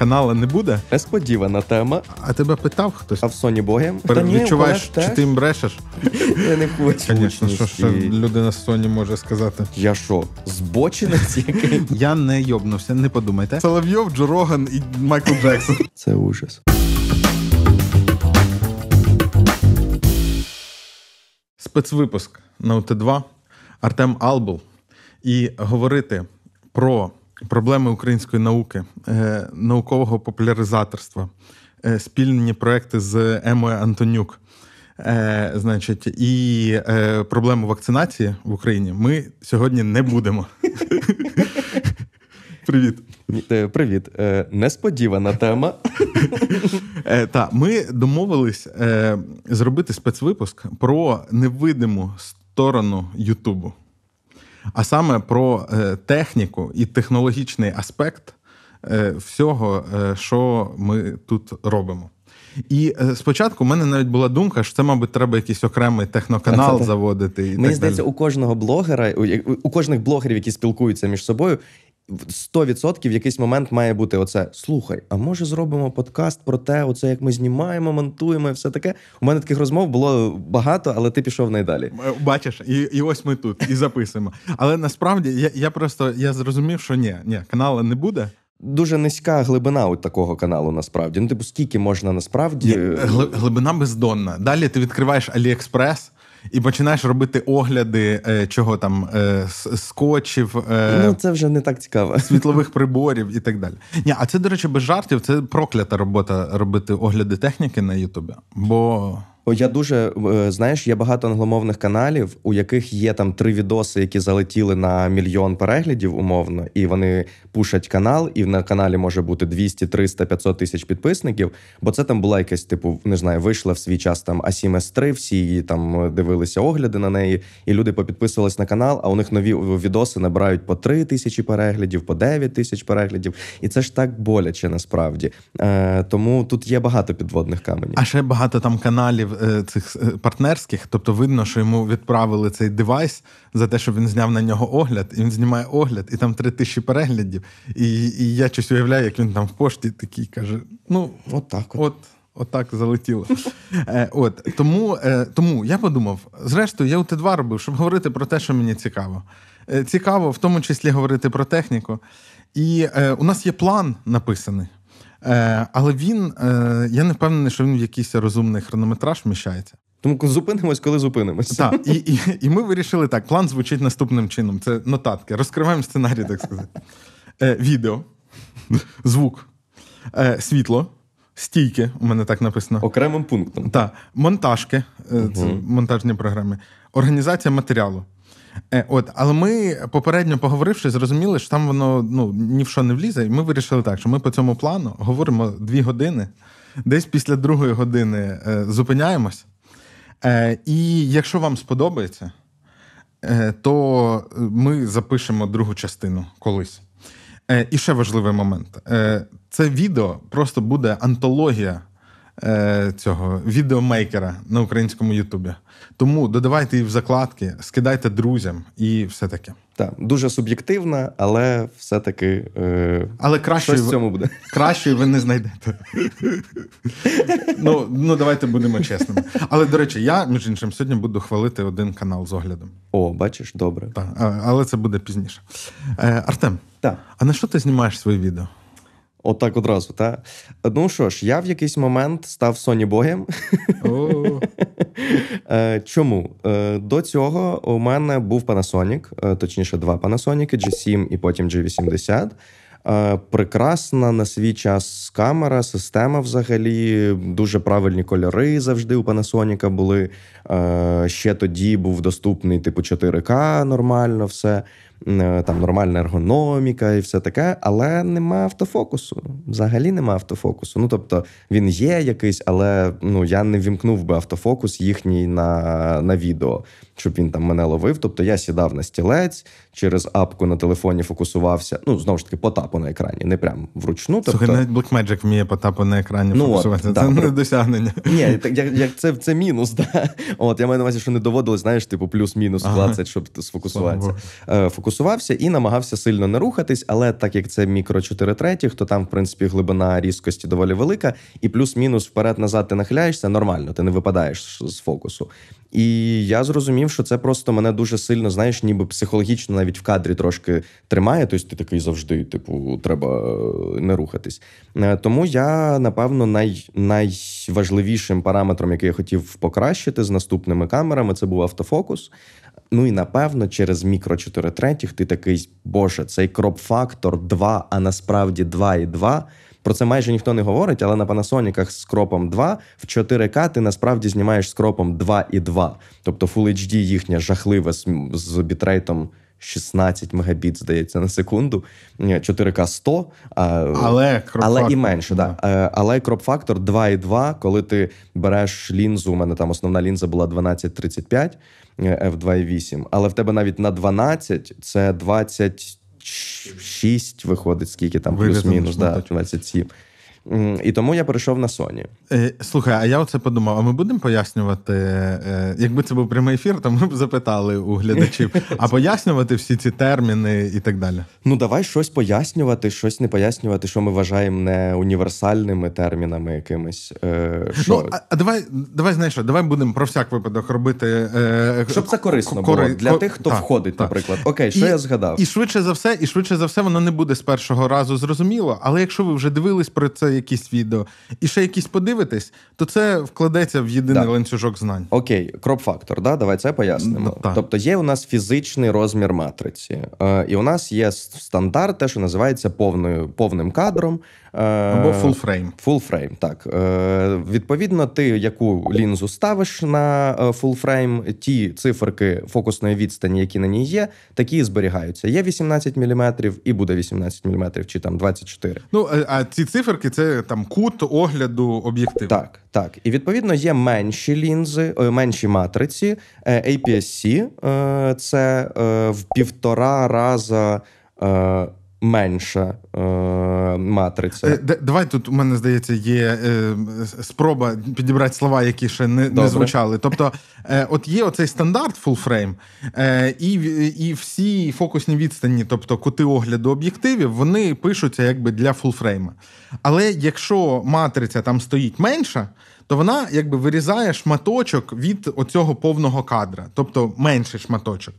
канала не буде? Несподівана тема. А тебе питав хтось? А в Соні Богем? Та Відчуваєш, чи ти їм брешеш? Я не хочу. Звісно, що ще людина з Соні може сказати. Я що, збочинець який? Я не йобнувся, не подумайте. Соловйов, Джо Роган і Майкл Джексон. Це ужас. Спецвипуск на ут 2 Артем Албул. І говорити про проблеми української науки, е, наукового популяризаторства, е, спільні проекти з Емою Антонюк. Е, Значить, і е, проблему вакцинації в Україні ми сьогодні не будемо. Привіт, е, привіт, Е, несподівана тема. Е, Та ми домовились е, зробити спецвипуск про невидиму сторону Ютубу а саме про е, техніку і технологічний аспект е, всього, е, що ми тут робимо. І спочатку в мене навіть була думка, що це, мабуть, треба якийсь окремий техноканал так, заводити. І Мені так здається, далі. у кожного блогера, у кожних блогерів, які спілкуються між собою, 100% в якийсь момент має бути оце. Слухай, а може зробимо подкаст про те, оце як ми знімаємо, монтуємо, і все таке. У мене таких розмов було багато, але ти пішов найдалі. Бачиш, і і ось ми тут і записуємо. Але насправді я я просто я зрозумів, що ні, ні, каналу не буде. Дуже низька глибина у такого каналу насправді. Ну типу, скільки можна насправді Є, глибина бездонна. Далі ти відкриваєш Аліекспрес і починаєш робити огляди е, чого там е, скотчів. Е, ну це вже не так цікаво. Світлових приборів і так далі. Ні, а це, до речі, без жартів. Це проклята робота робити огляди техніки на Ютубі. Бо я дуже е, знаєш, є багато англомовних каналів, у яких є там три відоси, які залетіли на мільйон переглядів умовно, і вони пушать канал, і на каналі може бути 200, 300, 500 тисяч підписників. Бо це там була якась, типу, не знаю, вийшла в свій час там Асімес 3, всі її там е, дивилися огляди на неї, і люди попідписувались на канал. А у них нові відоси набирають по 3 тисячі переглядів, по 9 тисяч переглядів. І це ж так боляче насправді. Е, Тому тут є багато підводних каменів. А ще багато там каналів договорів е, цих е, партнерських, тобто видно, що йому відправили цей девайс за те, що він зняв на нього огляд, і він знімає огляд, і там три тисячі переглядів. І і я щось уявляю, як він там в пошті такий каже: Ну, от так от. Отак залетіло. Е, от Тому е, тому я подумав: зрештою, я у Т2 робив, щоб говорити про те, що мені цікаво. Е, цікаво, в тому числі говорити про техніку. І е, у нас є план написаний. Е, але він, е, я не впевнений, що він в якийсь розумний хронометраж вміщається. Тому зупинимось, коли зупинимось. Так, і і, і ми вирішили так. План звучить наступним чином: це нотатки. Розкриваємо сценарій, так сказати. Е, Відео, звук, е, світло. Стійки, у мене так написано. Окремим пунктом. Так. Монтажки, угу. це монтажні програми, організація матеріалу. Е, от, але ми попередньо поговоривши, зрозуміли, що там воно ну ні в що не влізе, і ми вирішили так, що ми по цьому плану говоримо дві години, десь після другої години е, зупиняємось. Е, І якщо вам сподобається, е, то е, ми запишемо другу частину колись. Е, І ще важливий момент: Е, це відео просто буде антологія Е, цього відеомейкера на українському Ютубі. Тому додавайте її в закладки, скидайте друзям і все таке. Так, дуже суб'єктивна, але все-таки е, але кращої, щось в цьому буде. Кращої ви не знайдете. Ну ну давайте будемо чесними. Але до речі, я між іншим сьогодні буду хвалити один канал з оглядом. О, бачиш, добре. Так, але це буде пізніше. Е, Артем, так. а на що ти знімаєш своє відео? Отак От одразу, та ну що ж, я в якийсь момент став Соні Боєм. Е, чому е, до цього у мене був Panasonic, е, точніше, два Panasonic, G7 і потім G80. Прекрасна на свій час камера, система взагалі, дуже правильні кольори завжди у Panasonic були. Ще тоді був доступний типу 4К, нормально все. Е, там нормальна ергономіка і все таке, але нема автофокусу. Взагалі нема автофокусу. Ну тобто він є якийсь, але ну я не вімкнув би автофокус їхній на, на відео, щоб він там мене ловив. Тобто я сідав на стілець через апку на телефоні фокусувався. Ну знову ж таки, потапу на екрані, не прям вручну. Тобто... Слухай, навіть Blackmagic вміє потапу на екрані ну, фокусуватися. Це не досягнення. Ні, як, як це це мінус. Да? От я маю на увазі, що не доводилось, знаєш, типу плюс-мінус ага. щоб сфокусуватися. Е, фокус фокусувався і намагався сильно не рухатись, але так як це мікро 4 третіх, то там, в принципі, глибина різкості доволі велика, і плюс-мінус вперед-назад ти нахиляєшся нормально, ти не випадаєш з фокусу. І я зрозумів, що це просто мене дуже сильно, знаєш, ніби психологічно навіть в кадрі трошки тримає. Тобто ти такий завжди, типу, треба е, не рухатись. Е, тому я, напевно, най, найважливішим параметром, який я хотів покращити з наступними камерами, це був автофокус. Ну і напевно, через мікро 4 третіх ти такий, боже, цей кроп-фактор 2, а насправді 2,2. Про це майже ніхто не говорить, але на панасоніках з кропом 2 в 4К ти насправді знімаєш з кропом 2,2. Тобто Full HD їхня жахлива з бітрейтом 16 мегабіт, здається, на секунду. 4К 100, а, але але і менше. Да. да. Е, але кроп-фактор 2,2, коли ти береш лінзу, у мене там основна лінза була 1235, Е, F2,8. Але в тебе навіть на 12 це 26 виходить, скільки там, плюс-мінус, ну, да, 27. І тому я перейшов на Sony. Е, слухай, а я оце подумав: а ми будемо пояснювати, е, якби це був прямий ефір, то ми б запитали у глядачів, а пояснювати всі ці терміни і так далі. Ну давай щось пояснювати, щось не пояснювати, що ми вважаємо не універсальними термінами якимись. Е, ну, що... Ну, А давай давай знаєш, що, давай будемо про всяк випадок робити. Щоб це корисно було для тих, хто входить, наприклад. Окей, що я згадав? І швидше за все, і швидше за все, воно не буде з першого разу зрозуміло, але якщо ви вже дивились про це якісь відео, і ще якісь подивитись, то це вкладеться в єдиний да. ланцюжок знань. Окей, кроп-фактор, да? давай це пояснимо. Ну, тобто є у нас фізичний розмір матриці, е, і у нас є стандарт, те, що називається повною повним кадром. Е, Або фулфрейм. Фулфрейм, так. Е, відповідно, ти яку лінзу ставиш на фулфрейм, ті циферки фокусної відстані, які на ній є, такі і зберігаються. Є 18 мм і буде 18 мм, чи там 24. Ну, е, а ці циферки це там кут огляду об'єктиву. Так, так. І відповідно є менші лінзи, менші матриці. APS-C – це в півтора раза менша е, матриця. Е, давай тут у мене здається є е, спроба підібрати слова, які ще не не звучали. Тобто, е, от є оцей стандарт full frame, е, і і всі фокусні відстані, тобто кути огляду об'єктивів, вони пишуться якби для фулфрейма. Але якщо матриця там стоїть менша. То вона якби вирізає шматочок від оцього повного кадра, тобто менший шматочок.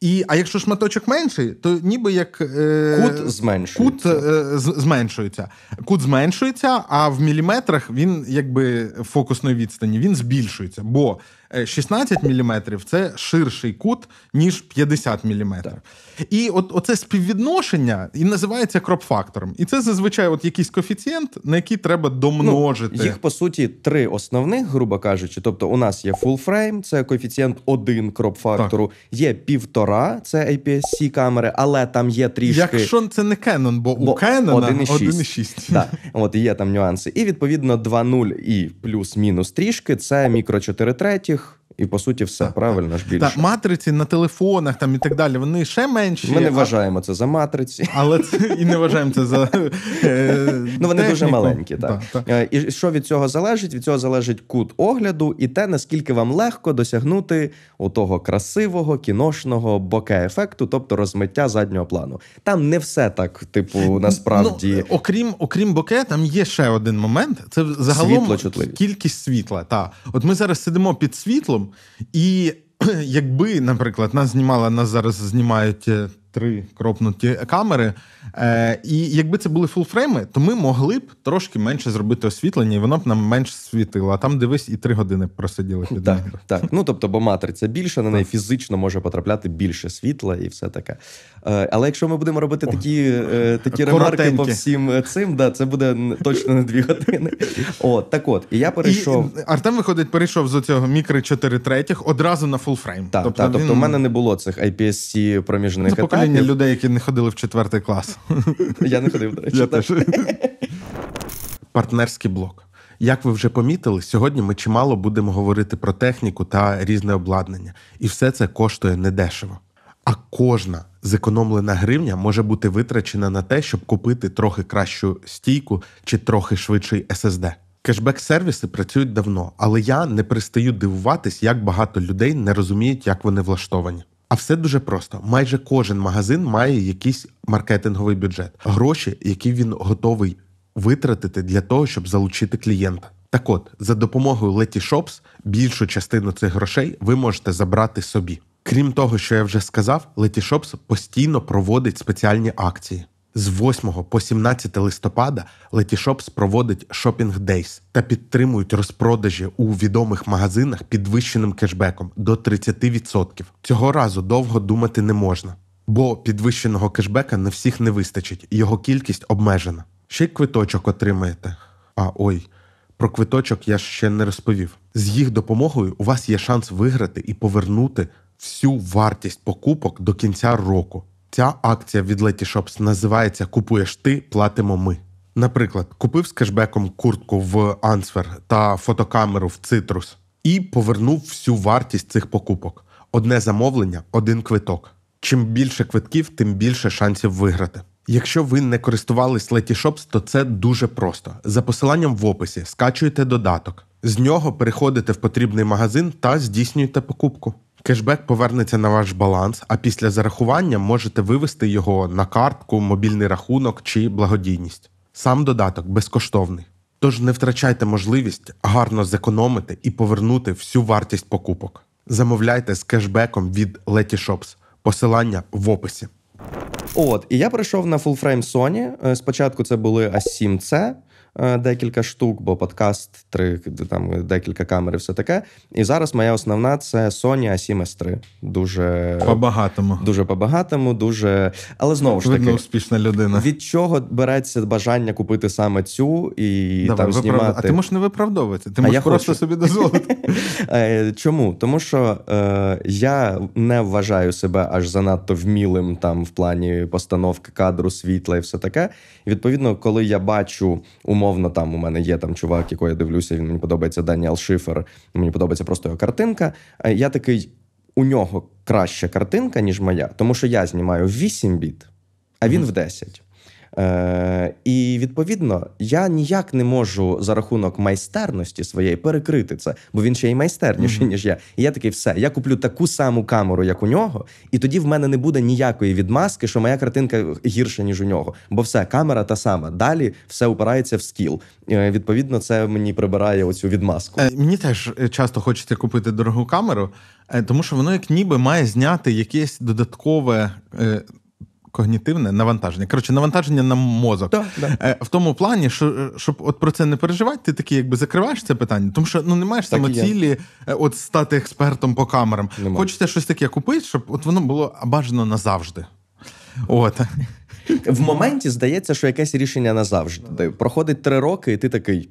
І, А якщо шматочок менший, то ніби як е, кут зменшується. Кут е, зменшується. Кут зменшується, а в міліметрах він якби фокусної відстані він збільшується. Бо 16 е, міліметрів це ширший кут, ніж 50 міліметрів. І от оце співвідношення і називається кроп-фактором. І це зазвичай от якийсь коефіцієнт, на який треба домножити. Ну, їх по суті три основних, грубо кажучи. Тобто, у нас є full frame, це коефіцієнт один кроп-фактору, так. є півтора, це IPSC камери, але там є трішки. Якщо це не Canon, бо, бо у Canon 1,6. Так, От є там нюанси. І відповідно 2.0 і плюс-мінус трішки це мікро 4 третіх. І по суті, все так, правильно так. ж більше. Так, матриці на телефонах там і так далі. Вони ще менші. Ми не вважаємо це за матриці, але це і не вважаємо це за е, ну вони дуже маленькі. Так е, і що від цього залежить? Від цього залежить кут огляду і те, наскільки вам легко досягнути того красивого кіношного боке ефекту, тобто розмиття заднього плану. Там не все так, типу, ну, насправді, ну, окрім окрім боке, там є ще один момент. Це загалом кількість світла. от ми зараз сидимо під світлом. І якби, наприклад, нас знімала, нас зараз знімають е, три кропнуті камери. Е, І якби це були фулфрейми, то ми могли б трошки менше зробити освітлення, і воно б нам менше світило. А там дивись, і три години просиділи під Так, так. Ну тобто, бо матриця більша, на неї фізично може потрапляти більше світла і все таке. Е, але якщо ми будемо робити такі е, такі ремарки по всім е, цим, да, це буде точно не дві години. О, так от, і я перейшов. І Артем виходить, перейшов з цього мікро 4 третіх одразу на фулфрейм. Так, тобто, так, тобто, він... тобто в мене не було цих IPSC проміжних етапів покоління людей, які не ходили в четвертий клас. Я не ходив, до речі. Я теж. Партнерський блок. Як ви вже помітили, сьогодні ми чимало будемо говорити про техніку та різне обладнання, і все це коштує недешево. А кожна зекономлена гривня може бути витрачена на те, щоб купити трохи кращу стійку чи трохи швидший SSD. Кешбек-сервіси працюють давно, але я не пристаю дивуватись, як багато людей не розуміють, як вони влаштовані. А все дуже просто. Майже кожен магазин має якийсь маркетинговий бюджет, гроші, які він готовий витратити для того, щоб залучити клієнта. Так от, за допомогою Leti Shops більшу частину цих грошей ви можете забрати собі. Крім того, що я вже сказав, Leti Shops постійно проводить спеціальні акції. З 8 по 17 листопада Letyshops проводить Shopping Days та підтримують розпродажі у відомих магазинах підвищеним кешбеком до 30%. Цього разу довго думати не можна, бо підвищеного кешбека на всіх не вистачить, його кількість обмежена. Ще й квиточок отримаєте. А ой, про квиточок я ще не розповів. З їх допомогою у вас є шанс виграти і повернути всю вартість покупок до кінця року. Ця акція від Letyshops Shops називається Купуєш ти, платимо ми. Наприклад, купив з кешбеком куртку в Answer та фотокамеру в Citrus і повернув всю вартість цих покупок. Одне замовлення, один квиток. Чим більше квитків, тим більше шансів виграти. Якщо ви не користувались Letyshops, то це дуже просто. За посиланням в описі скачуєте додаток, з нього переходите в потрібний магазин та здійснюєте покупку. Кешбек повернеться на ваш баланс, а після зарахування можете вивести його на картку, мобільний рахунок чи благодійність. Сам додаток безкоштовний. Тож не втрачайте можливість гарно зекономити і повернути всю вартість покупок. Замовляйте з кешбеком від Letyshops. Посилання в описі. От, і я прийшов на фулфрейм Sony. Е, спочатку це були A7C. Е, декілька штук, бо подкаст, три там декілька камер, і все таке. І зараз моя основна це Sony A7 s 3 Дуже по-багатому. Дуже по-багатому, дуже. Але знову ж таки, Видно, успішна людина. Від чого береться бажання купити саме цю і Давай, там знімати. А ти можеш не виправдовувати, ти можеш просто хочу. собі дозволити. Е, чому? Тому що е, я не вважаю себе аж занадто вмілим там в плані постановки кадру, світла і все таке. І, Відповідно, коли я бачу умовно умовно, там у мене є там чувак, якого я дивлюся, він мені подобається Даніел Шифер, мені подобається просто його картинка. Е, я такий, у нього краща картинка, ніж моя, тому що я знімаю 8 біт, а він mm-hmm. в 10. Е, І відповідно я ніяк не можу за рахунок майстерності своєї перекрити це, бо він ще й майстерніший, ніж я. І я такий, все, я куплю таку саму камеру, як у нього, і тоді в мене не буде ніякої відмазки, що моя картинка гірша ніж у нього. Бо все, камера та сама. Далі все упирається в скіл. Е, відповідно, це мені прибирає оцю відмазку. Е, мені теж е, часто хочеться купити дорогу камеру, е, тому що воно як ніби має зняти якесь додаткове. Е, когнітивне навантаження. Коротше, навантаження на мозок да, да. Е, в тому плані, що е, щоб от про це не переживати, ти таки якби закриваєш це питання, тому що ну не маєш самоцілі е, от стати експертом по камерам. Немає. Хочеться щось таке купити, щоб от воно було бажано назавжди. От. В моменті здається, що якесь рішення назавжди. Проходить три роки, і ти такий.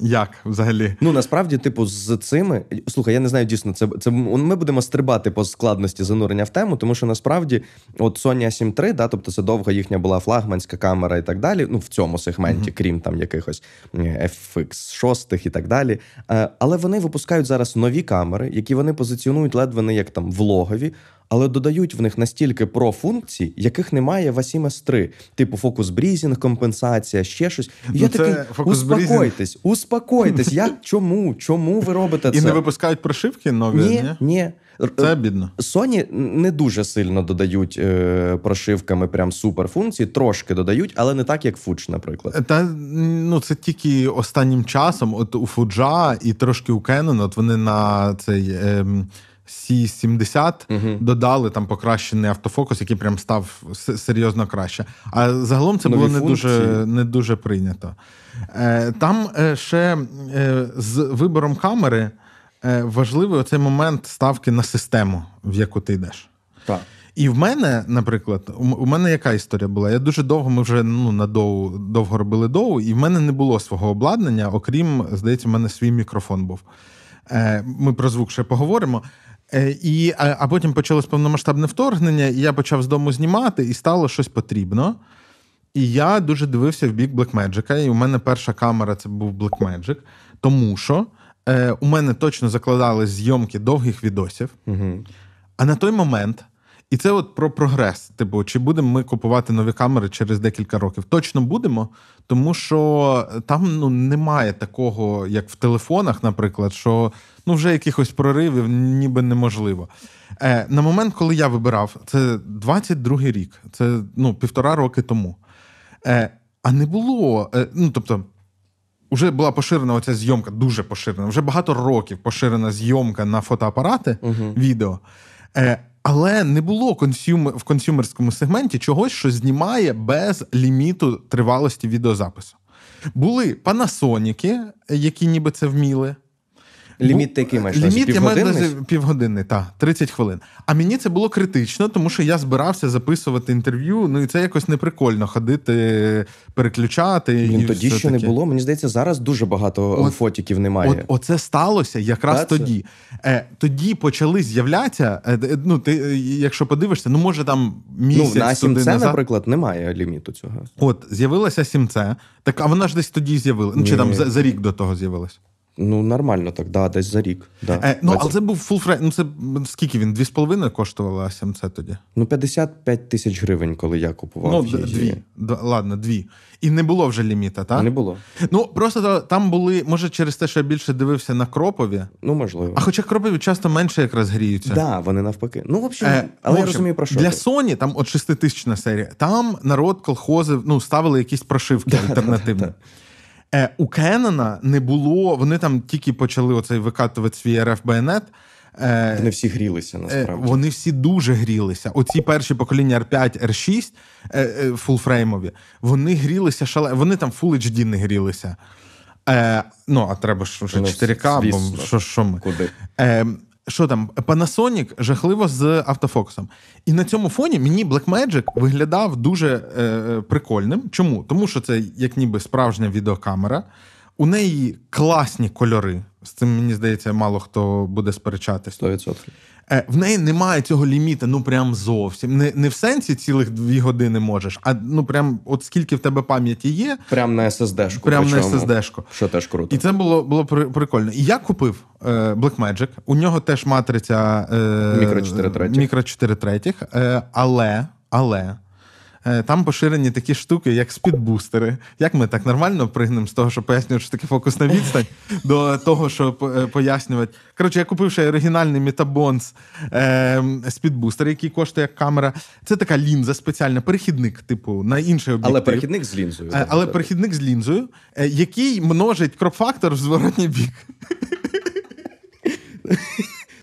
Як взагалі? Ну насправді, типу, з цими слухай, я не знаю дійсно, це це ми будемо стрибати по складності занурення в тему, тому що насправді, от Sony a 7 III, да, тобто це довга їхня була флагманська камера і так далі. Ну в цьому сегменті, mm-hmm. крім там якихось FX 6 і так далі. Е, але вони випускають зараз нові камери, які вони позиціонують ледве не як там влогові але додають в них настільки профункцій, яких немає в ASIMS 3. Типу фокус брізінг, компенсація, ще щось. Я Я ну, такий, успокойтесь, успокойтесь. Як чому? Чому ви робите це? І не випускають прошивки нові? Ні, ні. Це бідно. Sony не дуже сильно додають е, прошивками прям суперфункції, трошки додають, але не так, як Фудж, наприклад. Та ну це тільки останнім часом, от у Фуджа і трошки у Canon, от вони на цей. Е, C70 угу. додали там покращений автофокус, який прям став серйозно краще. А загалом це Нові було не дуже не дуже прийнято. Е, Там е, ще е, з вибором камери е, важливий оцей момент ставки на систему, в яку ти йдеш. Так. І в мене, наприклад, у мене яка історія була? Я дуже довго ми вже ну на доу довго робили доу, і в мене не було свого обладнання, окрім здається, в мене свій мікрофон був. Ми про звук ще поговоримо. Е, і, е, А потім почалось повномасштабне вторгнення, і я почав з дому знімати, і стало щось потрібно. І я дуже дивився в бік Blackmagic, І у мене перша камера це був Blackmagic, тому що е, у мене точно закладались зйомки довгих відосів. Угу. А на той момент і це от про прогрес. Типу, чи будемо ми купувати нові камери через декілька років? Точно будемо, тому що там ну немає такого, як в телефонах, наприклад, що ну вже якихось проривів ніби неможливо. Е, На момент, коли я вибирав, це 22-й рік, це ну півтора роки тому. Е, А не було. Е, ну тобто. Вже була поширена оця зйомка, дуже поширена. Вже багато років поширена зйомка на фотоапарати угу. відео. Е, але не було консюм... в консюмерському сегменті чогось, що знімає без ліміту тривалості відеозапису. Були панасоніки, які ніби це вміли. Ну, ліміт такий маєш Ліміт я маю наразі півгодини, так, 30 хвилин. А мені це було критично, тому що я збирався записувати інтерв'ю. Ну і це якось неприкольно ходити, переключати. Він і тоді все ще таке. не було. Мені здається, зараз дуже багато от, фотіків немає. От, Оце сталося якраз так, тоді. Е, Тоді почали з'являтися. Е, е ну ти, е, якщо подивишся, ну може там ну, місяць. Ну, на сімце, наприклад, немає ліміту цього. От з'явилася сімце. Так а вона ж десь тоді з'явилася. Ну чи там за, за рік до того з'явилася? Ну, нормально так, да, десь за рік. Да. Е, Ну, але це був фулфрейм. Ну, це скільки він? дві з половиною коштувала СМЦ тоді? Ну, 55 тисяч гривень, коли я купував. Ну, її. дві. Два. ладно, дві. І не було вже ліміта, так? Не було. Ну, просто там були, може, через те, що я більше дивився на кропові. Ну, можливо. А хоча кропові часто менше якраз гріються. Так, да, вони навпаки. Ну, взагалі, е, але я розумію, про що. Для ти. Sony, там от 6 серія, там народ колхозив, ну, ставили якісь прошивки да, альтернативні. Да, Е, У Кеннена не було. Вони там тільки почали оцей викатувати свій РФ байонет. Е, Вони всі грілися е, насправді. Е, вони всі дуже грілися. Оці перші покоління R5, R6 е, е, фулфреймові. Вони грілися шале. Вони там Full HD не грілися. Е, Ну а треба ж вже 4К, ну, бо що що ми Куди? Е, що там, Panasonic жахливо з автофокусом. І на цьому фоні мені Blackmagic виглядав дуже е, е, прикольним. Чому? Тому що це як ніби справжня відеокамера. У неї класні кольори. З цим мені здається, мало хто буде сперечатись. 100%. Е, в неї немає цього ліміту. ну прям зовсім. Не не в сенсі цілих дві години можеш, а ну прям от скільки в тебе пам'яті є. Прям на SSD-шку. Прям на SSD-шку. Що теж круто. І це було було прикольно. І я купив е, Blackmagic. У нього теж матриця е, мікро 4 третіх. Мікро 4 третіх. Е, але, але Е, там поширені такі штуки, як спідбустери. Як ми так нормально пригнемо з того, що пояснюють, що таке фокус на відстань, до того, що е, пояснювати. Коротше, я купив ще оригінальний Метабонс ем, спідбустер, який коштує як камера. Це така лінза, спеціальна, перехідник, типу, на інший об'єктив. Але перехідник з лінзою. Е, але перехідник з лінзою, який множить кроп-фактор в зворотній бік.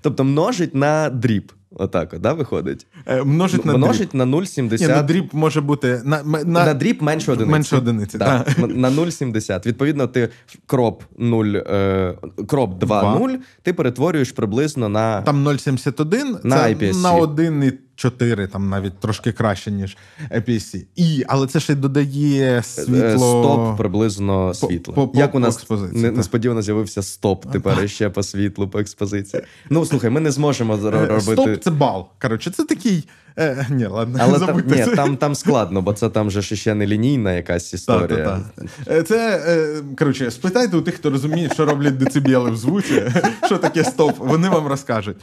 Тобто множить на дріб. Отак, да, виходить? Е, множить на множить на 0,70. Ні, на дріб може бути на на, на дріб менше одиниці. Менше одиниці, да. На 0,70. Відповідно, ти кроп 0, е, кроп 2, 2, 0, ти перетворюєш приблизно на Там 0,71 на це IPSC. на 1,3. 4, там навіть трошки краще, ніж aps І, Але це ще й додає світло. Е, стоп приблизно світло. По, по, Як по, у нас не, несподівано з'явився стоп тепер ще по світлу, по експозиції. Ну слухай, ми не зможемо е, робити. Стоп, це бал. Коротше, це такий. Е, Ні, ладно, Але Там, ні, там там складно, бо це там же ще не лінійна якась історія. Так, так, так. Е, це е, коротше, спитайте у тих, хто розуміє, що роблять децибіли в звуці, що таке стоп, вони вам розкажуть.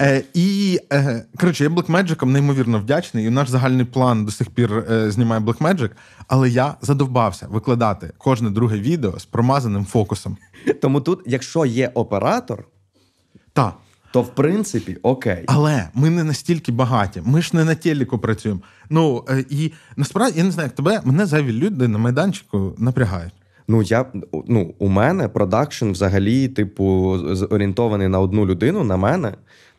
Е, І е, коротше, я Blackmagic неймовірно вдячний. І наш загальний план до сих пір е, знімає Magic, але я задовбався викладати кожне друге відео з промазаним фокусом. Тому тут, якщо є оператор, Так то в принципі окей. Але ми не настільки багаті, ми ж не на телеку працюємо. Ну е, і насправді я не знаю, як тебе мене зайві люди на майданчику напрягають. Ну, я ну у мене продакшн взагалі, типу, зорієнтований на одну людину, на мене.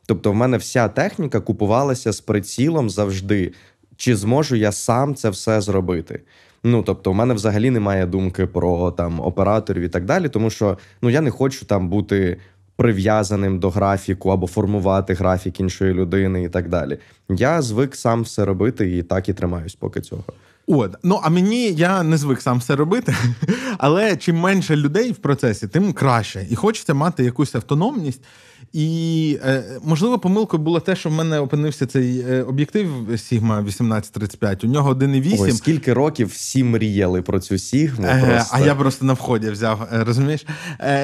Тобто, в мене вся техніка купувалася з прицілом завжди. Чи зможу я сам це все зробити? Ну тобто, у мене взагалі немає думки про там операторів і так далі, тому що ну я не хочу там бути прив'язаним до графіку або формувати графік іншої людини і так далі. Я звик сам все робити і так і тримаюсь поки цього. От, ну а мені я не звик сам все робити, але чим менше людей в процесі, тим краще, і хочеться мати якусь автономність. І е, можливо, помилкою було те, що в мене опинився цей е, об'єктив Sigma 1835. У нього 1,8. Ой, скільки років всі мріяли про цю Sigma. Е, просто. А я просто на вході взяв, розумієш?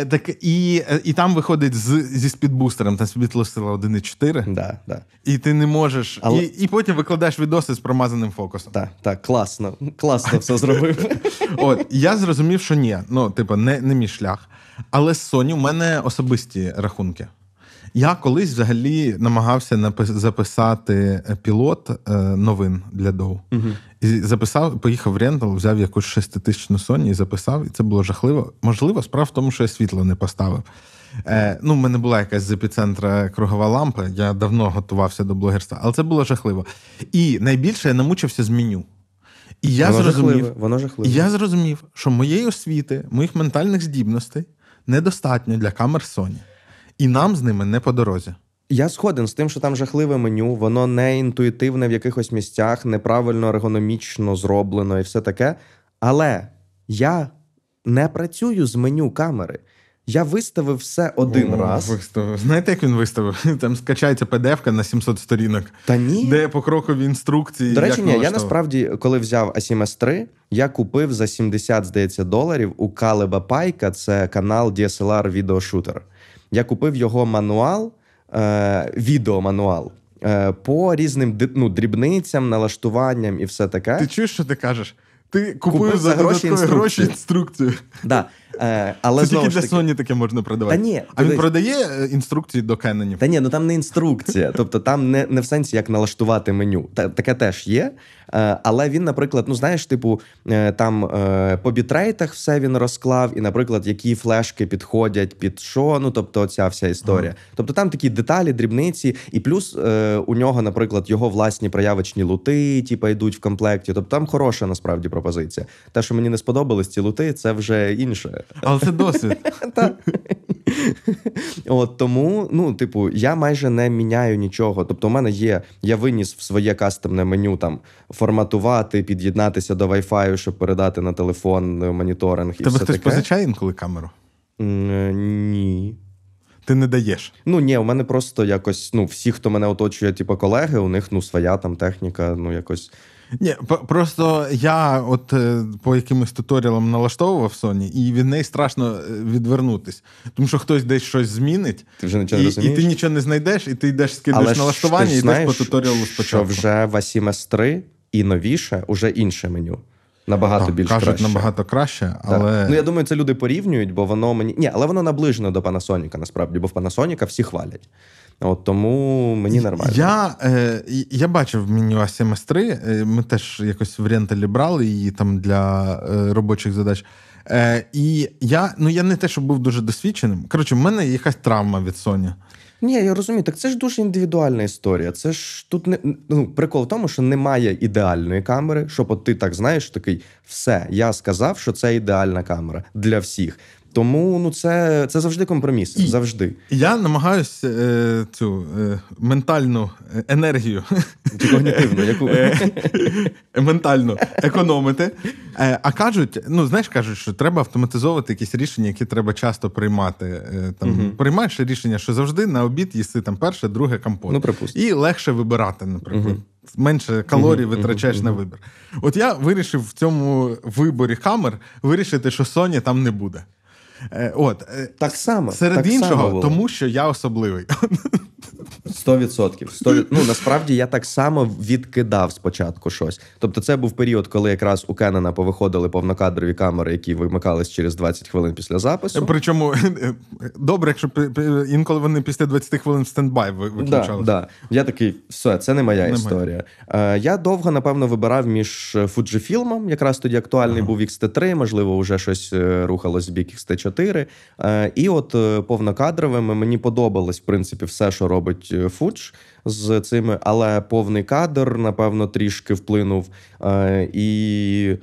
Так і і там виходить з зі спідбустером, там світло сила 1,4. Да, да. І ти не можеш, Але... і і потім викладаєш відоси з промазаним фокусом. Так, так, класно, класно все зробив. От я зрозумів, що ні. Ну, типу, не, не мій шлях. Але з Sony в мене особисті рахунки. Я колись взагалі намагався записати е, пілот е, новин для Доу. Угу. І записав, поїхав в рентал, взяв якусь шеститисячну Sony і записав, і це було жахливо. Можливо, справа в тому, що я світло не поставив. Е, Ну, в мене була якась з епіцентра кругова лампа. Я давно готувався до блогерства, але це було жахливо. І найбільше я намучився з меню. І я воно зрозумів, жахливе, воно жахливе. І я зрозумів, що моєї освіти, моїх ментальних здібностей недостатньо для камер Sony і нам з ними не по дорозі. Я сходен з тим, що там жахливе меню, воно не інтуїтивне в якихось місцях, неправильно ергономічно зроблено і все таке. Але я не працюю з меню камери. Я виставив все один О, раз. Виставив. Знаєте, як він виставив? Там скачається pdf на 700 сторінок, Та ні. де по крокові інструкції. До речі, як ні, я насправді, коли взяв ASIMS 3, я купив за 70, здається, доларів у Калеба Пайка, це канал DSLR Відеошутер. Я купив його мануал, е, відеомануал. Е, по різним ну, дрібницям, налаштуванням і все таке. Ти чуєш, що ти кажеш? Ти купив, купив за гроші інструкцію. Гроші інструкцію. Да. Е, але Це тільки для таки... Sony таке можна продавати. Та ні, А він десь... продає е, інструкції до Canon? Та ні, ну там не інструкція. Тобто там не не в сенсі, як налаштувати меню. Та, Таке теж є. Е, але він, наприклад, ну знаєш, типу, е, там е, по бітрейтах все він розклав, і, наприклад, які флешки підходять під що, ну тобто, ця вся історія. Ага. Тобто там такі деталі, дрібниці, і плюс у нього, наприклад, його власні проявочні лути, типу, йдуть в комплекті. Тобто там хороша насправді пропозиція. Те, що мені не сподобались ці лути, це вже інше. Але це досвід. От Тому, ну, типу, я майже не міняю нічого. Тобто, у мене є, я виніс в своє кастомне меню там форматувати, під'єднатися до Wi-Fi, щоб передати на телефон е, моніторинг. і Тебе все хтось позичає інколи камеру? Е, ні. Ти не даєш. Ну ні, у мене просто якось, ну, всі, хто мене оточує, типу колеги, у них ну своя там техніка, ну якось. Ні, просто я от е, по якимось туторіалам налаштовував Sony, і від неї страшно відвернутись. Тому що хтось десь щось змінить, Ти вже нічого не і, і ти нічого не знайдеш, і ти йдеш скидуєш налаштування, і йдеш по туторіалу що спочатку. вже в s 3 і новіше уже інше меню. Набагато так, більш кажуть, краще. набагато краще, але так. ну я думаю, це люди порівнюють, бо воно мені ні, але воно наближено до Панасоніка, насправді, бо в Панасоніка всі хвалять. От тому мені нормально. Я е, я бачив меню a s 3 Ми теж якось в ренталі брали її там для е, робочих задач. Е, І я ну я не те, що був дуже досвідченим. Коротше, в мене якась травма від Sony. Ні, я розумію, так це ж дуже індивідуальна історія. Це ж тут не ну, прикол в тому, що немає ідеальної камери, щоб от ти так знаєш, такий все, я сказав, що це ідеальна камера для всіх. Тому ну це це завжди компроміс. І завжди. Я намагаюся е, цю е, ментальну е, енергію когнітивну, яку е, е, ментально економити. А кажуть, ну знаєш, кажуть, що треба автоматизовувати якісь рішення, які треба часто приймати. Там угу. приймаєш рішення, що завжди на обід їсти там перше, друге компот. Ну, припустим. і легше вибирати, наприклад. Угу. Менше калорій uh-huh, витрачаєш uh-huh, на вибір. От я вирішив в цьому виборі Хаммер вирішити, що Соня там не буде. Е, от е, так само серед так іншого, само тому що я особливий. Сто відсотків. Ну насправді я так само відкидав спочатку щось. Тобто, це був період, коли якраз у Кенена повиходили повнокадрові камери, які вимикались через 20 хвилин після запису. Причому е, е, добре, якщо інколи вони після 20 хвилин стендбай виключали. Да, да. Я такий, все, це не моя не історія. Має. Е, я довго напевно вибирав між Фуджифілмом, якраз тоді актуальний ага. був XT3, можливо, вже щось рухалось з бік XT4. І от повнокадровими мені подобалось в принципі все, що робить виходить фудж з цими, але повний кадр, напевно, трішки вплинув. Е, і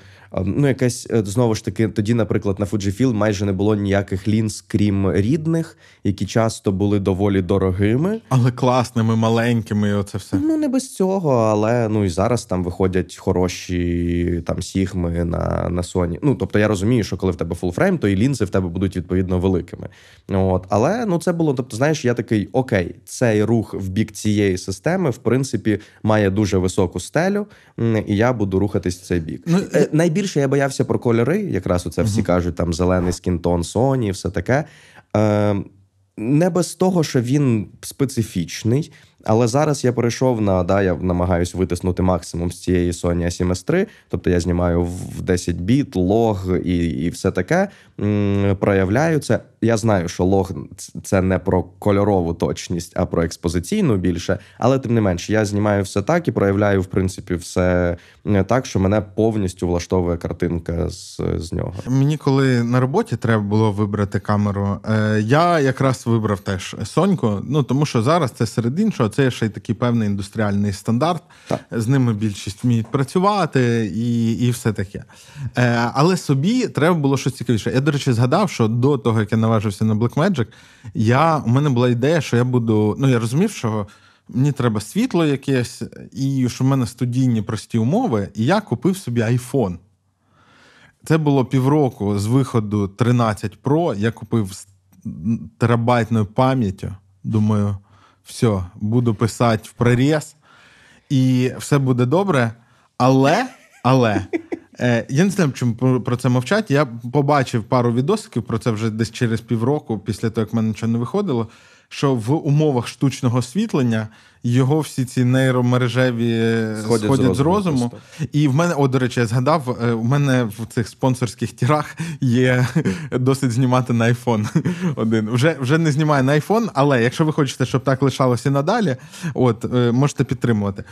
ну якась е, знову ж таки тоді, наприклад, на Fujifilm майже не було ніяких лінз, крім рідних, які часто були доволі дорогими, але класними, маленькими. і Оце все ну не без цього. Але ну і зараз там виходять хороші там сігми на на Sony. Ну тобто я розумію, що коли в тебе фулфрейм, то і лінзи в тебе будуть відповідно великими. От але ну це було. Тобто, знаєш, я такий окей, цей рух в бік цієї системи в принципі має дуже високу стелю, і я буду рухатись в цей бік. Ну, е, Найбільш Більше я боявся про кольори. Якраз оце всі кажуть, там зелений скінтон, Sony, все таке. Е, Не без того, що він специфічний. Але зараз я перейшов на да, я намагаюся витиснути максимум з цієї Sony a 7 s 3 тобто я знімаю в 10 біт, лог і і все таке проявляю це. Я знаю, що лог це не про кольорову точність, а про експозиційну більше. Але тим не менш, я знімаю все так і проявляю, в принципі, все е, так, що мене повністю влаштовує картинка з з нього. Мені коли на роботі треба було вибрати камеру, е, я якраз вибрав теж Соньку. Ну тому що зараз це серед іншого це ще й такий певний індустріальний стандарт. Так. З ними більшість вміють працювати і і все таке. Е, Але собі треба було щось цікавіше. Я, до речі, згадав, що до того, як я наважився на Blackmagic, я, у мене була ідея, що я буду. Ну, я розумів, що. Мені треба світло якесь, і що в мене студійні прості умови, і я купив собі iPhone. Це було півроку з виходу 13 Pro. Я купив з терабайтною пам'яттю. Думаю, все, буду писати в проріз, і все буде добре. Але, але. Е, я не знаю, чому про це мовчать. Я побачив пару відосиків про це вже десь через півроку, після того як в мене нічого не виходило. Що в умовах штучного освітлення його всі ці нейромережеві е, сходять, сходять з розуму. З розуму. І в мене, о, до речі, я згадав, у е, мене в цих спонсорських тірах є досить знімати на iPhone один. Вже вже не знімаю на iPhone, але якщо ви хочете, щоб так лишалося надалі, от е, можете підтримувати.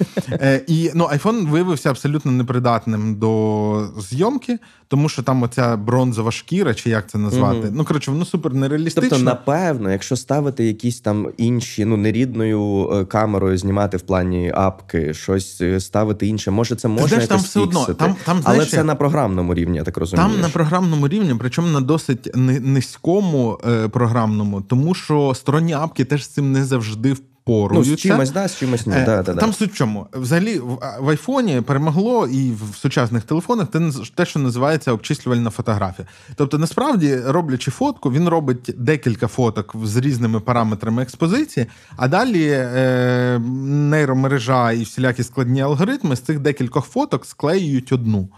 І ну, iPhone виявився абсолютно непридатним до зйомки, тому що там оця бронзова шкіра, чи як це назвати, mm ну коротше, воно супер нереалістично. Тобто, напевно, якщо ставити якісь там інші, ну нерідною камеру камерою знімати в плані апки, щось е, ставити інше. Може, це можна якось там все одно там, там але це на програмному рівні. я Так розумію. Там на програмному рівні, причому на досить низькому е, програмному, тому що сторонні апки теж з цим не завжди впливають поруються. Ну, з чимось, да, з чимось ні. Е, да, да, Там суть в чому. Взагалі, в айфоні перемогло і в сучасних телефонах те, що називається обчислювальна фотографія. Тобто, насправді, роблячи фотку, він робить декілька фоток з різними параметрами експозиції, а далі е, нейромережа і всілякі складні алгоритми з цих декількох фоток склеюють одну.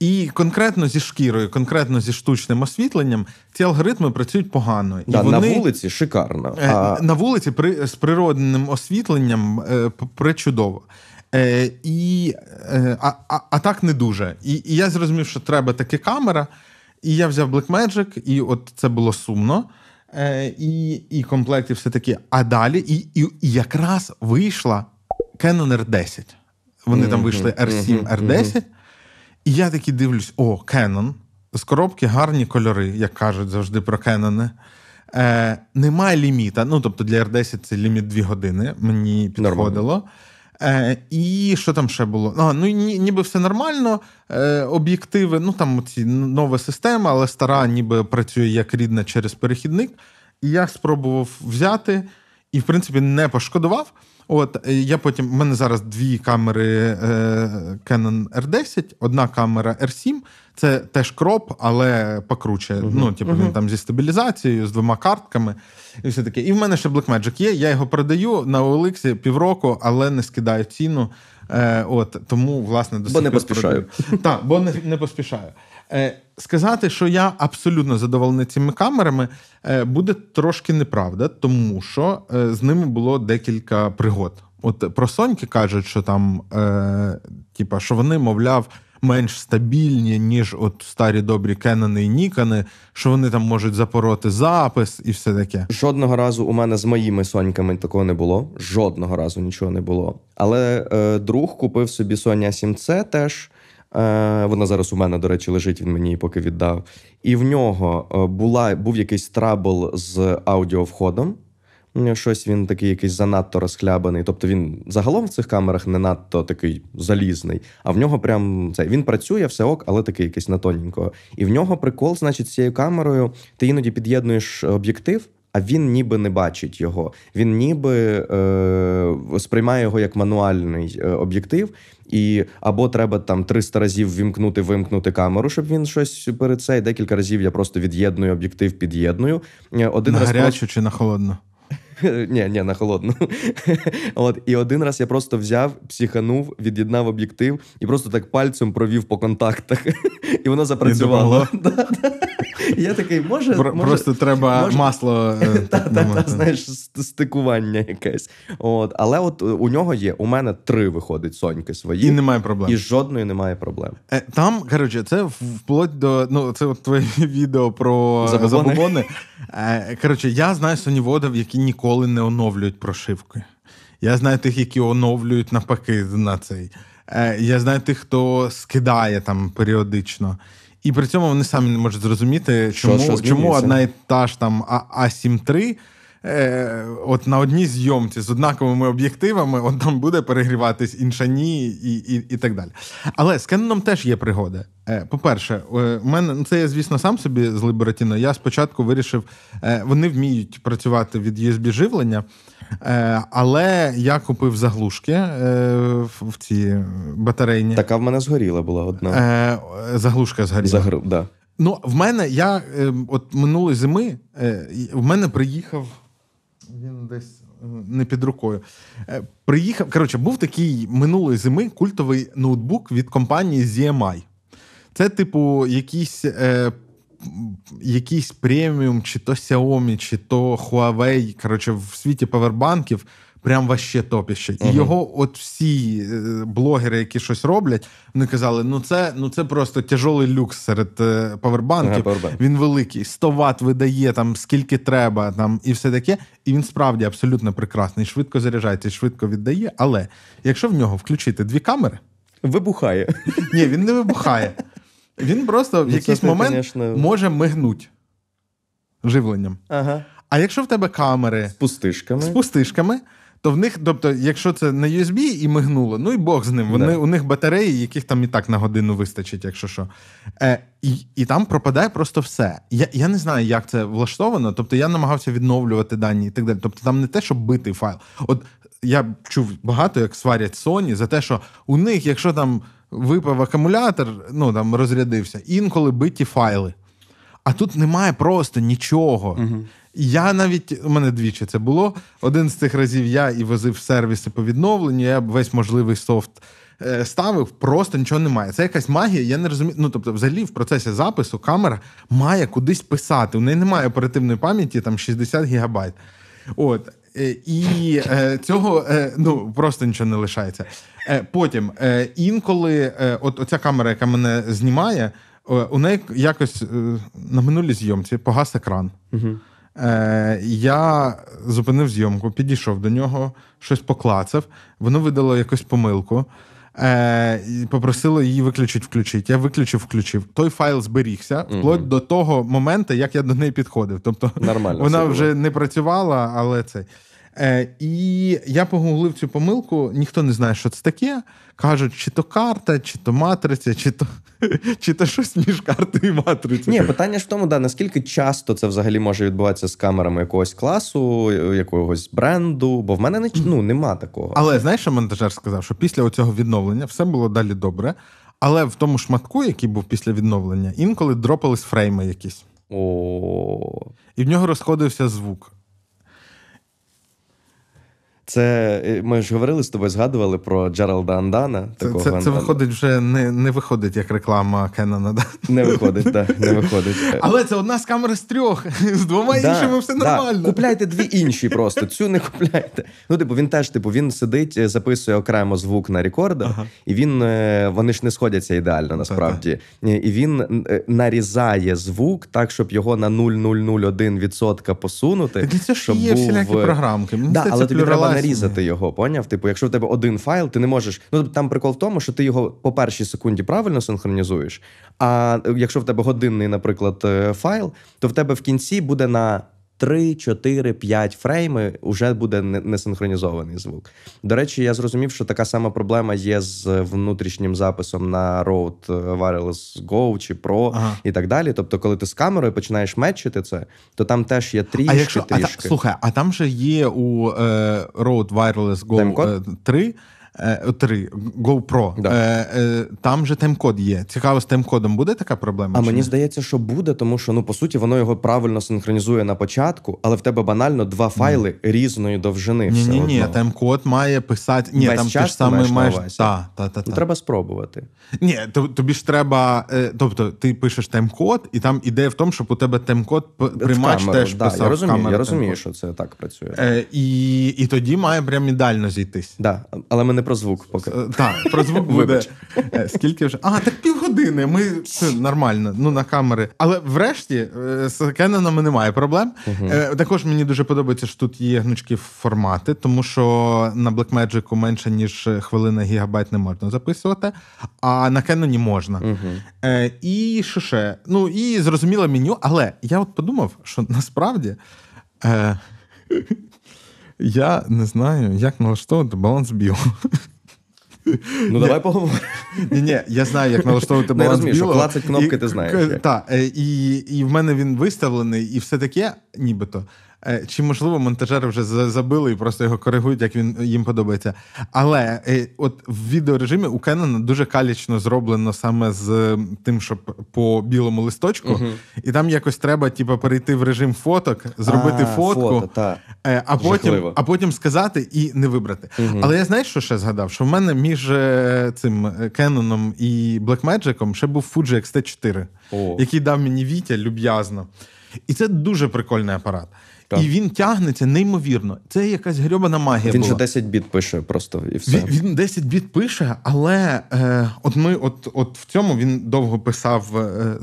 І конкретно зі шкірою, конкретно зі штучним освітленням, ці алгоритми працюють погано. Да, вони... На вулиці шикарно. Е, а... На вулиці при з природним освітленням е, причудово. Е, і, е, а, а а, так не дуже. І і я зрозумів, що треба таки камера. І я взяв Blackmagic, і от це було сумно. Е, І і комплекти все таки. А далі, і, і, і якраз вийшла Canon R10. Вони mm-hmm. там вийшли R7, mm-hmm. R10. І я таки дивлюсь: о, Canon, з коробки гарні кольори, як кажуть завжди про Canon. Е, Немає ліміта. Ну, тобто для R10 це ліміт 2 години. Мені підходило. Е, І що там ще було? А, Ну ні, ніби все нормально. Е, Об'єктиви, ну там ці нова система, але стара, ніби працює як рідна через перехідник. І я спробував взяти і, в принципі, не пошкодував. От е, я потім в мене зараз дві камери е, Canon R10, одна камера R7. Це теж кроп, але покруче. Uh-huh. Ну, типу, uh-huh. він там зі стабілізацією, з двома картками і все таке. І в мене ще Blackmagic є. Я його продаю на OLX півроку, але не скидаю ціну. Е, От тому власне до Бо не поспішаю. Так, бо не, не поспішаю. Е, сказати, що я абсолютно задоволений цими камерами, е, буде трошки неправда, тому що е, з ними було декілька пригод. От про Соньки кажуть, що там, е, типа, що вони, мовляв, менш стабільні, ніж от старі добрі Кенани і Нікани, що вони там можуть запороти запис і все таке. Жодного разу у мене з моїми соньками такого не було. Жодного разу нічого не було. Але е, друг купив собі Соня 7C теж. Е, вона зараз у мене, до речі, лежить. Він мені її поки віддав. І в нього е, була був якийсь трабл з аудіовходом. Щось він такий якийсь занадто розхлябаний. Тобто він загалом в цих камерах не надто такий залізний, а в нього прям це він працює, все ок, але такий якийсь на тоненького. І в нього прикол, значить, з цією камерою ти іноді під'єднуєш об'єктив а він ніби не бачить його. Він ніби е, сприймає його як мануальний е, об'єктив. І або треба там 300 разів вімкнути, вимкнути камеру, щоб він щось перед цей. Декілька разів я просто від'єдную об'єктив, під'єдную. Е, один на раз гарячу просто... чи на холодну? Ні, ні, на холодну. От і один раз я просто взяв, психанув, від'єднав об'єктив і просто так пальцем провів по контактах, і воно запрацювало. Я такий, може. просто треба масло. Е, знаєш, стикування якесь. Але от е, у нього є, у мене три виходить соньки свої. І немає проблем. І жодної немає проблем. Е, там, коротше, це вплоть до. Ну, це твоє відео про забобони. Коротше, я знаю соніводів, які ніколи не оновлюють прошивки. Я знаю тих, які оновлюють навпаки на цей. Я знаю тих, хто скидає там періодично і при цьому вони самі не можуть зрозуміти, чому що, що чому одна і та ж там А а 73 е, от на одній зйомці з однаковими об'єктивами от там буде перегріватись, інша ні, і і, і так далі. Але з Кеноном теж є пригода. Е, По-перше, е, у мене ну, це я, звісно, сам собі з Лібератіно. Я спочатку вирішив, е, вони вміють працювати від usb живлення, е, але я купив заглушки е, в ці батарейні. Така в мене згоріла була одна. Е, е Заглушка згоріла. Загр... да. Ну, в мене я ем, от минулої зими е, в мене приїхав він десь е, не під рукою. Е, приїхав. Коротше, був такий минулої зими культовий ноутбук від компанії ZMI. Це, типу, якийсь е, якийсь преміум, чи то Xiaomi, чи то Huawei. Коротше, в світі павербанків прям ваще топіще. І його, от всі е, блогери, які щось роблять, вони казали: ну це ну це просто тяжолий люкс серед е, павербанків. Ага, він великий, 100 ватт видає там скільки треба, там і все таке. І він справді абсолютно прекрасний. Швидко заряджається, швидко віддає. Але якщо в нього включити дві камери, вибухає. Ні, він не вибухає. Він просто в якийсь момент може мигнути живленням. Ага. А якщо в тебе камери з пустишками, з пустишками то тобто в них, тобто, якщо це на USB і мигнуло, ну і Бог з ним. Вони да. у них батареї, яких там і так на годину вистачить, якщо що. Е, І і там пропадає просто все. Я я не знаю, як це влаштовано. Тобто я намагався відновлювати дані і так далі. Тобто там не те, щоб бити файл. От я чув багато, як сварять Sony за те, що у них, якщо там випав акумулятор, ну там розрядився, інколи биті файли. А тут немає просто нічого. Угу. Я навіть у мене двічі це було. Один з цих разів я і возив сервіси по відновленню, я весь можливий софт е, ставив, просто нічого немає. Це якась магія, я не розумію. Ну тобто, взагалі, в процесі запису камера має кудись писати. У неї немає оперативної пам'яті, там 60 гігабайт. От. Е, і е, цього ну просто нічого не лишається. Потім інколи, от оця камера, яка мене знімає, у неї якось на минулій зйомці погас екран. Угу. Е, Я зупинив зйомку, підійшов до нього, щось поклацав, воно видало якусь помилку. Е, Попросило її виключити, включити. Я виключив, включив. Той файл зберігся вплоть угу. до того моменту, як я до неї підходив. Тобто Нормально, вона вже не працювала, але цей. Е, і я погуглив цю помилку, ніхто не знає, що це таке. Кажуть, чи то карта, чи то матриця, чи то чи то щось між картою і матрицею. Ні, питання ж в тому, да, наскільки часто це взагалі може відбуватися з камерами якогось класу, якогось бренду, бо в мене не, ну, нема такого. Але знаєш, що монтажер сказав, що після цього відновлення все було далі добре. Але в тому шматку, який був після відновлення, інколи дропались фрейми якісь. О. І в нього розходився звук. Це е, ми ж говорили з тобою, згадували про Джералда Андана. Це такого це, це, це виходить вже не не виходить як реклама Кенана. Да? Не виходить, так, не виходить. Але це одна з камер з трьох, з двома да, іншими все нормально. Купляйте дві інші просто, цю не купляйте. Ну, типу, він теж типу, він сидить, е, записує окремо звук на рекордах, ага. і він е, вони ж не сходяться ідеально насправді. І він нарізає звук так, щоб його на 0,001% посунути. Для цього ж є був... всілякі програмки. Мені да, але тобі треба нарізати його, поняв? Типу, якщо в тебе один файл, ти не можеш. Ну там прикол в тому, що ти його по першій секунді правильно синхронізуєш. А якщо в тебе годинний, наприклад, е, файл, то в тебе в кінці буде на 3, 4, 5 фрейми вже буде несинхронізований звук. До речі, я зрозумів, що така сама проблема є з внутрішнім записом на Rode Wireless Go чи Pro ага. і так далі. Тобто, коли ти з камерою починаєш мечити це, то там теж є трішки. А якщо, трішки. А та, слухай, а там же є у е, Rode Wireless Go е, тайм 3 3 е, GoPro, да. Е, е, там же таймкод є. Цікаво, з таймкодом буде така проблема? А мені здається, що буде, тому що ну по суті воно його правильно синхронізує на початку, але в тебе банально два файли mm. різної довжини. Ні, ні, ні, таймкод має писати. Ні, Весь там час ти ж саме маєш. маєш... На та, та, та, ну, треба спробувати. Ні, тобі ж треба. Тобто, ти пишеш таймкод, і там ідея в тому, щоб у тебе таймкод приймач камеру, теж да, писав. Я розумію, камеру, я розумію, що це так працює. Е, І і тоді має прям ідеально зійтись. Да, але ми не про звук поки. Е, так, про звук буде. Е, скільки вже. А, так півгодини. Ми це нормально, ну на камери. Але врешті е, з Кенонами немає проблем. Угу. Також мені дуже подобається, що тут є гнучкі формати, тому що на Blackmagic менше ніж хвилина гігабайт не можна записувати, а на Кеноні можна. Угу. І що ще? Ну і зрозуміло меню, але я от подумав, що насправді. Я не знаю, як налаштовувати баланс біо. Ну, давай поговоримо. Ні, ні, я знаю, як налаштовувати баланс. Я розумію, що кнопки, ти знаєш. Так, е, і в мене він виставлений, і все таке, нібито. Е, чи можливо монтажери вже забили і просто його коригують, як він їм подобається. Але е, от в відеорежимі у Кеннона дуже калічно зроблено саме з тим, щоб по білому листочку, угу. і там якось треба, типу, перейти в режим фоток, зробити а, фотку, фото, е, а потім а потім сказати і не вибрати. Угу. Але я знаєш, що ще згадав? Що в мене між цим Кеноном і Blackmagic ще був Fuji xt 4 який дав мені Вітя люб'язно. І це дуже прикольний апарат. Так. І він тягнеться неймовірно. Це якась грьобана магія. Він була. же 10 біт пише просто і все. Він, він 10 біт пише, але е, от ми, от от в цьому він довго писав. Е,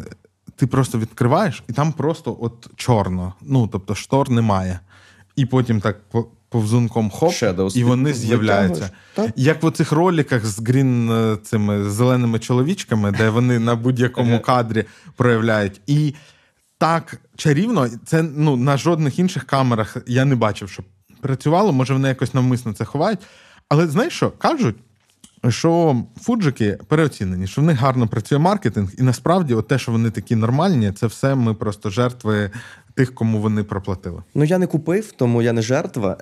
ти просто відкриваєш, і там просто от чорно. Ну тобто штор немає. І потім так повзунком хоп, Shadows. і вони з'являються. Так? Як в оцих роликах з грін е, цими зеленими чоловічками, де вони на будь-якому кадрі проявляють. І так чарівно, це ну на жодних інших камерах я не бачив, що працювало. Може, вони якось навмисно це ховають. Але знаєш що кажуть? Що фуджики переоцінені, що в них гарно працює маркетинг, і насправді, от те, що вони такі нормальні, це все ми просто жертви тих, кому вони проплатили. Ну я не купив, тому я не жертва.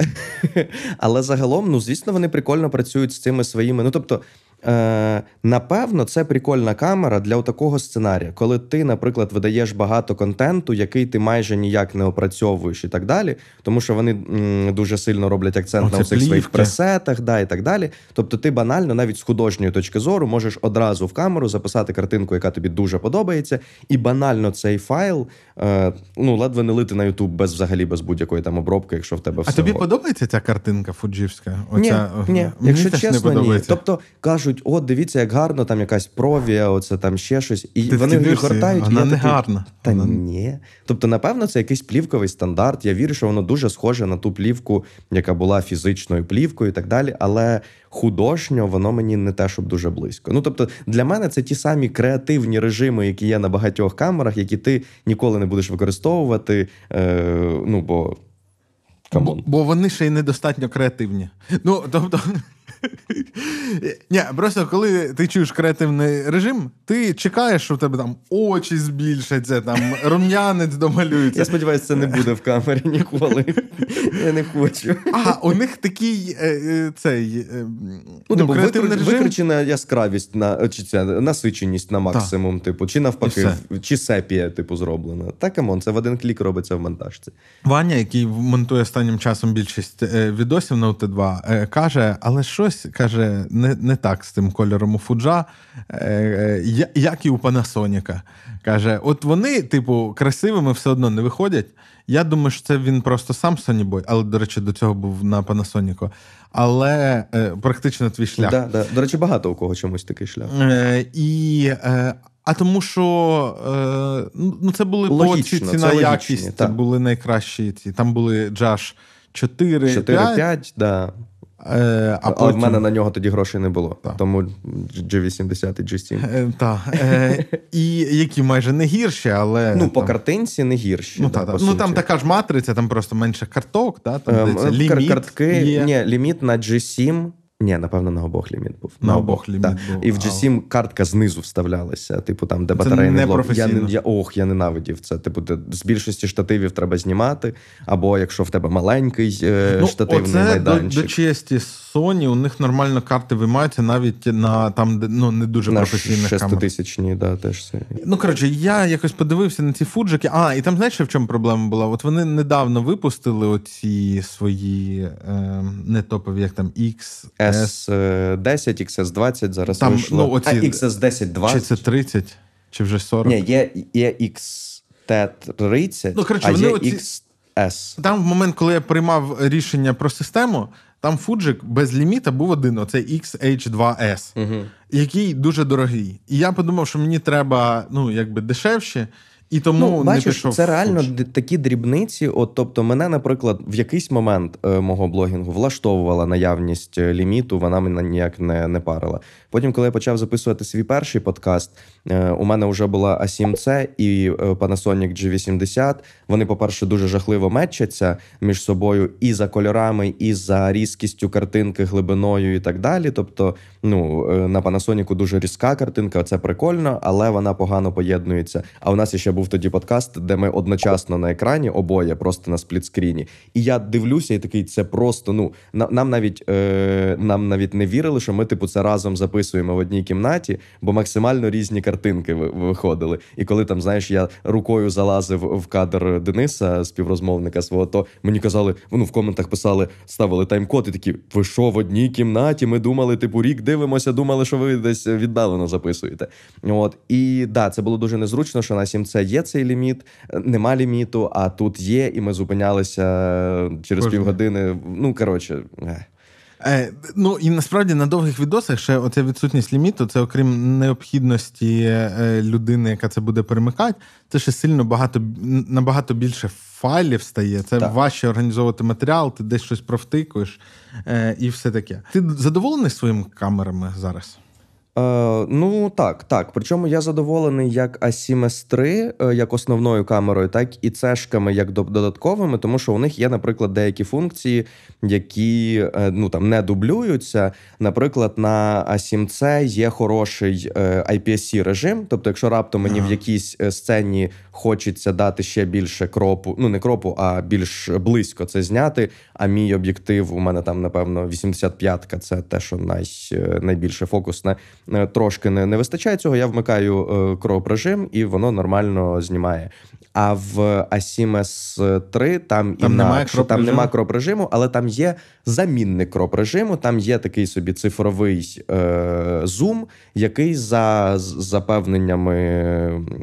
Але загалом, ну звісно, вони прикольно працюють з цими своїми. Ну тобто, Е, Напевно, це прикольна камера для такого сценарія, коли ти, наприклад, видаєш багато контенту, який ти майже ніяк не опрацьовуєш, і так далі, тому що вони м, дуже сильно роблять акцент О, на всіх своїх пресетах, да, і так далі. Тобто, ти банально, навіть з художньої точки зору, можеш одразу в камеру записати картинку, яка тобі дуже подобається, і банально цей файл е, ну ледве не лити на Ютуб без взагалі без будь-якої там обробки, якщо в тебе все. А тобі подобається ця картинка Фуджівська? Оця ні, ні. Мені якщо чесно, не ні. Тобто кажу кажуть: о, дивіться, як гарно, там якась провія, оце там ще щось. І Ти вони вигортають. Вона не такий, гарна. Та вона... ні. Тобто, напевно, це якийсь плівковий стандарт. Я вірю, що воно дуже схоже на ту плівку, яка була фізичною плівкою і так далі. Але художньо воно мені не те, щоб дуже близько. Ну тобто, для мене це ті самі креативні режими, які є на багатьох камерах, які ти ніколи не будеш використовувати. Е, Ну бо. Бо, бо вони ще й недостатньо креативні. Ну, тобто. Ні, Просто коли ти чуєш креативний режим, ти чекаєш, що в тебе там очі збільшаться, там рум'янець домалюється. Я сподіваюся, це не буде в камері ніколи. Я не хочу. А у них такий е, е, цей е, ну, ну, креативний викр... режим. Викричена яскравість на чи ця насиченість на максимум, так. типу, чи навпаки, чи сепія, типу, зроблена. Так камон, ем це в один клік робиться в монтажці. Ваня, який монтує останнім часом більшість відосів на ут 2 каже, але щось щось каже, не не так з тим кольором у фуджа, е, е як і у Панасоніка. Каже, от вони, типу, красивими все одно не виходять. Я думаю, що це він просто сам Сонібой, але, до речі, до цього був на Панасоніку. Але е, практично твій шлях. Да, да. До речі, багато у кого чомусь такий шлях. Е, і, е, а тому, що е, ну, ну це були логічно, по ціна якість, це та. були найкращі ці. Там були Джаш 4-5. 4-5, да. Е, а потім... в мене на нього тоді грошей не було. Так. Тому G80 і G7. Е, та. е, І які майже не гірші, але. Ну, по картинці не гірші. Ну, та, та. ну там така ж матриця, там просто менше карток, та? там е, ліміт картки. Є. Ні, ліміт на G7 ні, напевно, на обох ліміт був. На, на обох ліміт так. був. І в G7 а... картка знизу вставлялася. Типу, там, де батарейний блок. Я, я, Ох, я ненавидів це. Типу, де, з більшості штативів треба знімати. Або якщо в тебе маленький е, ну, штативний оце майданчик. До, до честі Sony у них нормально карти виймаються навіть на там, де ну не дуже на професійних шеститисячні, да, теж все. Ну коротше, я якось подивився на ці фуджики. А, і там знаєш, в чому проблема була? От вони недавно випустили оці свої е, не топові, як там X. Е, XS10, XS20 е, зараз Там, вийшло. Ну, оці... А XS10-20. Чи це 30, чи вже 40? Ні, є, є XT30, ну, коротше, а є оці... XS. Там в момент, коли я приймав рішення про систему, там фуджик без ліміта був один, оцей XH2S, угу. який дуже дорогий. І я подумав, що мені треба ну, якби дешевше, і тому ну, бачиш, не пішов це реально такі дрібниці. От тобто, мене, наприклад, в якийсь момент е, мого блогінгу влаштовувала наявність е, ліміту, вона мене ніяк не не парила. Потім, коли я почав записувати свій перший подкаст, е, у мене вже була a 7 c і е, Panasonic G80. Вони, по-перше, дуже жахливо мечаться між собою і за кольорами, і за різкістю картинки, глибиною і так далі. Тобто, ну е, на Панасоніку дуже різка картинка, це прикольно, але вона погано поєднується. А у нас ще був був тоді подкаст, де ми одночасно на екрані обоє просто на сплітскріні. І я дивлюся, і такий це просто. Ну на нам навіть е, нам навіть не вірили, що ми типу це разом записуємо в одній кімнаті, бо максимально різні картинки виходили. І коли там, знаєш, я рукою залазив в кадр Дениса, співрозмовника свого, то мені казали, ну в коментах писали, ставили тайм-код і такі, ви що в одній кімнаті? Ми думали, типу, рік дивимося, думали, що ви десь віддалено записуєте. От і да, це було дуже незручно, що на сім це є цей ліміт, нема ліміту, а тут є, і ми зупинялися е, через Кожна. півгодини. Ну коротше. Е, Ну і насправді на довгих відосах ще оця відсутність ліміту, це окрім необхідності е, людини, яка це буде перемикати, це ще сильно багато набагато більше файлів стає. Це так. важче організовувати матеріал, ти десь щось провтикуєш е, і все таке. Ти задоволений своїми камерами зараз? Е, ну так, так. Причому я задоволений як A7 s 3 як основною камерою, так і цешками, як додатковими, тому що у них є, наприклад, деякі функції, які е, ну там не дублюються. Наприклад, на A7C є хороший IPSC е, режим. Тобто, якщо раптом мені ага. в якійсь сцені хочеться дати ще більше кропу, ну не кропу, а більш близько це зняти. А мій об'єктив у мене там, напевно, 85-ка, це те, що най, найбільше фокусне. Е, трошки не, не вистачає цього, я вмикаю е, кропрежим і воно нормально знімає. А в A7 s 3 там там немає там нема кропрежиму, але там є замінник кропрежиму, там є такий собі цифровий е, зум, який за запевненнями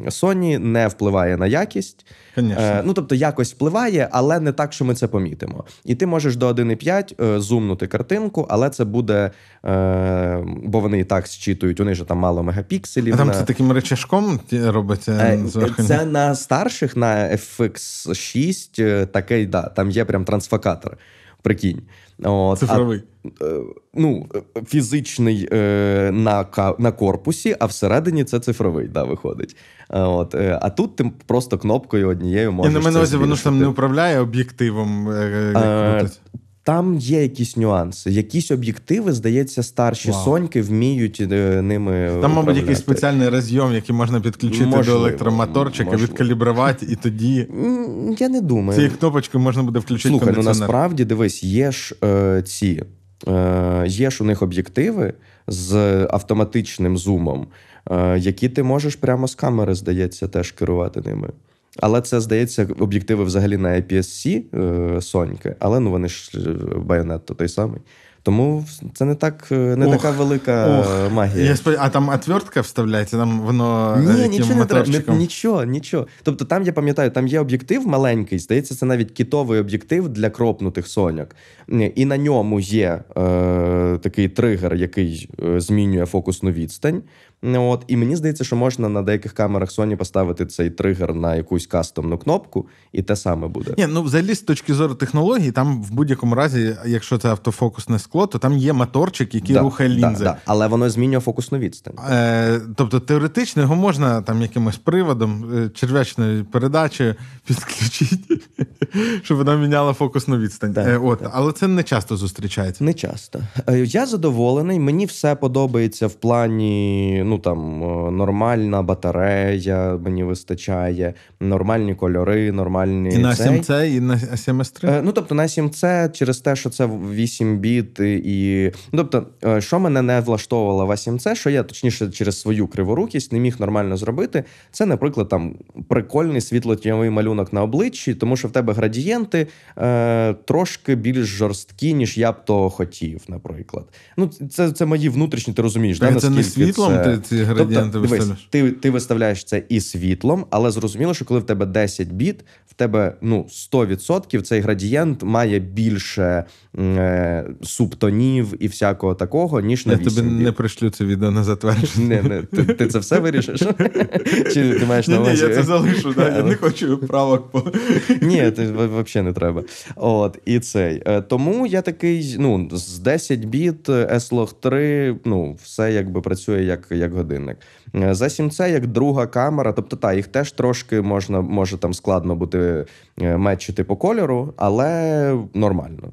Sony не впливає на якість. Е, ну тобто якось впливає, але не так, що ми це помітимо. І ти можеш до 1,5 е, зумнути картинку, але це буде, е, бо вони і так зчитують, вони ж там мало мегапікселів. А Там це таким речашком робиться. Е, е, е це на старших на FX6 такий, да, там є прям трансфокатор. Прикинь. От, Цифровий. А, е, ну, е, Фізичний е, на на корпусі, а всередині це цифровий, да, виходить. От, А тут ти просто кнопкою однією можеш. Я на мене воно ж там не управляє об'єктивом. Як а, там є якісь нюанси, якісь об'єктиви, здається, старші Вау. соньки вміють е, ними. Там, мабуть, якийсь спеціальний розйом, який можна підключити можливо, до електромоторчика, можливо. відкалібрувати, і тоді я не думаю. Цією кнопочкою можна буде включити. Слухай, ну насправді дивись, є ж е, ці е, є ж у них об'єктиви з автоматичним зумом, е, які ти можеш прямо з камери, здається, теж керувати ними. Але це здається об'єктиви взагалі на IPS-C Соньки, е, але ну вони ж байонет то той самий. Тому це не так е, не ох, така велика ох. магія. Я сподів... А там отвертка вставляється, там воно е, Ні, нічого не треба. Нічого, нічого. Тобто там я пам'ятаю, там є об'єктив маленький, здається, це навіть кітовий об'єктив для кропнутих соняк. І на ньому є е, такий тригер, який змінює фокусну відстань. От. І мені здається, що можна на деяких камерах Sony поставити цей тригер на якусь кастомну кнопку, і те саме буде. Ні, ну взагалі, з точки зору технології, там в будь-якому разі, якщо це автофокусне скло, то там є моторчик, який да, рухає лінзи. Да, да. Але воно змінює фокусну відстань. Е, Тобто теоретично його можна там якимось приводом е, черв'ячною передачі підключити, щоб вона міняла фокусну відстань. Е, от. Але це не часто зустрічається. Не часто. Е, я задоволений, мені все подобається в плані ну там е, нормальна батарея, мені вистачає, нормальні кольори, нормальні. І на 7C, і на 7S3? Е, ну тобто на 7C через те, що це 8 біт, і ну, тобто, е, що мене не влаштовувало в 8C, що я точніше через свою криворукість не міг нормально зробити. Це, наприклад, там прикольний світло світлотіньовий малюнок на обличчі, тому що в тебе градієнти е, трошки більш жорсткі, ніж я б то хотів, наприклад. Ну, це це мої внутрішні, ти розумієш, так, да, це не світлом це... ти ці тобто, градієнти тобто, виставляєш? Ти ти виставляєш це і світлом, але зрозуміло, що коли в тебе 10 біт, в тебе ну 100% цей градієнт має більше е, субтонів і всякого такого, ніж на Я тобі біт. не пришлю це відео на затвердження. Не, не, ти, ти це все вирішиш? Чи ти маєш на увазі? Ні, я це залишу, да? я не хочу правок. по... Ні, це взагалі не треба. От, і цей. Е, тому я такий, ну, з 10 біт, S-Log 3, ну, все якби працює як. як як годинник. Е, за 7 як друга камера, тобто та їх теж трошки можна, може там складно бути е, мечити по кольору, але нормально.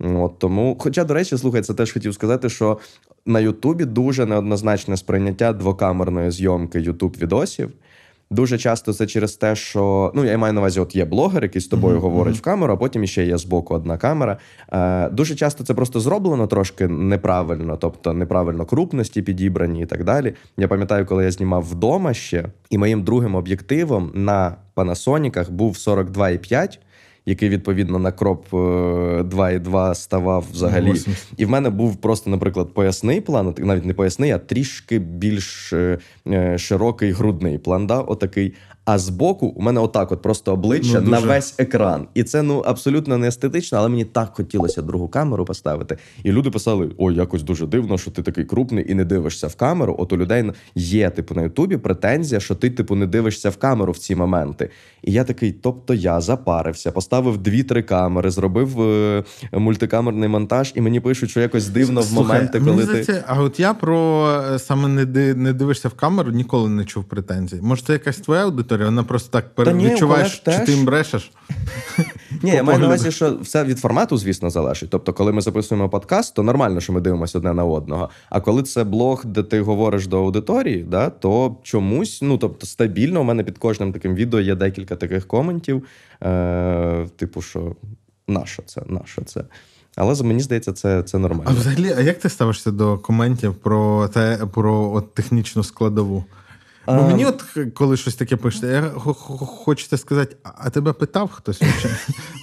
От тому, хоча, до речі, слухай, це теж хотів сказати, що на Ютубі дуже неоднозначне сприйняття двокамерної зйомки Ютуб відосів. Дуже часто це через те, що ну я маю на увазі, от є блогер, який з тобою mm-hmm. говорить в камеру, а потім ще є збоку одна камера. Е, Дуже часто це просто зроблено трошки неправильно, тобто неправильно крупності підібрані і так далі. Я пам'ятаю, коли я знімав вдома ще, і моїм другим об'єктивом на панасоніках був 42,5 який відповідно на кроп 2,2 е, ставав ну, взагалі. 80. І в мене був просто, наприклад, поясний план, навіть не поясний, а трішки більш е, е, широкий грудний план. да, Отакий а збоку у мене отак, от просто обличчя ну, на весь екран. І це ну абсолютно не естетично, але мені так хотілося другу камеру поставити. І люди писали: ой, якось дуже дивно, що ти такий крупний і не дивишся в камеру. От у людей є, типу, на Ютубі претензія, що ти, типу, не дивишся в камеру в ці моменти. І я такий, тобто я запарився, поставив дві-три камери, зробив е- мультикамерний монтаж, і мені пишуть, що якось дивно Слухай, в моменти, коли ти. А от я про е, саме не дивишся в камеру, ніколи не чув претензій. Може, це якась твоя аудиторія? комп'ютері, вона просто так пере... ні, відчуваєш, чи ти їм брешеш. Ні, я маю на увазі, що все від формату, звісно, залежить. Тобто, коли ми записуємо подкаст, то нормально, що ми дивимося одне на одного. А коли це блог, де ти говориш до аудиторії, да, то чомусь, ну тобто, стабільно у мене під кожним таким відео є декілька таких коментів, е, типу, що наше це, наше це. Але мені здається, це це нормально. А взагалі, а як ти ставишся до коментів про те, про от технічну складову? Бо ем. мені, от е, коли щось таке пишете, я хочете сказати, а тебе питав хтось?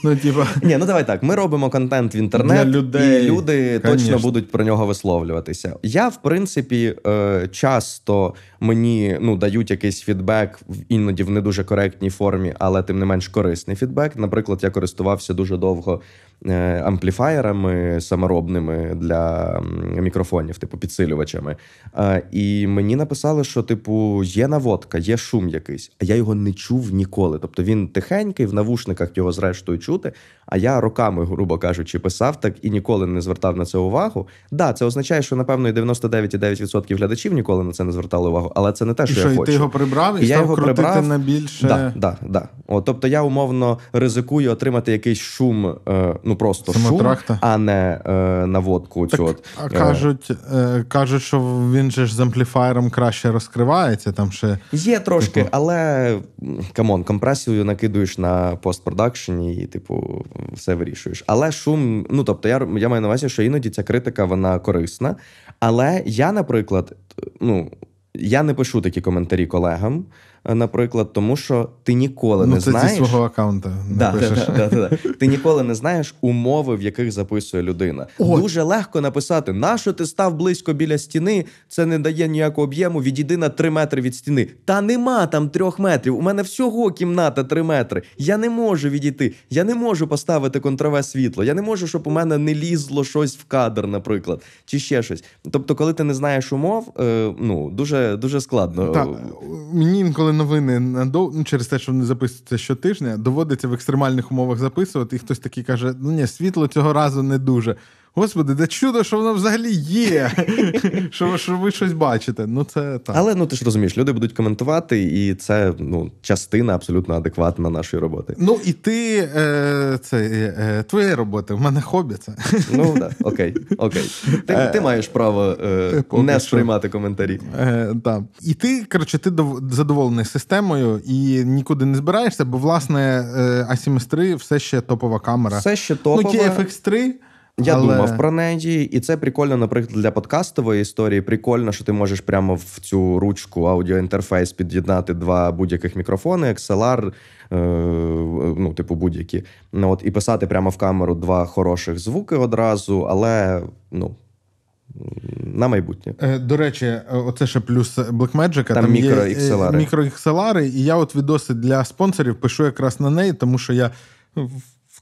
Ну, типа... Ні, ну давай так. Ми робимо контент в інтернет, Для людей. і люди Конечно. точно будуть про нього висловлюватися. Я, в принципі, е, часто мені ну, дають якийсь фідбек, іноді в не дуже коректній формі, але тим не менш корисний фідбек. Наприклад, я користувався дуже довго Е, ампліфаєрами саморобними для мікрофонів, типу підсилювачами. Е, і мені написали, що, типу, є наводка, є шум якийсь, а я його не чув ніколи. Тобто він тихенький, в навушниках його зрештою чути, а я роками, грубо кажучи, писав так і ніколи не звертав на це увагу. Да, це означає, що напевно і 99,9% глядачів ніколи на це не звертали увагу, але це не те, що, і що я і хочу. ти його прибрав і, і став я його крутити прибрав. на більше. Да, да, да. О, тобто я умовно ризикую отримати якийсь шум, е, ну просто Самотракта. шум, а не е, наводку. Так, цю от. А е. кажуть, е, кажуть, що він же ж з ампліфаєром краще розкривається. Там ще є трошки, типу... але камон, компресію накидуєш на постпродакшені і типу все вирішуєш. Але шум, ну тобто, я я маю на увазі, що іноді ця критика вона корисна. Але я, наприклад, ну я не пишу такі коментарі колегам наприклад, тому що ти ніколи ну, не це знаєш зі свого аккаунта. Да, да, да, ти ніколи не знаєш умови, в яких записує людина. О! Дуже легко написати: на що ти став близько біля стіни, це не дає ніякого об'єму. Відійди на три метри від стіни. Та нема там трьох метрів. У мене всього кімната три метри. Я не можу відійти. Я не можу поставити контрове світло. Я не можу, щоб у мене не лізло щось в кадр, наприклад, чи ще щось. Тобто, коли ти не знаєш умов, е, ну дуже дуже складно. Та, мені інколи новини надов... ну, через те, що вони записуються щотижня, доводиться в екстремальних умовах записувати, і хтось такий каже: ну ні, світло цього разу не дуже. Господи, де чудо, що воно взагалі є, що що ви щось бачите. Ну це так. Але ну ти ж розумієш, люди будуть коментувати, і це ну частина абсолютно адекватна нашої роботи. Ну і ти е, це е, е твоєї роботи, в мене хобі це. Ну да, окей, окей. Ти е, ти маєш право е, не сприймати коментарі. Е, да. І ти коротше, ти задоволений системою і нікуди не збираєшся, бо власне а 7 s 3 все ще топова камера. Все ще топова. Ну, TFX3 я Але... думав про неї, і це прикольно, наприклад, для подкастової історії. Прикольно, що ти можеш прямо в цю ручку аудіоінтерфейс під'єднати два будь-яких мікрофони, XLR, е, ну, типу, будь-які. Ну, от, І писати прямо в камеру два хороших звуки одразу, але ну. На майбутнє. Е, до речі, е, оце ще плюс Blackmagic. Там, там мікро-XLR. Е, Мікро-XLR, і я от відоси для спонсорів пишу якраз на неї, тому що я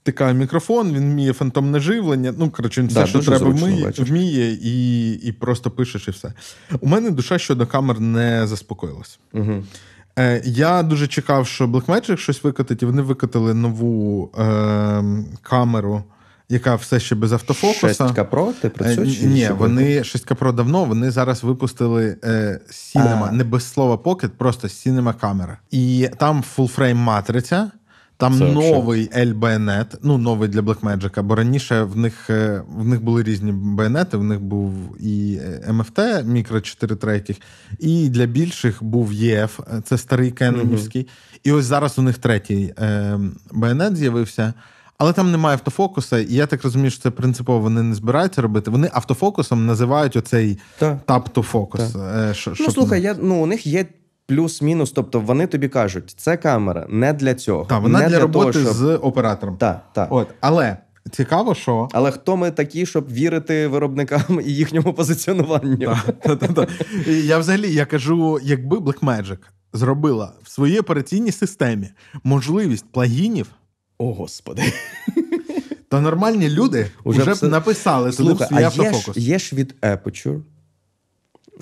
втикає мікрофон, він вміє фантомне живлення. Ну, коротше, він все, да, що треба вміє, вміє і і просто пишеш, і все. У мене душа щодо камер не заспокоїлась. Угу. Е, Я дуже чекав, що Blackmagic щось викатить, і вони викатили нову е, камеру. Яка все ще без автофокуса. 6К Pro? ти працюєш. Е, ні, ні вони 6К Pro давно, вони зараз випустили е, Cinema, а. не без слова Pocket, просто Cinema камера. І там фулфрейм матриця. Там Це новий ель байонет ну новий для Blackmagic, бо раніше в них е, в них були різні байонети, в них був і МФТ е, мікро 4 третіх, і для більших був ЄФ, e е, це старий Кенненівський. mm І ось зараз у них третій е, байонет з'явився. Але там немає автофокуса, і я так розумію, що це принципово вони не збираються робити. Вони автофокусом називають оцей тап-то фокус. ну, слухай, я, ну, у них є Плюс-мінус, тобто вони тобі кажуть, це камера не для цього. Так, вона не для, для роботи того, щоб... з оператором. Так, так. От, але цікаво, що. Але хто ми такі, щоб вірити виробникам і їхньому позиціонуванню? Так, Я взагалі я кажу, якби Blackmagic зробила в своїй операційній системі можливість плагінів. О, господи. То нормальні люди вже б написали Слухай, туди автофокус. Є ж від Aperture,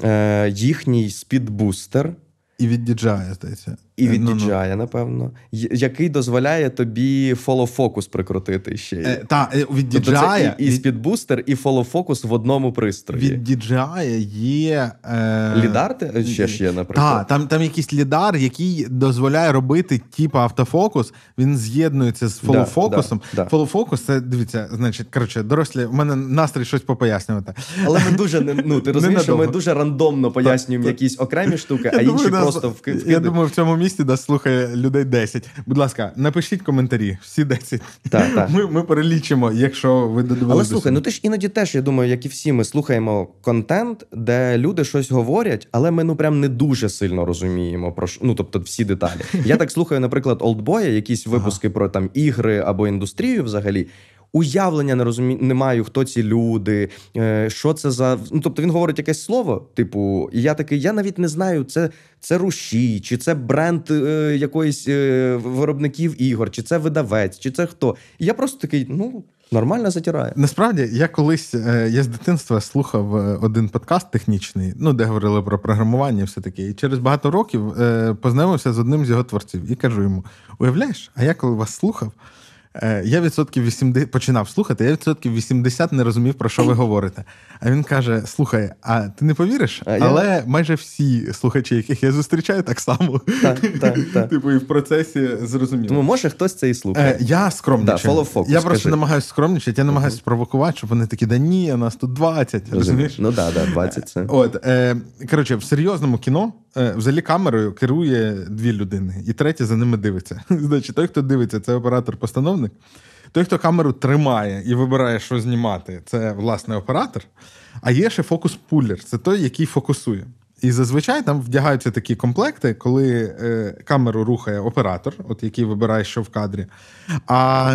е, їхній спідбустер і від діджая, здається і від е, ну, DJI, ну. напевно, який дозволяє тобі фолофокус прикрутити ще е, та від е, DJI... Тобто це і, і спідбустер, і фолофокус в одному пристрої. Від DJI є Е... лідар. Е, ще ж є, наприклад. Так, там там якийсь лідар, який дозволяє робити типу автофокус. Він з'єднується з фолофокусом. Да, да, да. Фолофокус це дивіться, значить, коротше, дорослі. в мене настрій щось попояснювати. Але ми дуже ну ти розумієш, що ми дуже рандомно пояснюємо якісь окремі штуки, а інші просто вкидають. Я думаю, в цьому місці да слухає людей 10. Будь ласка, напишіть коментарі, всі 10. Так, так. Ми ми перелічимо, якщо ви додивилися. Але слухай, ну ти ж іноді теж, я думаю, як і всі, ми слухаємо контент, де люди щось говорять, але ми ну прям не дуже сильно розуміємо про ну, тобто всі деталі. Я так слухаю, наприклад, олдбоя, якісь випуски ага. про там ігри або індустрію взагалі уявлення не розумі... не маю, хто ці люди, е, що це за. Ну, Тобто він говорить якесь слово, типу, і я такий, я навіть не знаю, це це руші, чи це бренд е, якоїсь е, виробників ігор, чи це видавець, чи це хто. І я просто такий, ну. Нормально затирає. Насправді, я колись е, я з дитинства слухав е, один подкаст технічний, ну де говорили про програмування, все таке. І через багато років познайомився з одним з його творців і кажу йому: уявляєш, а я коли вас слухав, Е, я відсотків 80 починав слухати, я відсотків 80 не розумів, про що ви говорите. А він каже: Слухай, а ти не повіриш? А але я... майже всі слухачі, яких я зустрічаю, так само. Так, так, так. Типу, і в процесі зрозуміло. Тому може хтось це і слухає. Е, я скромничаю. Да, focus, я просто скажи. намагаюся скромничати, я намагаюся uh-huh. спровокувати, щоб вони такі, да ні, у нас тут 20, розумієш? Ну да, да, 20 це. От, е, Коротше, в серйозному кіно Е, взагалі камерою керує дві людини, і третя за ними дивиться. Значить, той, хто дивиться, це оператор-постановник. Той, хто камеру тримає і вибирає, що знімати, це власне оператор. А є ще фокус-пулер, це той, який фокусує. І зазвичай там вдягаються такі комплекти, коли е, камеру рухає оператор, от який вибирає, що в кадрі. А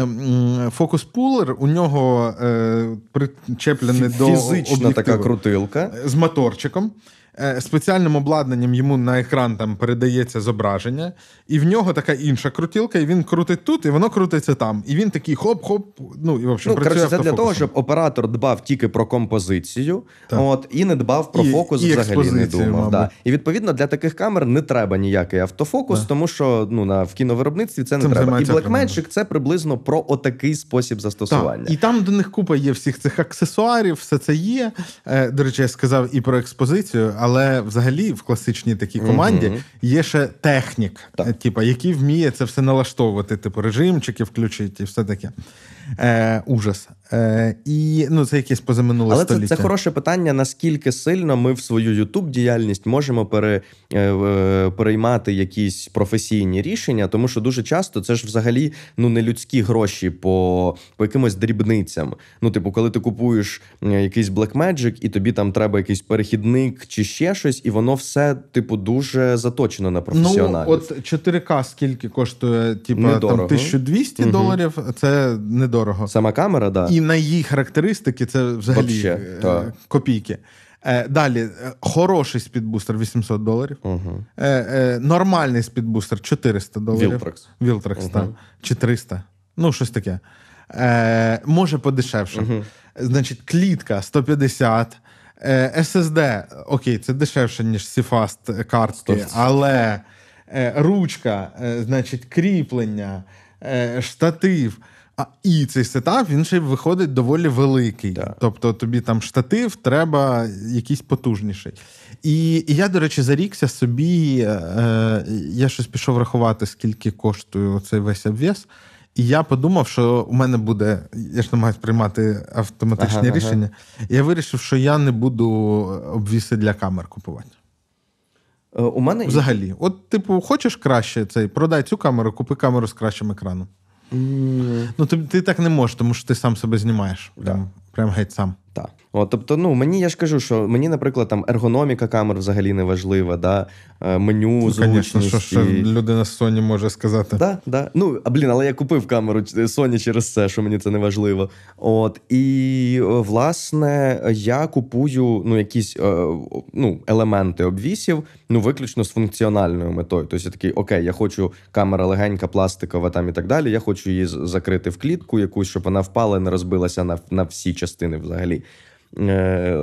фокус-пулер у нього е, причеплений до об'єктиву. така крутилка з моторчиком. Е, спеціальним обладнанням йому на екран там передається зображення, і в нього така інша крутілка, і він крутить тут, і воно крутиться там. І він такий хоп-хоп. Ну і в общем, ну, працює коротше, це для того, щоб оператор дбав тільки про композицію, так. от і не дбав про і, фокус і взагалі не думав. Да. І відповідно для таких камер не треба ніякий автофокус, так. тому що ну на в кіновиробництві це не треба. І Blackmagic – це приблизно про отакий спосіб застосування. Так. І там до них купа є всіх цих аксесуарів, все це є. Е, до речі, я сказав і про експозицію але взагалі в класичній такій команді mm є ще технік, так. типу, який вміє це все налаштовувати, типу режимчики включити і все таке. Е, Ужас. Е, І ну це якесь позаминуле Але століття. Це, це хороше питання. Наскільки сильно ми в свою ютуб діяльність можемо пере, е, е, переймати якісь професійні рішення, тому що дуже часто це ж взагалі ну не людські гроші по по якимось дрібницям. Ну, типу, коли ти купуєш е, якийсь Blackmagic і тобі там треба якийсь перехідник чи ще щось, і воно все, типу, дуже заточено на ну, професіоналів. Ну, От 4К скільки коштує, типу, там 1200 угу. доларів, це недорого. Сама камера, да і на її характеристики це взагалі Вообще, е, копійки. Е, Далі е, хороший спідбустер 800 доларів. Угу. Е, е, Нормальний спідбустер 400 доларів. Вілтрекс. угу. так. Чи 300. Ну, щось таке. Е, Може подешевше. Угу. Значить, клітка 150. SSD, е, окей, це дешевше, ніж Cfast картки, але е, ручка, значить, кріплення, штатив. А і цей сетап він ще виходить доволі великий. Да. Тобто тобі там штатив треба якийсь потужніший. І, і я, до речі, зарікся собі. Е, Я щось пішов рахувати, скільки коштує цей весь обв'яз. І я подумав, що у мене буде. Я ж намагаюся приймати автоматичні ага, рішення. Ага. Я вирішив, що я не буду обвіси для камер купувати. Е, у мене Взагалі, от, типу, хочеш краще цей, продай цю камеру, купи камеру з кращим екраном. Ну ти ти так не можеш, тому що ти сам себе знімаєш. Прям, да. прям геть сам. Так. От, Тобто, ну мені я ж кажу, що мені, наприклад, там ергономіка камер взагалі не важлива, да? Е, меню ну, зручність. що, що людина з Sony може сказати. Да, да. Ну, а блін, але я купив камеру е, Sony через це, що мені це не важливо. От, І е, власне я купую ну, якісь ну, елементи обвісів, ну виключно з функціональною метою. Тобто я такий, окей, я хочу камера легенька, пластикова там і так далі. Я хочу її закрити в клітку, якусь, щоб вона впала і не розбилася на, на всі частини взагалі. Е,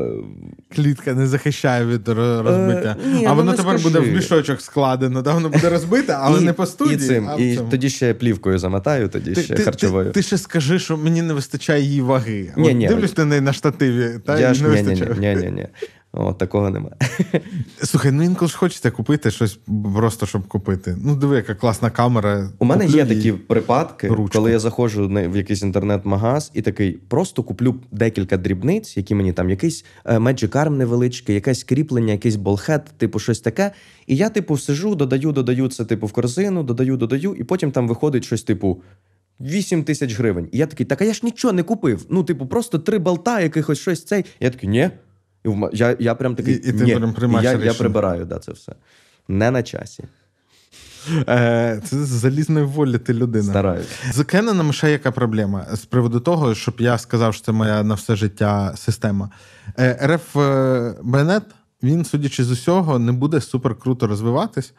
Клітка не захищає від е, розбиття. Е, ні, а ну, воно тепер скажи. буде в мішочок складено, да? воно буде розбите, але і, не по студії. І цим, а і тоді ще плівкою замотаю, тоді ти, ще ти, харчовою. Ти, ти ще скажи, що мені не вистачає її ваги. Ні, ні, Дивлюсь ти на неї на штативі, та я ж, не вистачає. Ні, ні, ні, ні. О, такого немає. Слухай, ну інколи ж хочете купити щось просто щоб купити. Ну, диви, яка класна камера. У мене є такі припадки, ручку. коли я заходжу в якийсь інтернет-магаз і такий просто куплю декілька дрібниць, які мені там якийсь е, Magic Arm невеличкий, якесь кріплення, якийсь болхет, типу щось таке. І я, типу, сижу, додаю, додаю це, типу, в корзину, додаю, додаю, і потім там виходить щось, типу. 8 тисяч гривень. І я такий, так а я ж нічого не купив. Ну, типу, просто три болта, якихось щось цей. Я такий, ні. І в, я я прям такий. І, і ти ні, приймаєш я, я прибираю да, це все. Не на часі. Е, це залізної волі ти людина. Стараюсь. З Кеноном ще яка проблема з приводу того, щоб я сказав, що це моя на все життя система. Е, РФ е, Бенет, він, судячи з усього, не буде супер круто розвиватись,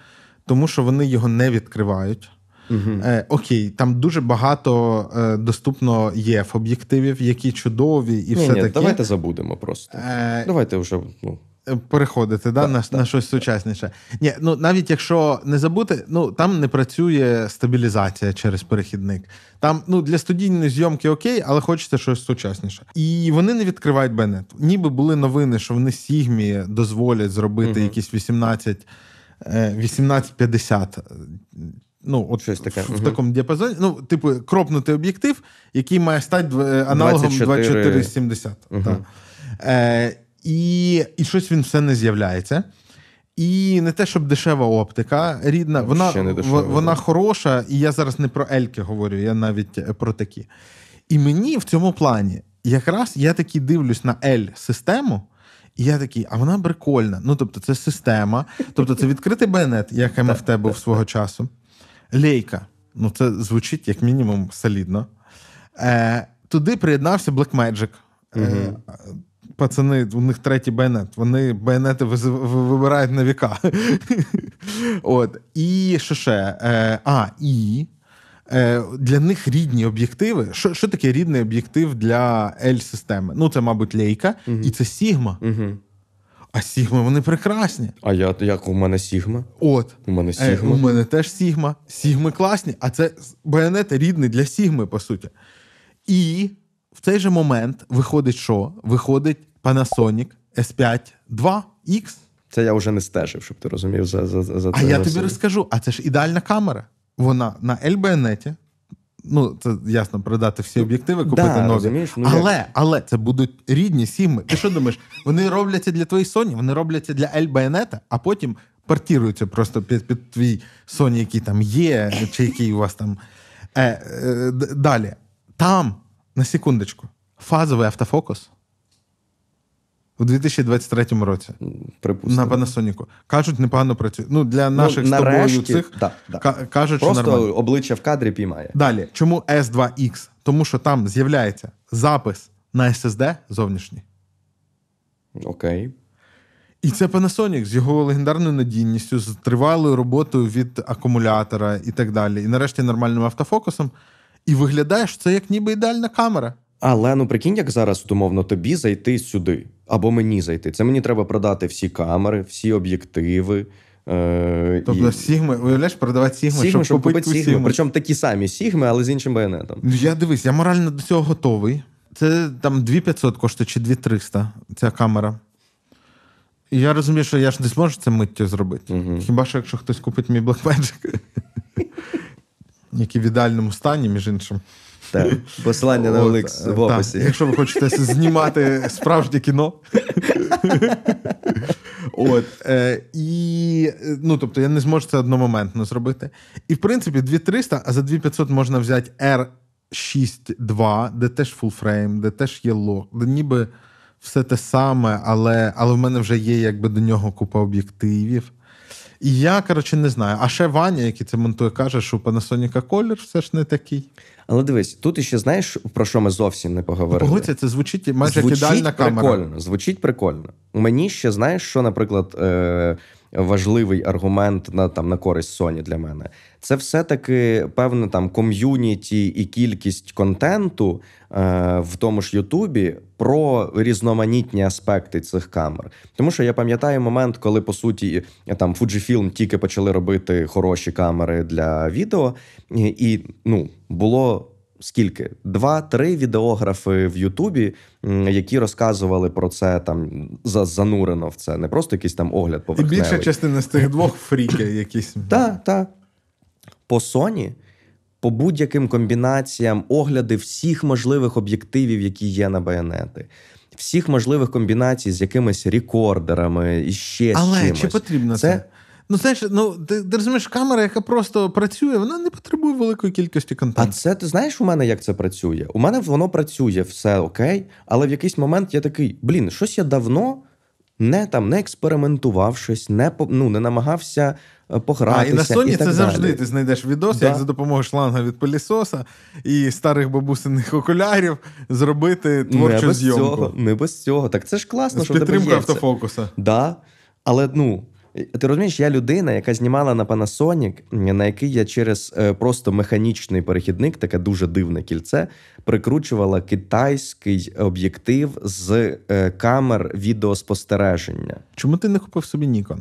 тому що вони його не відкривають. Угу. Е, Окей, там дуже багато е, доступно є об'єктивів, які чудові, і ні, все ні, таке. Давайте забудемо просто. Е... Давайте вже. ну. Е, переходити да, да на да. на щось сучасніше. Ні, ну навіть якщо не забути, ну там не працює стабілізація через перехідник. Там ну для студійної зйомки окей, але хочеться щось сучасніше. І вони не відкривають Бенет. Ніби були новини, що вони Сігмі дозволять зробити угу. якісь 18 1850 е, Ну, от щось таке в такому діапазоні. Ну, типу, кропнутий об'єктив, який має стати е, аналогом 24 Угу. Е, І і щось він все не з'являється. І не те, щоб дешева оптика рідна, вона дешева, вона хороша, і я зараз не про Ельки говорю, я навіть е, про такі. І мені в цьому плані якраз я таки дивлюсь на L-систему. І я такий, а вона прикольна. Ну, тобто, це система, тобто це відкритий байонет, як МФТ був свого часу. Лейка. Ну, це звучить як мінімум солідно. Е, Туди приєднався Blackmagic. Е, угу. Пацани, у них третій байонет. Вони байонети вибирають на віка. От. І що ще? Е, а, і е, для них рідні об'єктиви. Що що таке рідний об'єктив для L-системи? Ну, це, мабуть, лейка угу. і це Сігма. Угу. А Сігма, вони прекрасні. А я як у мене сігма? От. У мене е, сігма. Е, у мене теж сігма. Сігми класні, а це байонет рідний для сігми, по суті. І в цей же момент виходить що? Виходить Panasonic S5 2X. Це я вже не стежив, щоб ти розумів. за за, за А це я тобі розкажу, а це ж ідеальна камера. Вона на L-байонеті, Ну, це ясно, продати всі ну, об'єктиви, купити да, нові. Ну, Але як... але це будуть рідні сімми. Ти що думаєш? Вони робляться для твоїх Sony, вони робляться для Ель Байонета, а потім портіруються просто під під твій Sony, який там є, чи який у вас там. Е, е, Далі. Там, на секундочку, фазовий автофокус. У 2023 році. Припустимо. На Панасоніку. Кажуть, непогано працює. Ну, для ну, наших ну, нарешті, з тобою цих да, да. кажуть, Просто що нормально. обличчя в кадрі піймає. Далі. Чому S2X? Тому що там з'являється запис на SSD зовнішній. Окей. І це Panasonic з його легендарною надійністю, з тривалою роботою від акумулятора і так далі. І нарешті нормальним автофокусом. І виглядаєш це як ніби ідеальна камера. Але ну прикинь, як зараз умовно тобі зайти сюди або мені зайти. Це мені треба продати всі камери, всі об'єктиви. Е, Тобто і... сігми, уявляєш, продавати сігми, сігми щоб, щоб купити сігми. сігми. Причому такі самі сігми, але з іншим байонетом. Ну, я дивись, я морально до цього готовий. Це там 2500 коштує чи 2300 ця камера. І я розумію, що я ж не зможу це миттю зробити. Угу. Хіба що якщо хтось купить мій Black який в ідеальному стані, між іншим. Так. Посилання на Олекс е, в описі. Якщо ви хочете знімати справжнє кіно. От. Е, І, ну, тобто, я не зможу це одномоментно зробити. І, в принципі, 2300, а за 2500 можна взяти R6.2, де теж фулфрейм, де теж є лок, де ніби все те саме, але але в мене вже є якби до нього купа об'єктивів. І я, коротше, не знаю. А ще Ваня, який це монтує, каже, що у Panasonic колір все ж не такий. Але дивись, тут іще знаєш, про що ми зовсім не поговорили. Ну, погодься, це звучить майже звучить ідеальна камера. прикольно, Звучить прикольно. У Мені ще знаєш, що, наприклад, е- важливий аргумент на там на користь Sony для мене. Це все-таки певне там ком'юніті і кількість контенту е- в тому ж Ютубі, про різноманітні аспекти цих камер. Тому що я пам'ятаю момент, коли по суті там Fujifilm тільки почали робити хороші камери для відео, і ну було. Скільки два-три відеографи в Ютубі, які розказували про це там за занурено в це, не просто якийсь там огляд поверхневий. І більша частина з тих двох фріки якісь. Так, так. По Sony по будь-яким комбінаціям огляди всіх можливих об'єктивів, які є на байонети. Всіх можливих комбінацій з якимись рекордерами і ще Але, з чимось. Але чи потрібно це? це? Ну, знаєш, ну ти, ти розумієш, камера, яка просто працює, вона не потребує великої кількості контенту. А це ти знаєш у мене, як це працює? У мене воно працює все окей, але в якийсь момент я такий: блін, щось я давно не там не експериментував щось, не ну, не намагався е, погратися. А, і на Соні і так це далі. завжди ти знайдеш відос, да. як за допомогою шланга від пилісоса і старих бабусиних окулярів зробити творчу не без зйомку. Цього, не без цього. Так це ж класно, що підтримка автофокуса. Да, але ну. Ти розумієш, я людина, яка знімала на Panasonic, на який я через е, просто механічний перехідник, таке дуже дивне кільце, прикручувала китайський об'єктив з е, камер відеоспостереження. Чому ти не купив собі Nikon?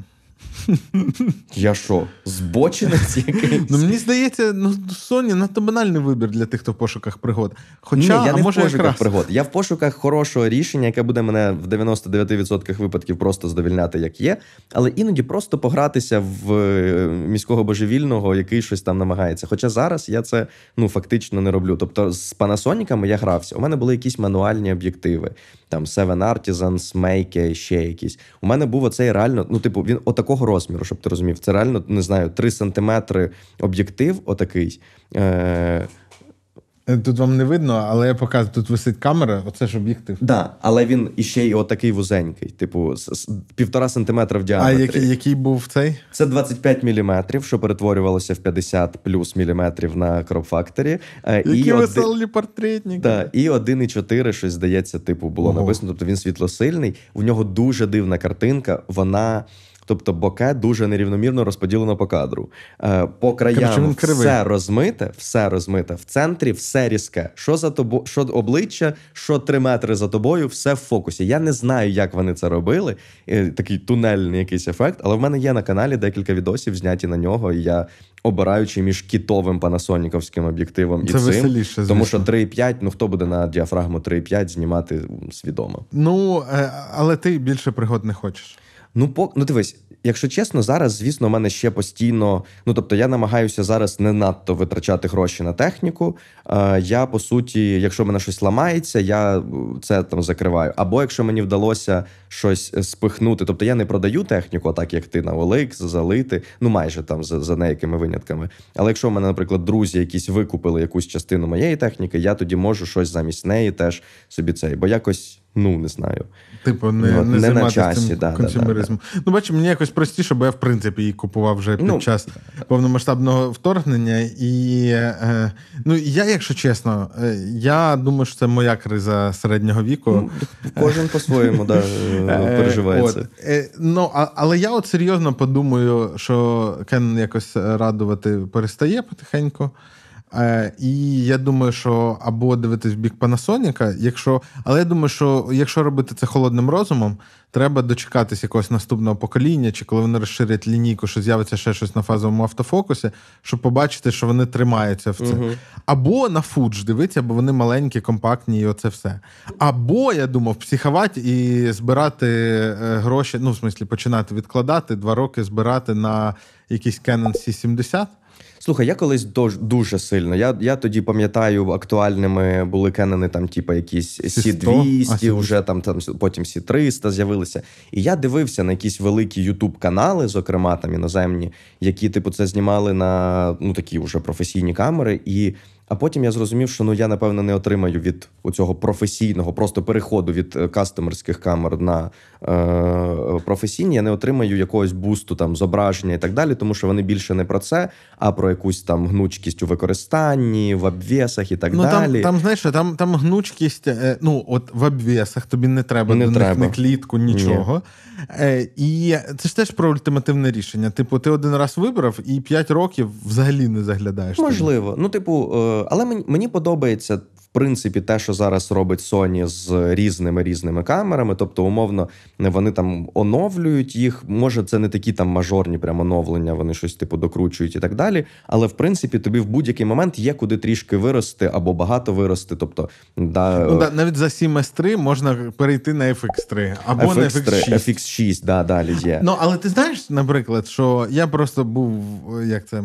Я що, збочинець якийсь? Ну, Мені здається, ну, Sony надто банальний вибір для тих, хто в пошуках пригод. Хоча Ні, я а не може в пошуках якраз... пригод. Я в пошуках хорошого рішення, яке буде мене в 99% випадків просто здовільняти, як є, але іноді просто погратися в е, міського божевільного, який щось там намагається. Хоча зараз я це ну фактично не роблю. Тобто з панасоніками я грався. У мене були якісь мануальні об'єктиви там Seven Artisans, Make, ще якісь. У мене був оцей реально, ну, типу, він отакого розміру, щоб ти розумів. Це реально, не знаю, 3 сантиметри об'єктив отакий. Е- Е, тут вам не видно, але я показую, тут висить камера, оце ж об'єктив. Так, да, але він іще й отакий вузенький, типу, з півтора сантиметра в діаметрі. А який який був цей? Це 25 міліметрів, що перетворювалося в 50 плюс міліметрів на кропфакторі. Е, Які веселі портретники. Да, і 1,4 щось здається, типу, було Ого. написано. Тобто він світлосильний. У нього дуже дивна картинка. Вона. Тобто боке дуже нерівномірно розподілено по кадру. Е, по краям все розмите, все розмите. В центрі все різке. Що за тобо, що обличчя, що три метри за тобою, все в фокусі. Я не знаю, як вони це робили. Е, такий тунельний якийсь ефект, але в мене є на каналі декілька відосів, зняті на нього. і Я обираючи між кітовим панасоніковським об'єктивом це і цим, веселіше, тому що 3,5, ну хто буде на діафрагму 3,5 знімати свідомо. Ну е, але ти більше пригод не хочеш. Ну, по ну дивись, якщо чесно, зараз, звісно, в мене ще постійно. Ну тобто, я намагаюся зараз не надто витрачати гроші на техніку. Е, Я по суті, якщо в мене щось ламається, я е, це там закриваю. Або якщо мені вдалося щось е, спихнути, тобто я не продаю техніку, так як ти на Олик, залити, ну майже там за, за неякими винятками. Але якщо в мене, наприклад, друзі якісь викупили якусь частину моєї техніки, я тоді можу щось замість неї теж собі цей, бо якось ну не знаю. Типу, не ну, От, не, не на часі, да, консюмеризмом. Да, да, ну, бачу, мені якось простіше, бо я в принципі її купував вже під ну, час повномасштабного вторгнення. І е, ну я, якщо чесно, е, я думаю, що це моя криза середнього віку. Ну, кожен по-своєму да, е, переживає це. Ну а, але я от серйозно подумаю, що Кен якось радувати перестає потихеньку. Е, і я думаю, що або дивитись в бік Панасоніка, якщо але я думаю, що якщо робити це холодним розумом, треба дочекатись якогось наступного покоління, чи коли вони розширять лінійку, що з'явиться ще щось на фазовому автофокусі, щоб побачити, що вони тримаються в це. Угу. Або на фудж дивитися, бо вони маленькі, компактні, і оце все. Або я думав, психовать і збирати е, гроші, ну в смислі починати відкладати два роки, збирати на якийсь Canon C70, Слухай, я колись дож, дуже сильно. Я я тоді пам'ятаю, актуальними були кенени там, типу, якісь Сі-200, вже там там потім Сі 300 з'явилися. І я дивився на якісь великі ютуб-канали, зокрема там іноземні, які типу це знімали на ну такі вже професійні камери. І а потім я зрозумів, що ну я напевно не отримаю від цього професійного, просто переходу від е, кастомерських камер на е, професійні. Я не отримаю якогось бусту там зображення і так далі, тому що вони більше не про це, а про якусь там гнучкість у використанні, в обвісах і так ну, далі. Там там знаєш, там там гнучкість. Е, ну от в обвісах тобі не треба не, треба. не клітку, нічого. Ні. Е, І це ж теж про ультимативне рішення. Типу, ти один раз вибрав і 5 років взагалі не заглядаєш. Можливо, тобі. ну типу. Е, але мені мені подобається принципі, те, що зараз робить Sony з різними різними камерами, тобто, умовно, вони там оновлюють їх. Може, це не такі там мажорні прям оновлення, вони щось типу докручують і так далі. Але в принципі, тобі в будь-який момент є куди трішки вирости або багато вирости. Тобто, да, ну, да, навіть за 7 s 3 можна перейти на FX3 або FX3, на FX6. FX6, да, далі є. Ну але ти знаєш, наприклад, що я просто був як це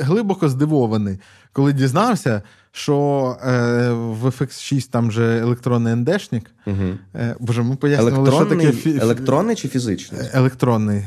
глибоко здивований, коли дізнався що е, в FX6 там же електронний НДшник. Угу. Е, боже, ми пояснили, електронний, що таке фі... електронний чи фізичний? Е, електронний.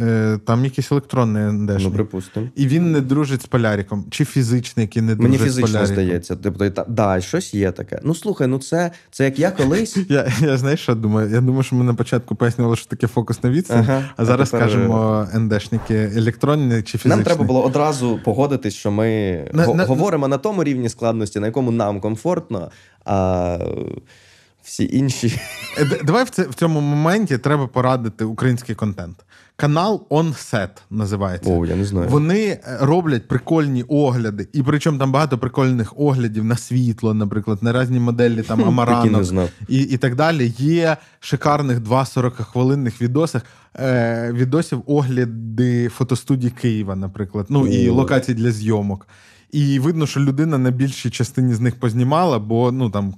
Е, там якийсь електронний НДшник. Ну, припустимо. І він не дружить з поляриком. Чи фізичний, який не дружить Мені фізично з поляриком. здається. Тобто, та, да, щось є таке. Ну слухай, ну це це як я колись. Я я знаєш, що думаю? Я думаю, що ми на початку пояснювали, що таке фокус на відстань, ага, а зараз тепер... скажемо е, НДшники електронні чи фізичні. Нам треба було одразу погодитись, що ми на, го- на... говоримо на тому рівні складності, на якому нам комфортно. а... Всі інші. Е, давай в цьому моменті треба порадити український контент. Канал OnSet називається. О, я не знаю. Вони е, роблять прикольні огляди, і причому там багато прикольних оглядів на світло, наприклад, на різні моделі там амаранок і і так далі. Є шикарних два 40-хвилинних відосах. Е, відосів огляди фотостудій Києва, наприклад, ну О. і локацій для зйомок. І видно, що людина на більшій частині з них познімала, бо ну там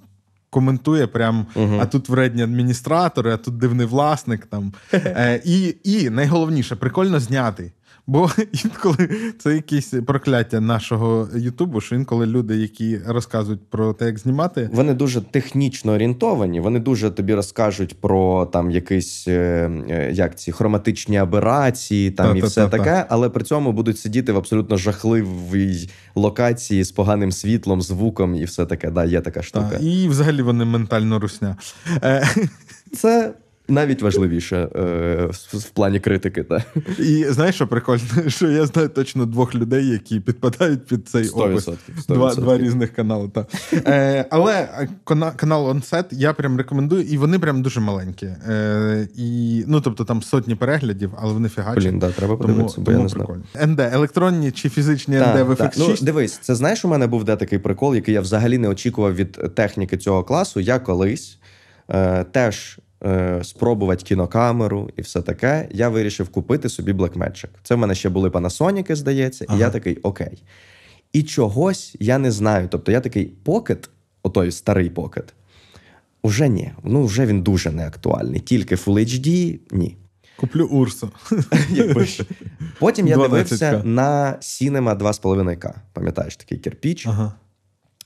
коментує прям угу. а тут вредні адміністратори, а тут дивний власник. Там. Е, І і найголовніше, прикольно зняти. Бо інколи це якесь прокляття нашого Ютубу, що інколи люди, які розказують про те, як знімати, вони дуже технічно орієнтовані. Вони дуже тобі розкажуть про там якісь е, е, як ці хроматичні аберації, там та, і та, все та, таке, але при цьому будуть сидіти в абсолютно жахливій локації з поганим світлом, звуком і все таке. Да, є така штука. І взагалі вони ментально русня. Е, це навіть важливіше е, в, в плані критики, та і знаєш, що прикольно, що я знаю точно двох людей, які підпадають під цей 100%, опис. 100%. Два два різних канали. Та. Е, Але е, канал Онсет я прям рекомендую, і вони прям дуже маленькі. Е, і, Ну тобто там сотні переглядів, але вони фігачі. Блін, да, треба подивитися, бо я не прикольно. НД, електронні чи фізичні НД в FX6? Ну, Дивись, це знаєш, у мене був де такий прикол, який я взагалі не очікував від техніки цього класу. Я колись. Е, теж Е, спробувати кінокамеру і все таке, я вирішив купити собі Blackmagic. Це в мене ще були панасоніки, здається, ага. і я такий окей. І чогось я не знаю. Тобто я такий покет, отой старий покет, уже ні. Ну вже він дуже не актуальний. Тільки Full HD, ні. Куплю Урсу. Потім я дивився на Cinema 2,5К. Пам'ятаєш такий кирпіч. Ага.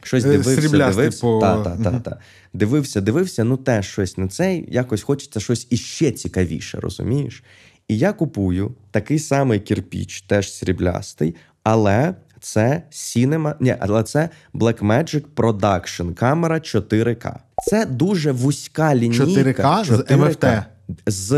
Щось е, дивився, Сріблясти дивився. По... Та, та, та, та. Дивився, дивився, ну теж щось на цей, якось хочеться щось іще цікавіше, розумієш? І я купую такий самий кірпіч, теж сріблястий, але це Cinema, ні, але це Blackmagic Production камера 4К. Це дуже вузька лінійка. 4К з 4K, MFT? з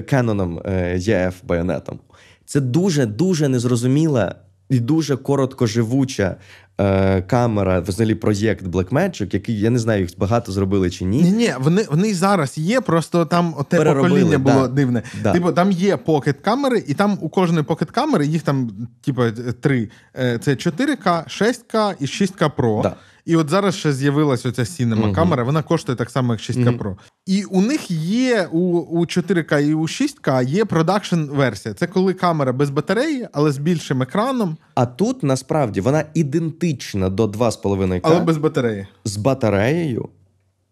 Canon EF е, байонетом. Це дуже дуже незрозуміла і дуже короткоживуча е, камера, взагалі проєкт Blackmagic, який я не знаю, їх багато зробили чи ні. Ні, ні, вони вони зараз є, просто там те Переробили, покоління було да, дивне. Да. Типу, там є покет камери, і там у кожної покет камери їх там, типу, три: е, це 4К, 6К і 6К Pro. Да. І от зараз ще з'явилася оця сінема mm-hmm. камера, вона коштує так само, як 6 к mm-hmm. Pro. І у них є у у 4К і у 6К є продакшн версія. Це коли камера без батареї, але з більшим екраном. А тут насправді вона ідентична до 2,5К. Але без батареї. З батареєю.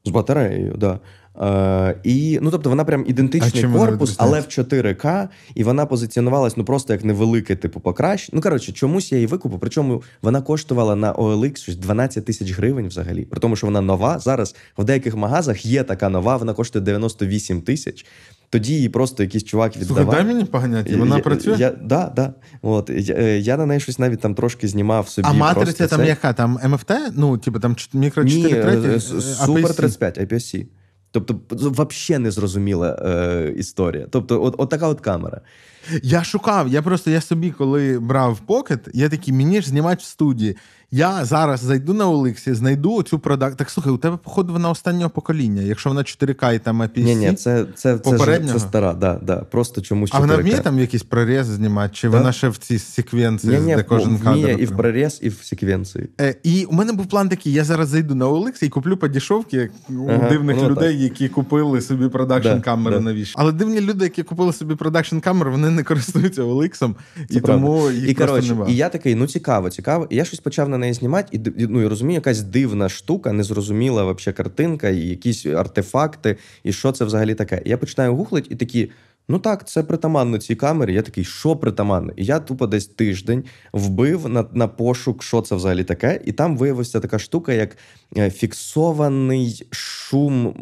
З батареєю, так. Да. Е, і ну тобто вона прям ідентичний а корпус, але в 4К, і вона позиціонувалась ну просто як невелике, типу, покращ. Ну коротше, чомусь я її викупу, Причому вона коштувала на OLX щось 12 тисяч гривень взагалі. При тому, що вона нова. Зараз в деяких магазах є така нова, вона коштує 98 тисяч. Тоді її просто якийсь чувак віддавав. Слухай, дай мені поганяти, вона я, працює? Я, да, да. От, я, е, я на неї щось навіть там трошки знімав собі. А матриця там яка? Там МФТ? Ну, типу там мікро 4 треті? Е, Супер 35 IPSC. Тобто, взагалі незрозуміла е, історія. Тобто, от, от така от камера. Я шукав. Я просто я собі, коли брав покет, я такий, мені ж знімати в студії. Я зараз зайду на Оликсі, знайду цю продакт. Так слухай, у тебе, походу, вона останнього покоління. Якщо вона 4К і там APC... Ні, ні, це це, це, це стара, да, да. просто чомусь 4К. А вона вміє там якісь прорези знімати, чи да? вона ще в цій секвенції, де кожен ну, кадр? Ні, і в прорез, і в секвенції. Е, І у мене був план такий: я зараз зайду на Оликсі і куплю подішовки у дивних ну, людей, так. які купили собі продакшн камери да, навіщо. Але дивні люди, які купили собі продакшн камери, вони не користуються Оликсом, і правда. тому їх і, просто коротше, немає. І я такий, ну цікаво, цікаво. я щось почав на неї знімати, і ну, і розумію, якась дивна штука, незрозуміла вообще картинка, і якісь артефакти, і що це взагалі таке. я починаю гуглити і такі. Ну так, це притаманно цій камері. Я такий, що притаманно? І я тупо десь тиждень вбив на на пошук, що це взагалі таке, і там виявилася така штука, як е, фіксований шум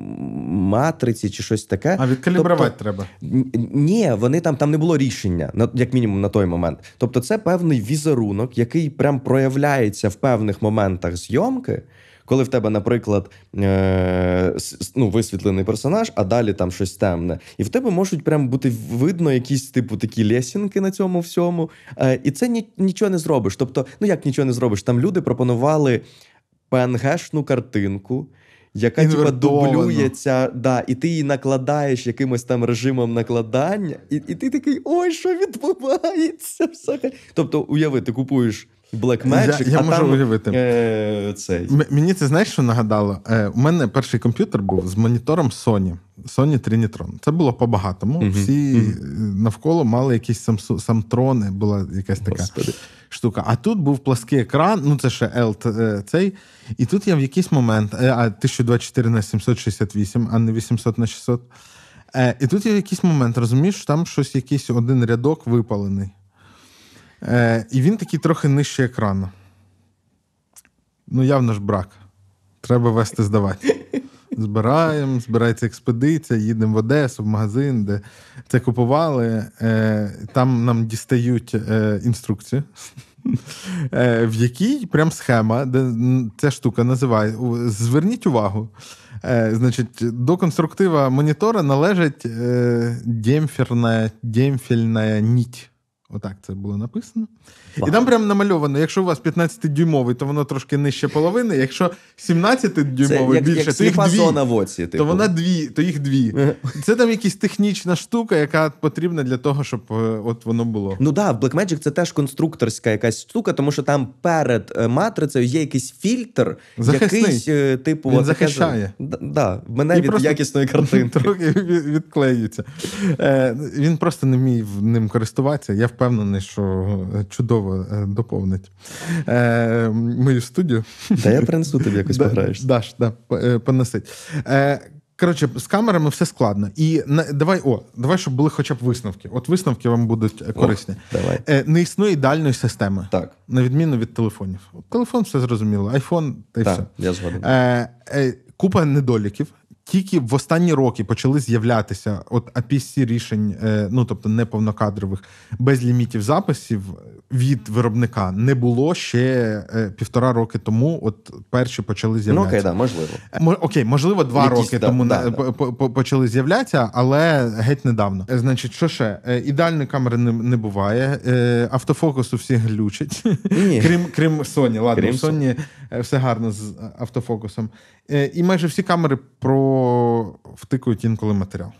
матриці чи щось таке. А відкалібрувати тобто, треба? Ні, вони там там не було рішення, як мінімум на той момент. Тобто, це певний візерунок, який прям проявляється в певних моментах зйомки коли в тебе, наприклад, е- ну, висвітлений персонаж, а далі там щось темне, і в тебе можуть прям бути видно якісь типу такі лесінки на цьому всьому, е- і це ні- нічого не зробиш. Тобто, ну як нічого не зробиш, там люди пропонували пенгешну картинку. Яка типа дублюється, да, і ти її накладаєш якимось там режимом накладання, і і ти такий ой, що відбувається? взагалі? Тобто, уяви, ти купуєш Black Magic, Я, я а можу там, уявити. Е, цей. М- мені це знаєш, що нагадало? Е, У мене перший комп'ютер був з монітором Sony. Sony Trinitron. Це було по-багатому. uh Всі uh навколо мали якісь Samsung, самтрони, була якась така Господи. штука. А тут був плаский екран, ну це ще L е, цей. І тут я в якийсь момент, е, а 1024 на 768, а не 800 на 600. І тут я в якийсь момент розумієш, що там щось якийсь один рядок випалений. Е, І він такий трохи нижче екрану. Ну, явно ж брак. Треба вести здавати. Збираємо, збирається експедиція, їдемо в Одесу, в магазин, де це купували. Е, Там нам дістають е, інструкцію, е, в якій прям схема, де ця штука називає. Зверніть увагу. Е, Значить, до конструктива монітора належить е, демпферна, демпфельна ніть. Отак це було написано. Багато. І там прям намальовано, якщо у вас 15-дюймовий, то воно трошки нижче половини. Якщо 17-дюймовий як, більше, як то їх дві. Воці, типу. то вона дві, то їх дві. Це там якась технічна штука, яка потрібна для того, щоб е, от воно було. Ну да, в Blackmagic це теж конструкторська якась штука, тому що там перед е, матрицею є якийсь фільтр, Захисний. якийсь е, типу Він захищає. да, Мене І від якісної картинки. Трохи відклеюється. Е, він просто не вмів ним користуватися. Я в впевнений, що е, чудово е, доповнить е, мою студію. Та я принесу тобі якось пограєш. Даш, да, е, понесить. Е, Коротше, з камерами все складно. І давай, о, давай, щоб були хоча б висновки. От висновки вам будуть корисні. О, давай. Не існує ідеальної системи, Так. на відміну від телефонів. Телефон все зрозуміло, iPhone та й так, все. Я згоден. Е, е, Купа недоліків, тільки в останні роки почали з'являтися от апісі рішень, е, ну тобто неповнокадрових, без лімітів записів від виробника не було ще е, півтора роки тому. От перші почали ну, з'являтися. Ну, окей, да, можливо. Е, М- окей, можливо, два Якісь, роки да, тому да, да. почали з'являтися, але геть недавно. Значить, що ще ідеальної камери не, не буває. Автофокус у всіх глючить, крім крім Sony. Ладно, крім в Sony все гарно з автофокусом. Е, і майже всі камери втикують інколи матеріал.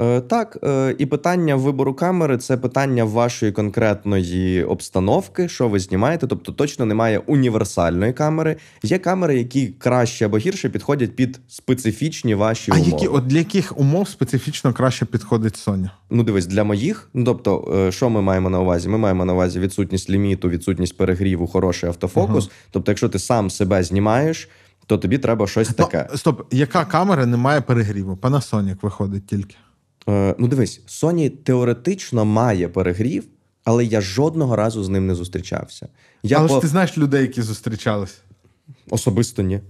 Е, так, е, і питання вибору камери це питання вашої конкретної обстановки, що ви знімаєте. Тобто точно немає універсальної камери. Є камери, які краще або гірше підходять під специфічні ваші а умови. А які от для яких умов специфічно краще підходить Sony? Ну дивись, для моїх. Ну тобто, що ми маємо на увазі? Ми маємо на увазі відсутність ліміту, відсутність перегріву, хороший автофокус. Угу. Тобто, якщо ти сам себе знімаєш то тобі треба щось Но, ну, таке. Стоп, яка камера не має перегріву? Panasonic виходить тільки. Е, Ну, дивись, Sony теоретично має перегрів, але я жодного разу з ним не зустрічався. Я Але по... ж ти знаєш людей, які зустрічались? Особисто ні.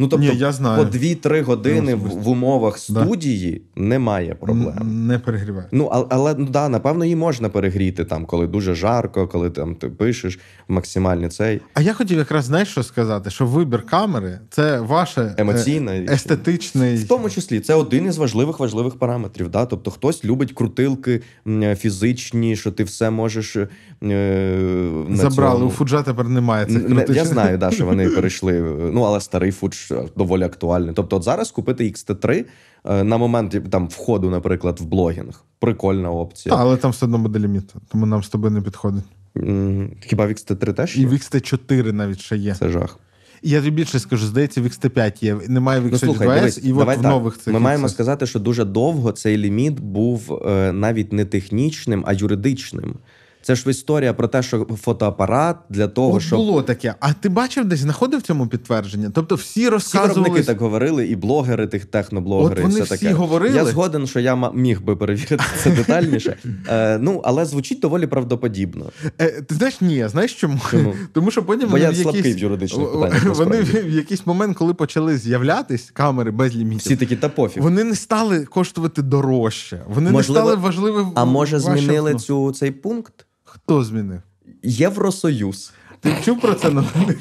Ну тобто, Ні, я знаю. по 2-3 години в, в умовах студії да. немає проблем. Не перегріває. Ну але, але ну да, напевно, її можна перегріти там, коли дуже жарко, коли там ти пишеш максимальний цей. А я хотів якраз знаєш, що сказати, що вибір камери це ваше е, емоційне естетичний, в тому числі це один із важливих важливих параметрів. Да? Тобто, хтось любить крутилки фізичні, що ти все можеш е, забрали. Цьому... У фуджа тепер немає цих крутичних. Я знаю, да, що вони перейшли. Ну але старий фудж доволі актуальний. Тобто, от зараз купити XT3 е, на момент там входу, наприклад, в блогінг. Прикольна опція. Та, але там все одно буде ліміт, тому нам з тобою не підходить. Хіба в XT3 теж? І в XT4 навіть ще є. Це жах. Я тобі більше скажу, здається, в XT5 є. Немає в xt 2 ну, і давай от в так. нових цих. Ми XS. маємо сказати, що дуже довго цей ліміт був е, навіть не технічним, а юридичним. Це ж історія про те, що фотоапарат для того, От щоб... було таке. А ти бачив, десь знаходив цьому підтвердження? Тобто всі розказували... Всі так говорили, і блогери, тих техноблогери, От вони і все всі таке. говорили. Я згоден, що я міг би перевірити це детальніше. Е, Ну але звучить доволі правдоподібно. Е, Ти знаєш, ні, знаєш чому? чому? Тому що потім Бо вони я в слабкий в юридичних питаннях. Вони в якийсь момент, коли почали з'являтись камери без лімітів, всі такі та пофіг. Вони не стали коштувати дорожче. Вони Можливо... не стали важливим. А може змінили цю цей пункт? Хто змінив? Євросоюз. Ти чув про це новини?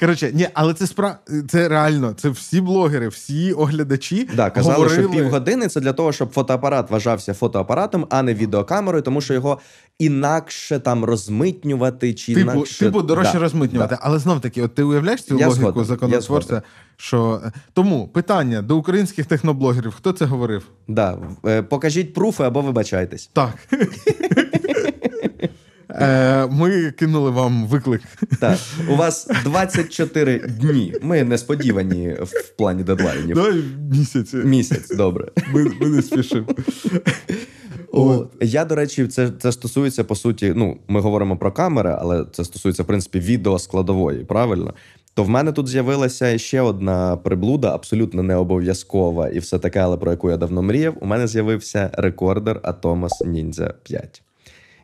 Коротше, ні, але це спра... це реально. Це всі блогери, всі оглядачі. Да, казали, говорили... що півгодини це для того, щоб фотоапарат вважався фотоапаратом, а не відеокамерою, тому що його інакше там розмитнювати чи типу, інакше... Типу дорожче да, розмитнювати. Да. Але знов таки, от ти уявляєш цю я логіку згоден, законотворця, що е, тому питання до українських техноблогерів: хто це говорив? Да, е, Покажіть пруфи або вибачайтесь. Так. Е, Ми кинули вам виклик. Так. У вас 24 дні. Ми несподівані в плані дедлайнів. Давай Місяць. Місяць, добре. Ми ми не спішимо. Я, до речі, це це стосується по суті. Ну, ми говоримо про камери, але це стосується в принципі відео складової, правильно? То в мене тут з'явилася ще одна приблуда, абсолютно не обов'язкова, і все таке, але про яку я давно мріяв. У мене з'явився рекордер Atomas Ninja 5.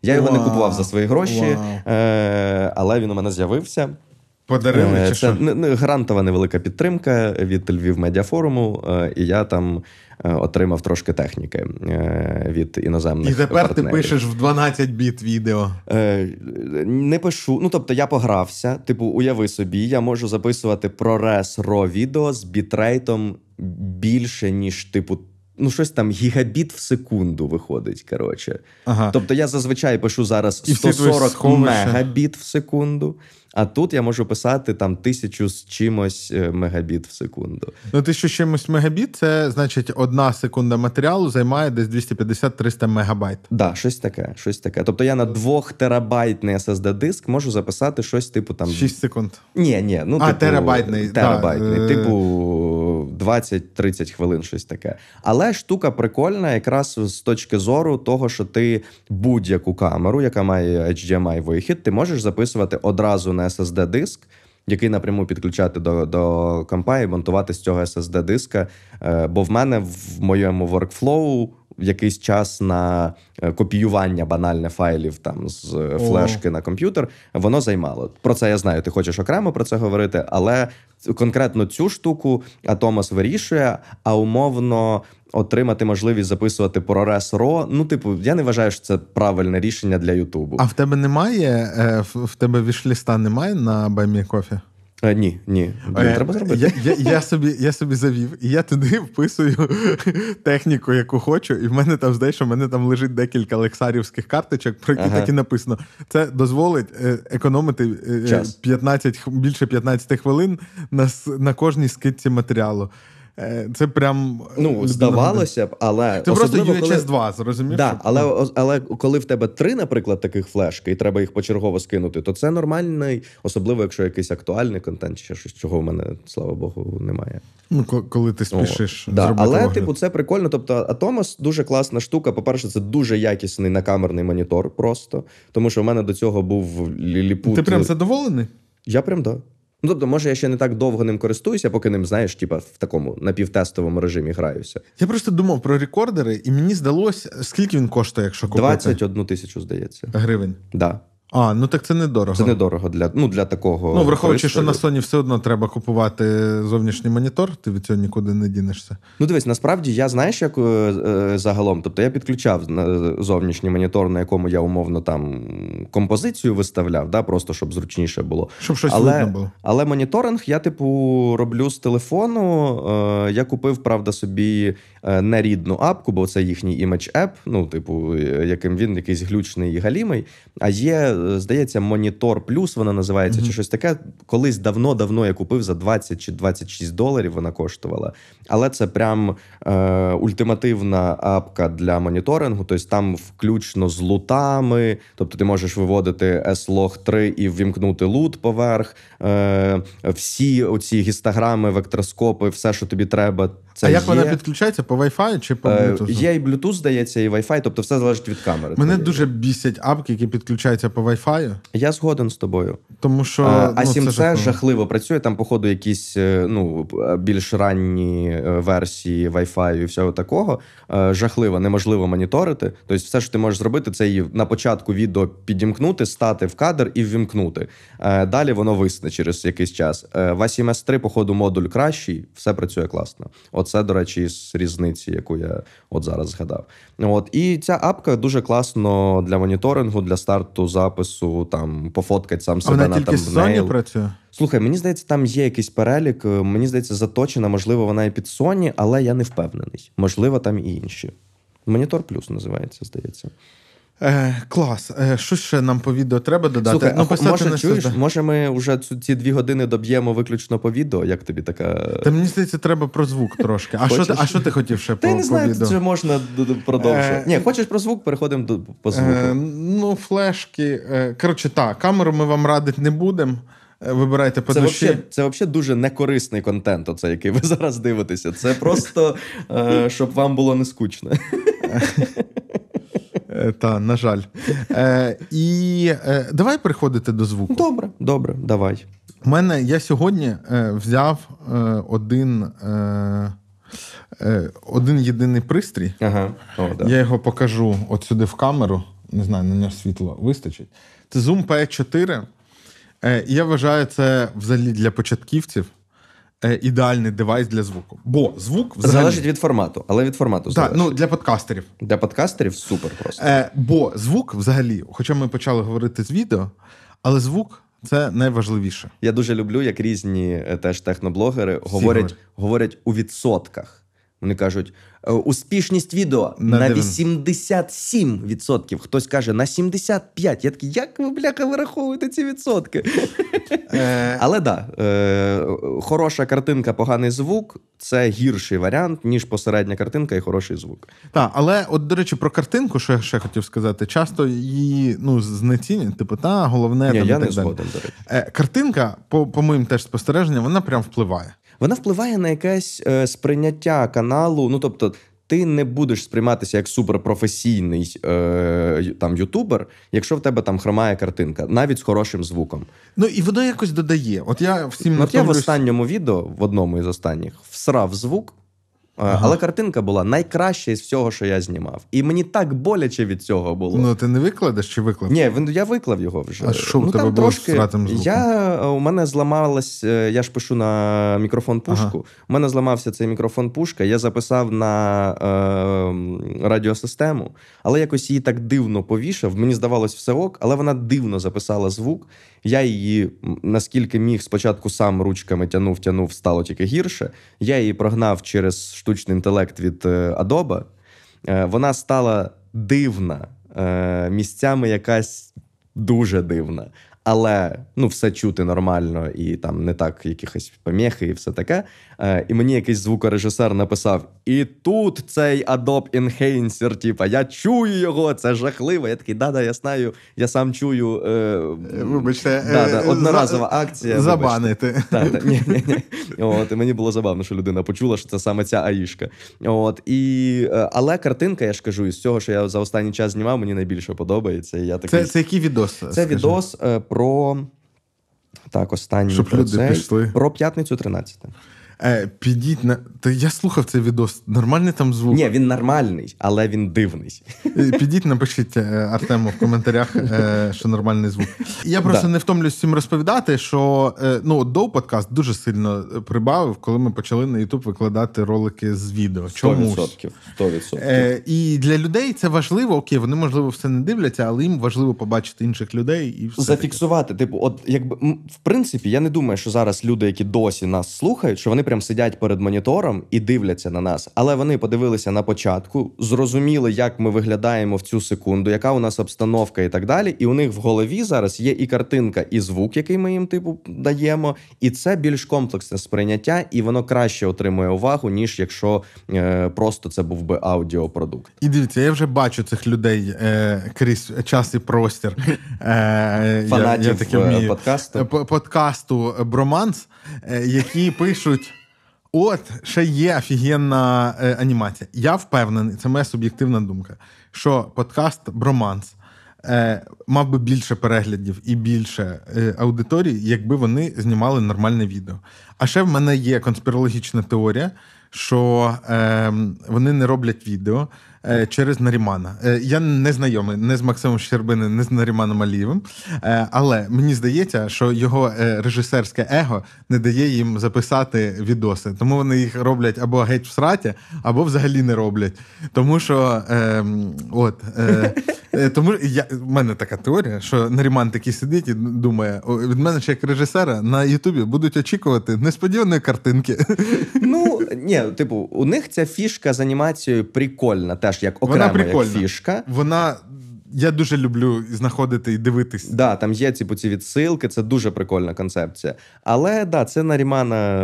Я його не купував за свої гроші, е, але він у мене з'явився. Подарили е, чи це що? грантова невелика підтримка від Львів медіафоруму, е, і я там е, отримав трошки техніки від іноземних. І тепер партнерів. ти пишеш в 12 біт відео. Не пишу. Ну тобто, я погрався. Типу, уяви собі, я можу записувати про рес ро відео з бітрейтом більше ніж типу ну щось там гігабіт в секунду виходить. коротше. Ага. Тобто я зазвичай пишу зараз 140 мегабіт в секунду. А тут я можу писати там тисячу з чимось е, мегабіт в секунду. Ну, тисячу з чимось мегабіт, це значить одна секунда матеріалу займає десь 250-300 мегабайт. Так, да, щось таке. щось таке. Тобто я на двох терабайтний SSD диск можу записати щось, типу там 6 секунд. Ні, ні, ну а, типу, терабайтний. терабайтний. Да. Е. Типу 20-30 хвилин, щось таке. Але штука прикольна, якраз з точки зору того, що ти будь-яку камеру, яка має HDMI вихід, ти можеш записувати одразу на на SSD диск, який напряму підключати до до компа і монтувати з цього SSD диска. Е, бо в мене в моєму воркфлоу якийсь час на е, копіювання банальне файлів там з е, флешки О. на комп'ютер, воно займало. Про це я знаю. Ти хочеш окремо про це говорити, але конкретно цю штуку Атомос вирішує, а умовно отримати можливість записувати про Ро. Ну, типу, я не вважаю, що це правильне рішення для Ютубу. А в тебе немає е, в тебе вішліста немає на Баймі Кофі? А, ні, ні. Е, Блін, а, треба зробити. Я я, я, собі я собі завів, і я туди вписую техніку, яку хочу, і в мене там знаєш, у мене там лежить декілька лексарівських карточок, про які ага. так і написано. Це дозволить е, економити Час. 15, більше 15 хвилин на на кожній скидці матеріалу. Е, це прям е, ну здавалося б, але це просто UHS 2, зрозумів. Да, але але коли в тебе три, наприклад, таких флешки, і треба їх почергово скинути, то це нормальний, особливо якщо якийсь актуальний контент, чи щось чого в мене, слава Богу, немає. Ну коли ти спішиш, О, да. але вагляд. типу це прикольно. Тобто, Атомос дуже класна штука. По перше, це дуже якісний накамерний монітор, просто тому що в мене до цього був ліліпут. Ти прям задоволений? Я прям да. Ну тобто, може, я ще не так довго ним користуюся, поки ним знаєш, типа в такому напівтестовому режимі граюся. Я просто думав про рекордери, і мені здалося, скільки він коштує, якщо купити? 21 тисячу, здається. Гривень. Да. А, ну так це недорого. Це недорого для ну, для такого. Ну, враховуючи, що на Sony все одно треба купувати зовнішній монітор, ти від цього нікуди не дінешся. Ну, дивись, насправді я знаєш, як е, е, загалом, тобто я підключав е, зовнішній монітор, на якому я умовно там композицію виставляв, да, просто щоб зручніше було. Щоб щось але, видно було. Але моніторинг я, типу, роблю з телефону. Я купив, правда, собі не рідну апку, бо це їхній image еп. ну, типу, яким він якийсь глючний і галімий. А є. Е, здається, Монітор Плюс вона називається mm-hmm. чи щось таке. Колись давно-давно я купив за 20 чи 26 доларів. Вона коштувала. Але це прям е, ультимативна апка для моніторингу. Тобто там включно з лутами. Тобто ти можеш виводити S-Log 3 і ввімкнути лут поверх. Е, Всі оці гістограми, вектроскопи, все, що тобі треба, це А як є... вона підключається по Wi-Fi чи по е, Bluetooth? Є і Bluetooth, здається, і Wi-Fi, тобто все залежить від камери. Мене Тому... дуже бісять апки, які підключаються по Wi-Fi. Я згоден з тобою. Тому що е, ну, А, ну, 7 c жахливо працює, там, походу, якісь е, ну, більш ранні версії Wi-Fi і всього такого. Жахливо, неможливо моніторити. Тобто, все, що ти можеш зробити, це її на початку відео підімкнути, стати в кадр і ввімкнути. Далі воно висне через якийсь час. В 7 s 3 походу, модуль кращий, все працює класно. Оце, до речі, з різниці, яку я от зараз згадав. От і ця апка дуже класно для моніторингу, для старту запису, там пофоткать сам себе вона на тільки там Sony працює. Слухай, мені здається, там є якийсь перелік. Е, мені здається, заточена. Можливо, вона і під Sony, але я не впевнений. Можливо, там і інші. Монітор плюс називається, здається. Е, Клас, Е, що ще нам по відео треба додати? Слухай, ну, а Може, чуєш, може, ми вже цю ці дві години доб'ємо виключно по відео, як тобі така. Та мені здається, треба про звук трошки. А що а що ти хотів ще Та по відео? Та я відео? чи можна продовжувати. Е... Ні, хочеш про звук, переходимо до по е, звуку. Е, Ну, флешки. Е, коротше, так, камеру ми вам радити не будемо. Е, вибирайте по це душі. Вообще, це взагалі дуже некорисний контент, оце, який ви зараз дивитеся. Це просто щоб вам було не скучно. Е, та, на жаль. Е, І е, давай переходити до звуку. Добре, добре, давай. У мене я сьогодні е, взяв е, один Е, е Один єдиний пристрій. Ага. О, да. Я його покажу от сюди в камеру. Не знаю, на нього світло вистачить. Це Zoom P4. Е, Я вважаю це взагалі для початківців. Е, ідеальний девайс для звуку. Бо звук взагалі... залежить від формату, але від формату Так, ну для подкастерів. Для подкастерів супер просто. Е, Бо звук взагалі, хоча ми почали говорити з відео, але звук. Це найважливіше. Я дуже люблю, як різні е, теж техноблогери говорять говорять у відсотках. Вони кажуть: Е, успішність відео на, на 87%. Хтось каже на 75%. Я такий, як ви, бляха, вираховуєте ці відсотки? Е. Але так, е, хороша картинка, поганий звук це гірший варіант, ніж посередня картинка і хороший звук. Так, але от, до речі, про картинку, що я ще хотів сказати, часто її ну, знецінять, типу, та головне. Ні, там, я так не згоден, до речі. Картинка, по, по моїм теж спостереженням, вона прям впливає вона впливає на якесь е, сприйняття каналу. Ну тобто, ти не будеш сприйматися як суперпрофесійний е, там ютубер, якщо в тебе там хромає картинка, навіть з хорошим звуком. Ну і воно якось додає. От я всім ну, От я в останньому відео, в одному із останніх, всрав звук. Е, ага. Але картинка була найкраща із всього, що я знімав. І мені так боляче від цього було. Ну ти не викладеш чи виклав? Ні, я виклав його вже. А що ну, в тебе було трошки... з втратом звуку? Я е, у мене зламалась. Е, я ж пишу на мікрофон пушку. Ага. У мене зламався цей мікрофон пушка. Я записав на е, радіосистему, але якось її так дивно повішав. Мені здавалось, все ок, але вона дивно записала звук. Я її наскільки міг спочатку сам ручками тянув, тянув, стало тільки гірше. Я її прогнав через штучний інтелект від е, Adobe. Е, вона стала дивна е, місцями, якась дуже дивна. Але ну, все чути нормально і там не так якихось поміхи і все таке. Е, і мені якийсь звукорежисер написав: І тут цей Adobe Enhancer, типа, я чую його, це жахливо. Я такий, да-да, я знаю, я сам чую. Е, е Вибачте, е, да-да, одноразова за... акція. Забанити. От, і Мені було забавно, що людина почула, що це саме ця аїшка. От, і, Але картинка, я ж кажу, із цього, що я за останній час знімав, мені найбільше подобається. я такий... Це це який відос? Це скажи? відос про. Так, останній Щоб люди це, пішли. про п'ятницю 13. Е, підіть на. Та я слухав цей відос. Нормальний там звук. Ні, він нормальний, але він дивний. Е, підіть, напишіть е, Артему в коментарях, що нормальний звук. Я просто да. не втомлюсь всім розповідати, що ну до подкаст дуже сильно прибавив, коли ми почали на Ютуб викладати ролики з відео. Чомусь. 100%. 100%. І для людей це важливо, окей, вони можливо все не дивляться, але їм важливо побачити інших людей і все зафіксувати. Таке. Типу, от якби в принципі, я не думаю, що зараз люди, які досі нас слухають, що вони прям сидять перед монітором і дивляться на нас. Але вони подивилися на початку, зрозуміли, як ми виглядаємо в цю секунду, яка у нас обстановка і так далі. І у них в голові зараз є і картинка, і звук, який ми їм типу даємо. І це більш комплексне сприйняття, і воно краще отримує увагу, ніж якщо е, просто це був би аудіопродукт. І дивіться, я вже бачу цих людей е, крізь час і простір е, фанатів я, я е, подкасту. Е, подкасту Броманс, е, які пишуть. От ще є офігенна е, анімація. Я впевнений, це моя суб'єктивна думка, що подкаст Броманс е, мав би більше переглядів і більше е, аудиторії, якби вони знімали нормальне відео. А ще в мене є конспірологічна теорія, що ем, вони не роблять відео. Е, через Нарімана. Е, я не знайомий не з Максимом Щербини, не з Наріманом Алієвим, е, але мені здається, що його режисерське его не дає їм записати відоси. Тому вони їх роблять або геть в сраті, або взагалі не роблять. Тому що е, от. Е, тому я в мене така теорія, що Наріман такий сидить і думає: від мене ще як режисера на Ютубі будуть очікувати несподіваної картинки. Ну ні, типу, у них ця фішка з анімацією прикольна. Теж теж як окрема Вона як фішка. Вона я дуже люблю знаходити і дивитись. Да, там є ці типу, ці відсилки, це дуже прикольна концепція. Але да, це нарімана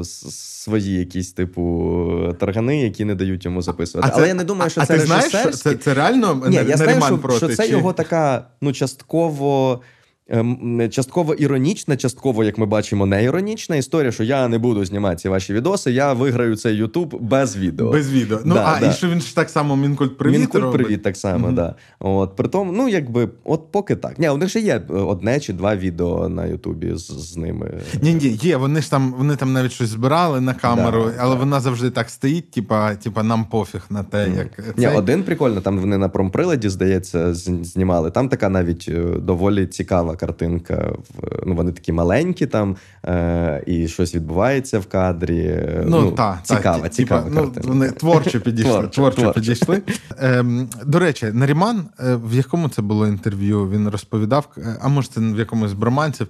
е, свої якісь, типу, таргани, які не дають йому записувати. А Але це, я не думаю, що а, це а ти знаєш, що це це реально Ні, я знаю, що, проти, що це чи... його така ну частково. Ем, частково іронічна, частково, як ми бачимо, не іронічна історія, що я не буду знімати ці ваші відоси. Я виграю цей Ютуб без відео. Без відео. Ну да, а да. і що він ж так само мінкульт привіт. Мінкульт робить. привіт так само, mm-hmm. да. От притом, ну якби, от поки так. Ні, у них ще є е, одне чи два відео на Ютубі з, з ними. Ні, ні, є. Вони ж там вони там навіть щось збирали на камеру, да, але вона завжди так стоїть. Типа, типа, нам пофіг на те, mm-hmm. як Ні, один прикольно. Там вони на промприладі, здається, знімали. Там така навіть е, доволі цікава. Картинка, в ну вони такі маленькі там, е, і щось відбувається в кадрі. Е, ну, ну та, Цікава, та, цікава тіпа, ну, картинка. Вони творчо підійшли. Творчо, творчо, підійшли. Ем, До речі, Наріман, е, в якому це було інтерв'ю, він розповідав, е, а може, це в якомусь броманців,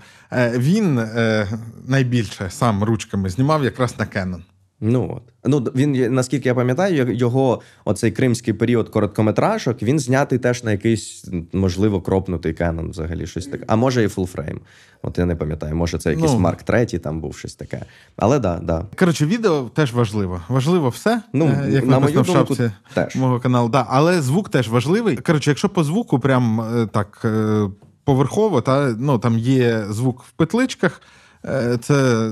він е, найбільше сам ручками знімав якраз на Canon. Ну от ну він наскільки я пам'ятаю, його оцей кримський період короткометражок він знятий теж на якийсь можливо кропнутий Кенон взагалі щось таке. А може і фулфрейм. От я не пам'ятаю, може це якийсь ну, Марк третій, там був щось таке. Але да, да. Коротше, відео теж важливо. Важливо все. Ну е, як на мою думку, теж. мого каналу, да, але звук теж важливий. Коротше, якщо по звуку, прям е, так е, поверхово, та ну там є звук в петличках. Е, це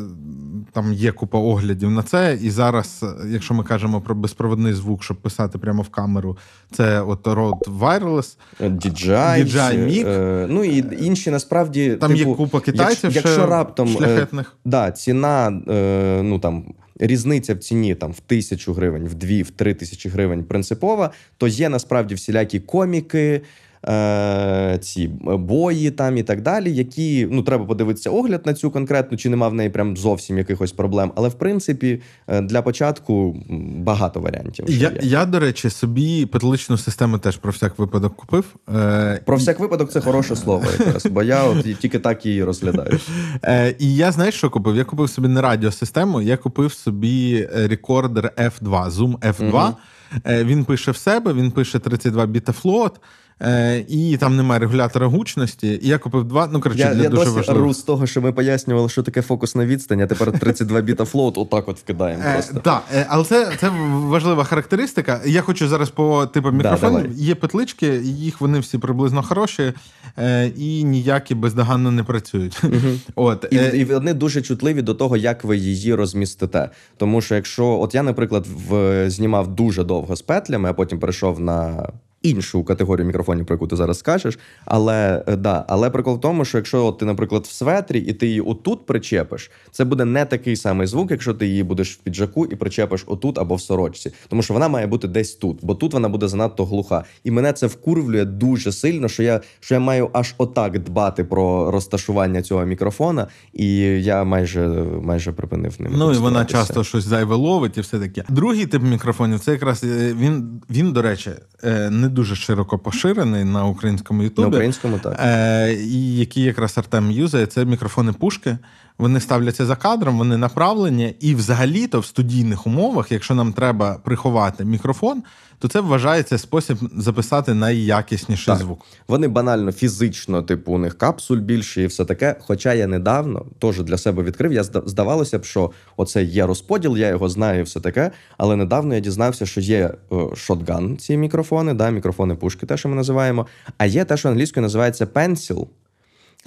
там є купа оглядів на це. І зараз, е, якщо ми кажемо про безпроводний звук, щоб писати прямо в камеру, це от Rode Wireless, DJI, DJI Mic. Е, ну і е, інші насправді там типу, є купа китайців. Якщо, якщо раптом шляхетних да, ціна, е, ну там. Різниця в ціні там в тисячу гривень, в дві, в три тисячі гривень принципова, то є насправді всілякі коміки, е, ці е, бої там і так далі. Які ну треба подивитися огляд на цю конкретну, чи нема в неї прям зовсім якихось проблем. Але в принципі, е, для початку багато варіантів. Я, є. я до речі, собі петличну систему теж про всяк випадок купив. Е, Про всяк випадок це хороше слово, якраз, бо я от тільки так її розглядаю. Е, І я знаєш, що купив? Я купив собі не радіосистему, я купив собі е, рекордер F2, Zoom F2. Mm-hmm. Він пише в себе, він пише 32 флот. Е, і там немає регулятора гучності. І я купив два. Ну коротше, я, для я дуже досі важливо. з того, що ми пояснювали, що таке фокус на відстані, а тепер 32 біта флот отак от вкидаємо. Е, просто. Так, е, е, але це це важлива характеристика. Я хочу зараз по типу мікрофону. Да, Є петлички, їх вони всі приблизно хороші е, і ніякі бездоганно не працюють. Угу. От і, е, і вони дуже чутливі до того, як ви її розмістите. Тому що якщо от я, наприклад, в знімав дуже довго з петлями, а потім перейшов на іншу категорію мікрофонів, про яку ти зараз скажеш. Але е, да, але прикол в тому, що якщо ти, наприклад, в светрі і ти її отут причепиш, це буде не такий самий звук, якщо ти її будеш в піджаку і причепиш отут або в сорочці, тому що вона має бути десь тут, бо тут вона буде занадто глуха. І мене це вкурвлює дуже сильно, що я що я маю аж отак дбати про розташування цього мікрофона, і я майже майже припинив ним. Ну і вона часто щось зайве ловить, і все таке. Другий тип мікрофонів це якраз е, він він, до речі, е, не дуже широко поширений на українському Ютубі. На українському так. Е, І якраз Артем юзає, це мікрофони пушки вони ставляться за кадром, вони направлені, і взагалі-то в студійних умовах, якщо нам треба приховати мікрофон, то це вважається спосіб записати найякісніший так. звук. Вони банально фізично, типу, у них капсуль більше і все таке. Хоча я недавно теж для себе відкрив, я здавалося б, що оце є розподіл, я його знаю, і все таке. Але недавно я дізнався, що є е, шотган ці мікрофони, да, мікрофони пушки, те, що ми називаємо. А є те, що англійською називається пенсіл.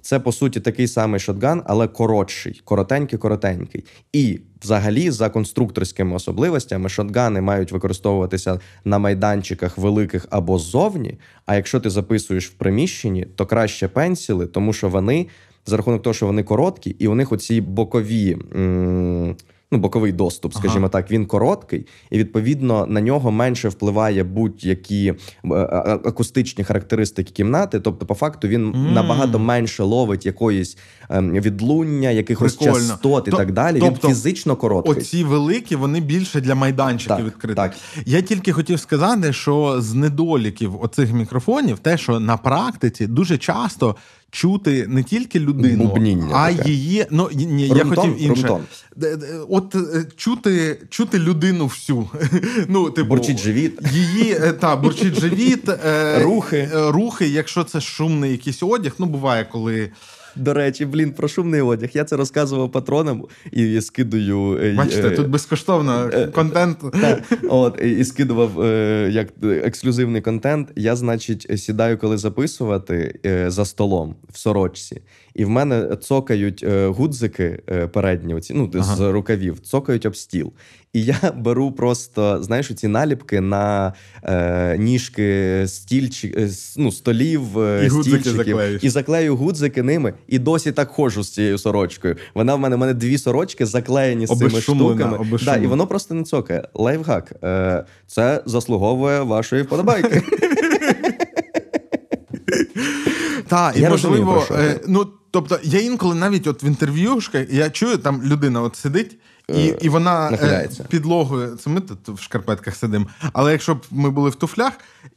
Це по суті такий самий шотган, але коротший, коротенький, коротенький. І взагалі, за конструкторськими особливостями, шотгани мають використовуватися на майданчиках великих або ззовні. А якщо ти записуєш в приміщенні, то краще пенсіли, тому що вони за рахунок того, що вони короткі, і у них оці бокові. М- ну боковий доступ, скажімо ага. так, він короткий, і відповідно на нього менше впливає будь-які е, е, е, акустичні характеристики кімнати. Тобто, по факту, він mm. набагато менше ловить якоїсь ем, відлуння, якихось Прикольно. частот і Т- так далі. Тобто, він фізично короткий. Оці великі вони більше для майданчиків так, відкритих. Так. Я тільки хотів сказати, що з недоліків оцих мікрофонів, те, що на практиці дуже часто чути не тільки людину, Бубніння а таке. її. Ну ні, я хотів інше. Румтон. От е, чути чути людину всю. ну, типу, борчить живіт. Її е, та бурчить живіт, е, рухи. рухи, якщо це шумний якийсь одяг. Ну буває, коли. До речі, блін, про шумний одяг. Я це розказував патронам і скидую. Е, Бачите, е, тут безкоштовно е, контент. От, І скидував як ексклюзивний контент. Я, значить, сідаю, коли записувати за столом в сорочці. І в мене цокають гудзики передні, оці, ну, ага. з рукавів, цокають об стіл. І я беру просто, знаєш, ці наліпки на е, ніжки стільчик, е, ну, столів, е, і стільчиків. І заклею гудзики ними. І досі так ходжу з цією сорочкою. Вона в мене в мене дві сорочки заклеєні з цими штуками. Да, І воно просто не цокає. Лайфхак. Е, Це заслуговує вашої вподобайки. Так, і можливо, е, ну тобто я інколи навіть от в інтерв'юшках я чую, там людина от сидить. І е, і вона е, нахиляється. підлогою. Це ми тут в шкарпетках сидимо. Але якщо б ми були в туфлях,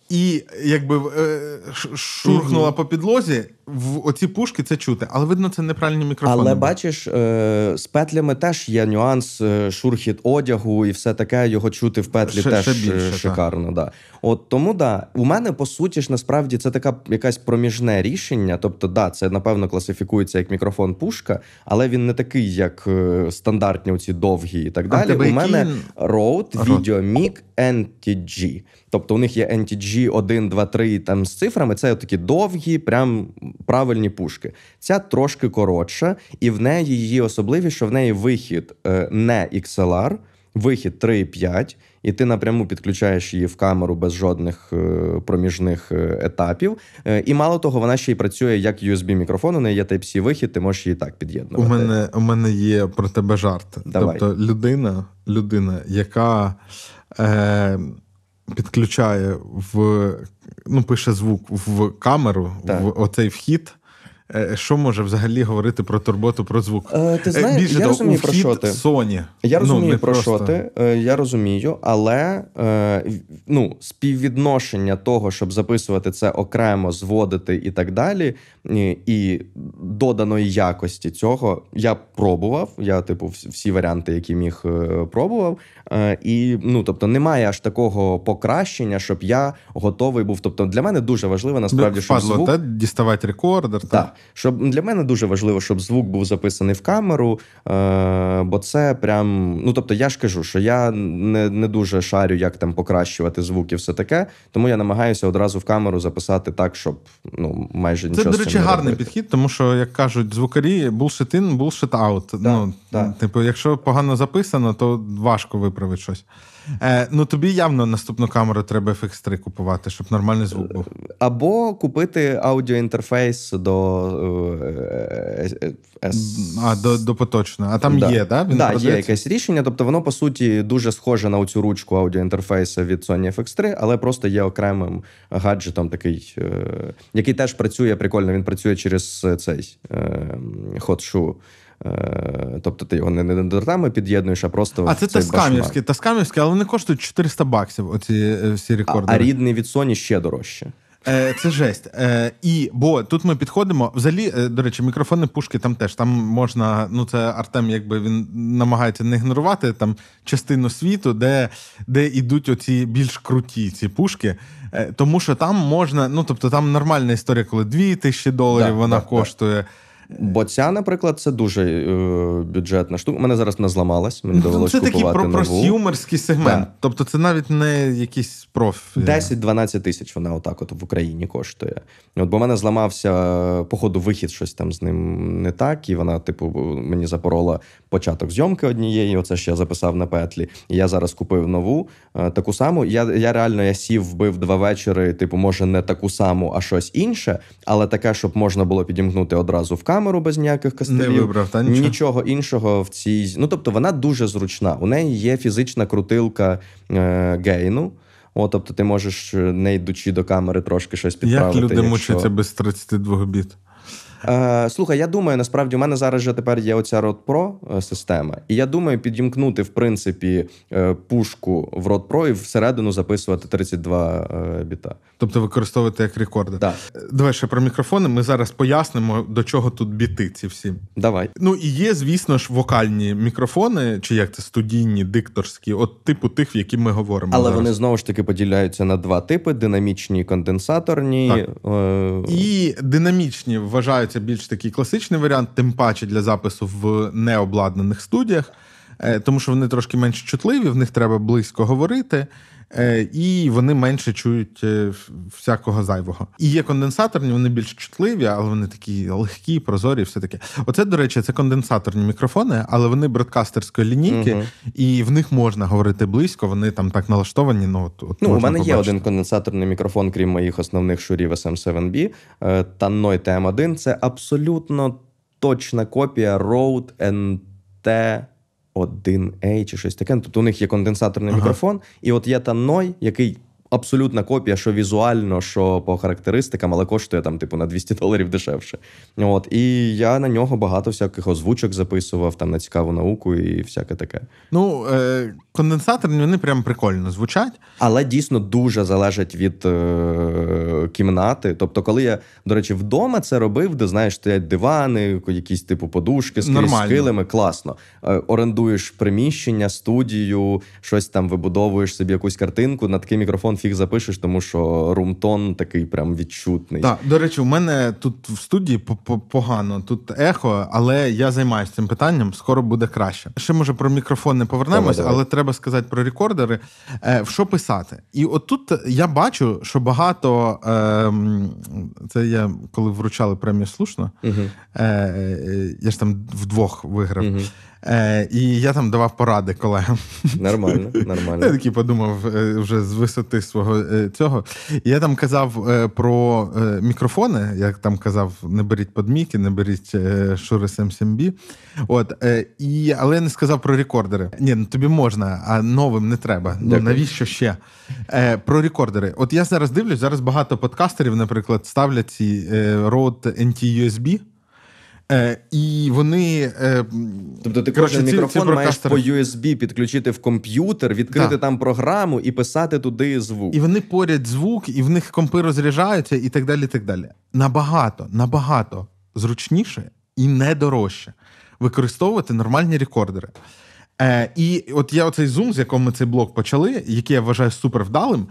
і якби е, шурхнула по підлозі, в оці пушки це чути, але видно, це неправильні мікрофони. Але бачиш, е, з петлями теж є нюанс, е, шурхіт одягу і все таке. Його чути в петлі Ш- теж ще більше, шикарно. Да. От тому да, у мене по суті ж насправді це така якась проміжне рішення. Тобто, да, це напевно класифікується як мікрофон пушка, але він не такий, як стандартні оці довгі і так далі. у мене Rode Videomic NTG. Тобто у них є NTG 1, 2, 3 там з цифрами. Це такі довгі, прям правильні пушки. Ця трошки коротша, і в неї її особливість, що в неї вихід е, не XLR, вихід 3,5, і ти напряму підключаєш її в камеру без жодних е, проміжних е, етапів. І мало того, вона ще й працює як USB-мікрофон. У неї є Type-C вихід, ти можеш її так під'єднувати. У мене у мене є про тебе жарт. Давай. Тобто людина, людина, яка. Е- підключає в ну, пише звук в камеру, так. в оцей вхід. Е, що може взагалі говорити про турботу про звук? Е, ти е, знаєш, Більше я того, розумію про що ти. Sony. Я ну, розумію ну, про просто... що ти. Я розумію, але ну, співвідношення того, щоб записувати це окремо, зводити і так далі, і доданої якості цього я пробував. Я, типу, всі варіанти, які міг пробував. І ну, тобто, немає аж такого покращення, щоб я готовий був. Тобто, для мене дуже важливо ну, насправді, щоб звук... та діставати рекордер. Так. Щоб для мене дуже важливо, щоб звук був записаний в камеру, е, бо це прям. Ну тобто, я ж кажу, що я не не дуже шарю, як там покращувати звук і все таке. Тому я намагаюся одразу в камеру записати так, щоб ну майже нічого. Це, до речі, не гарний робити. підхід, тому що як кажуть, звукарі булшит ін, булшит аут. Да, ну, да. Типу, якщо погано записано, то важко виправити щось. Е, Ну тобі явно наступну камеру треба FX3 купувати, щоб нормальний звук був. Або купити аудіоінтерфейс до е, S. Е, е, а, до до поточного. А там да. є, да? Він да, є якесь рішення. Тобто воно по суті дуже схоже на цю ручку аудіоінтерфейса від Sony FX3, але просто є окремим гаджетом, такий, е, який теж працює прикольно. Він працює через цей Hot е, Shoe Е, тобто ти його не не дортами під'єднуєш, а просто. А це таскамівські, таскамівські, але вони коштують 400 баксів. Оці е, всі рекорди. А, а рідний від Sony ще дорожче. Е, Це жесть. Е, І бо тут ми підходимо. Взагалі, е, до речі, мікрофони пушки там теж там можна. Ну це Артем, якби він намагається не ігнорувати там частину світу, де де йдуть оці більш круті ці пушки. Е, тому що там можна, ну тобто, там нормальна історія, коли 2000 тисячі доларів да, вона да, коштує. Да. Бо ця, наприклад, це дуже е, бюджетна штука. Мене зараз не зламалась, мені ну, довелося купувати нову. Це такий просюмерський сегмент. Так. Тобто це навіть не якийсь проф. 10-12 е. тисяч вона отак от в Україні коштує. От, Бо в мене зламався, походу, вихід, щось там з ним не так. І вона, типу, мені запорола початок зйомки однієї. Оце ще я записав на петлі. І я зараз купив нову, е, таку саму. Я я реально я сів, вбив два вечори, типу, може, не таку саму, а щось інше, але таке, щоб можна було підімкнути одразу в камеру камеру без ніяких кастелів Не вибрав, та нічого. нічого іншого в цій. Ну тобто вона дуже зручна. У неї є фізична крутилка е, гейну. О, тобто ти можеш, е, не йдучи до камери, трошки щось підправити. Як люди якщо... мучаться без 32 біт? Е, слухай, я думаю, насправді у мене зараз вже тепер є оця RodPro е, система, і я думаю, підімкнути в принципі е, пушку в RodPro і всередину записувати 32 біта. Тобто використовувати як рекорди. Так. Давай ще про мікрофони. Ми зараз пояснимо, до чого тут біти ці всі. Давай. Ну і є, звісно ж, вокальні мікрофони, чи як це студійні, дикторські, от типу тих, в які ми говоримо. Але зараз. вони знову ж таки поділяються на два типи: динамічні і конденсаторні. Так. Е... І динамічні вважають обирається більш такий класичний варіант, тим паче для запису в необладнаних студіях, е, тому що вони трошки менш чутливі, в них треба близько говорити. Е, і вони менше чують е, всякого зайвого. І є конденсаторні, вони більш чутливі, але вони такі легкі, прозорі, все таке. Оце, до речі, це конденсаторні мікрофони, але вони бродкастерської лінійки, uh і в них можна говорити близько, вони там так налаштовані. Ну, от, от ну, У мене побачити. є один конденсаторний мікрофон, крім моїх основних шурів SM7B ем е, та Noite m 1 Це абсолютно точна копія Rode NT 1A чи щось таке. Ну, Тут тобто у них є конденсаторний ага. мікрофон, і от є Tannoy, який. Абсолютна копія, що візуально, що по характеристикам, але коштує там, типу, на 200 доларів дешевше. От і я на нього багато всяких озвучок записував, там на цікаву науку і всяке таке. Ну е- конденсаторні вони прям прикольно звучать, але дійсно дуже залежать від е, кімнати. Тобто, коли я, до речі, вдома це робив, де знаєш, стоять дивани, якісь типу подушки з килими, класно. Е, орендуєш приміщення, студію, щось там вибудовуєш собі якусь картинку, на такий мікрофон фіг запишеш, тому що румтон такий прям відчутний. Так, До речі, у мене тут в студії погано, тут ехо, але я займаюся цим питанням, скоро буде краще. Ще може про мікрофон не повернемось, давай, давай. але треба сказати про рекордери. Е, в що писати? І отут я бачу, що багато. Е, Ем, це я коли вручали премію слушно. Угу. Я ж там вдвох виграв. Угу. Е, І я там давав поради колегам. Нормально, нормально. Я такий подумав е, вже з висоти свого е, цього. Я там казав е, про мікрофони. Як там казав, не беріть подміки, не беріть Шури SMB. От і але я не сказав про рекордери. Ні, ну тобі можна, а новим не треба. Ну, Дякую. Ну навіщо ще? Е, Про рекордери. От я зараз дивлюсь, зараз багато подкастерів, наприклад, ставлять ці Rode NT-USB. Е, І вони. Е, Тобто ти кожен мікрофон ці, маєш по USB підключити в комп'ютер, відкрити да. там програму і писати туди звук. І вони порять звук, і в них компи розряджаються, і так далі. так далі. Набагато, набагато зручніше і не дорожче використовувати нормальні рекордери. Е, І от я оцей зум, з якого ми цей блок почали, який я вважаю супер вдалим,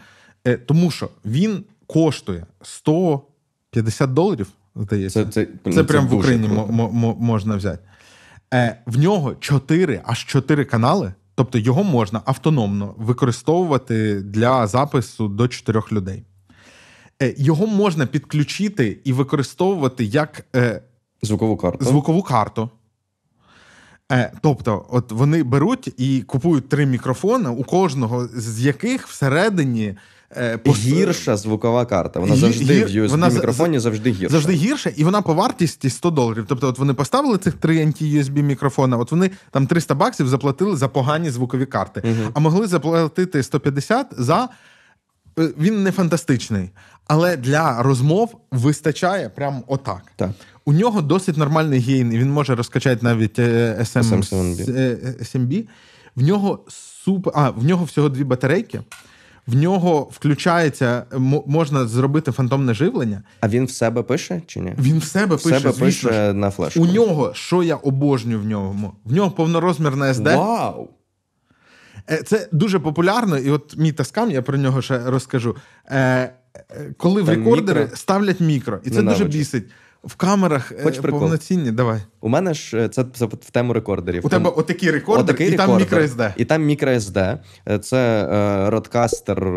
е, тому що він коштує 150 доларів здається. Це це, це, ну, це прям в Україні м- м- можна взяти. Е, В нього чотири, аж чотири канали. Тобто його можна автономно використовувати для запису до чотирьох людей. Е, Його можна підключити і використовувати як е, звукову карту. Звукову карту. Е, Тобто, от вони беруть і купують три мікрофони, у кожного з яких всередині Е, пост... Гірша звукова карта. Вона завжди Гір... в usb вона... мікрофоні завжди гірша. Завжди гірша, і вона по вартісті 100 доларів. Тобто, от вони поставили цих три anti-USB мікрофона, от вони там 300 баксів заплатили за погані звукові карти, угу. а могли заплатити 150 за. Е, він не фантастичний, але для розмов вистачає прям отак. Так. У нього досить нормальний гейн, і він може розкачати навіть SM, SMB. SMB. В нього суп... а, в нього всього дві батарейки в нього включається, можна зробити фантомне живлення. А він в себе пише чи ні? Він в себе в пише себе звісно, пише на флешку. У нього, що я обожнюю в ньому? В нього повнорозмірна SD. Вау! Е, це дуже популярно, і от мій таскам, я про нього ще розкажу. Е, е, коли Там в рекордери мікро? ставлять мікро, і це Ненавиджу. дуже бісить в камерах е, Хоч повноцінні. Давай. У мене ж е, це, в тему рекордерів. У там, тебе отакий рекордер, отакий і рекордер, там МікроСД. І там МікроСД. Е, це е, родкастер е,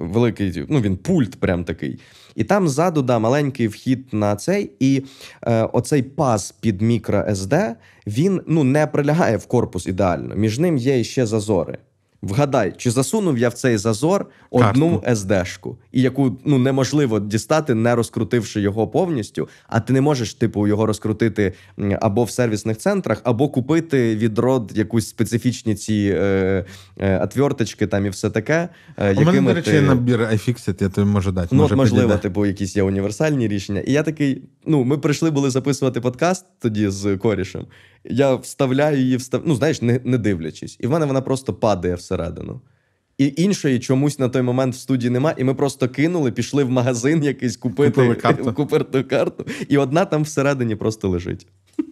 великий, ну він пульт, прям такий. І там ззаду да, маленький вхід на цей, і е, оцей пас під мікроСД, він ну, не прилягає в корпус ідеально. Між ним є ще зазори. Вгадай, чи засунув я в цей зазор одну Карту. СДшку, і яку ну неможливо дістати, не розкрутивши його повністю. А ти не можеш, типу, його розкрутити або в сервісних центрах, або купити від якусь специфічні ці е, е, отверточки там і все таке. Е, У мене, до речі, ти... набір iFixit, я тобі можу дати. Ну, може можливо, підійде. типу, якісь є універсальні рішення. І я такий: ну, ми прийшли були записувати подкаст тоді з корішем я вставляю її, встав... ну, знаєш, не не дивлячись. І в мене вона просто падає всередину. І іншої чомусь на той момент в студії нема, і ми просто кинули, пішли в магазин якийсь купити карту. куперту карту, і одна там всередині просто лежить.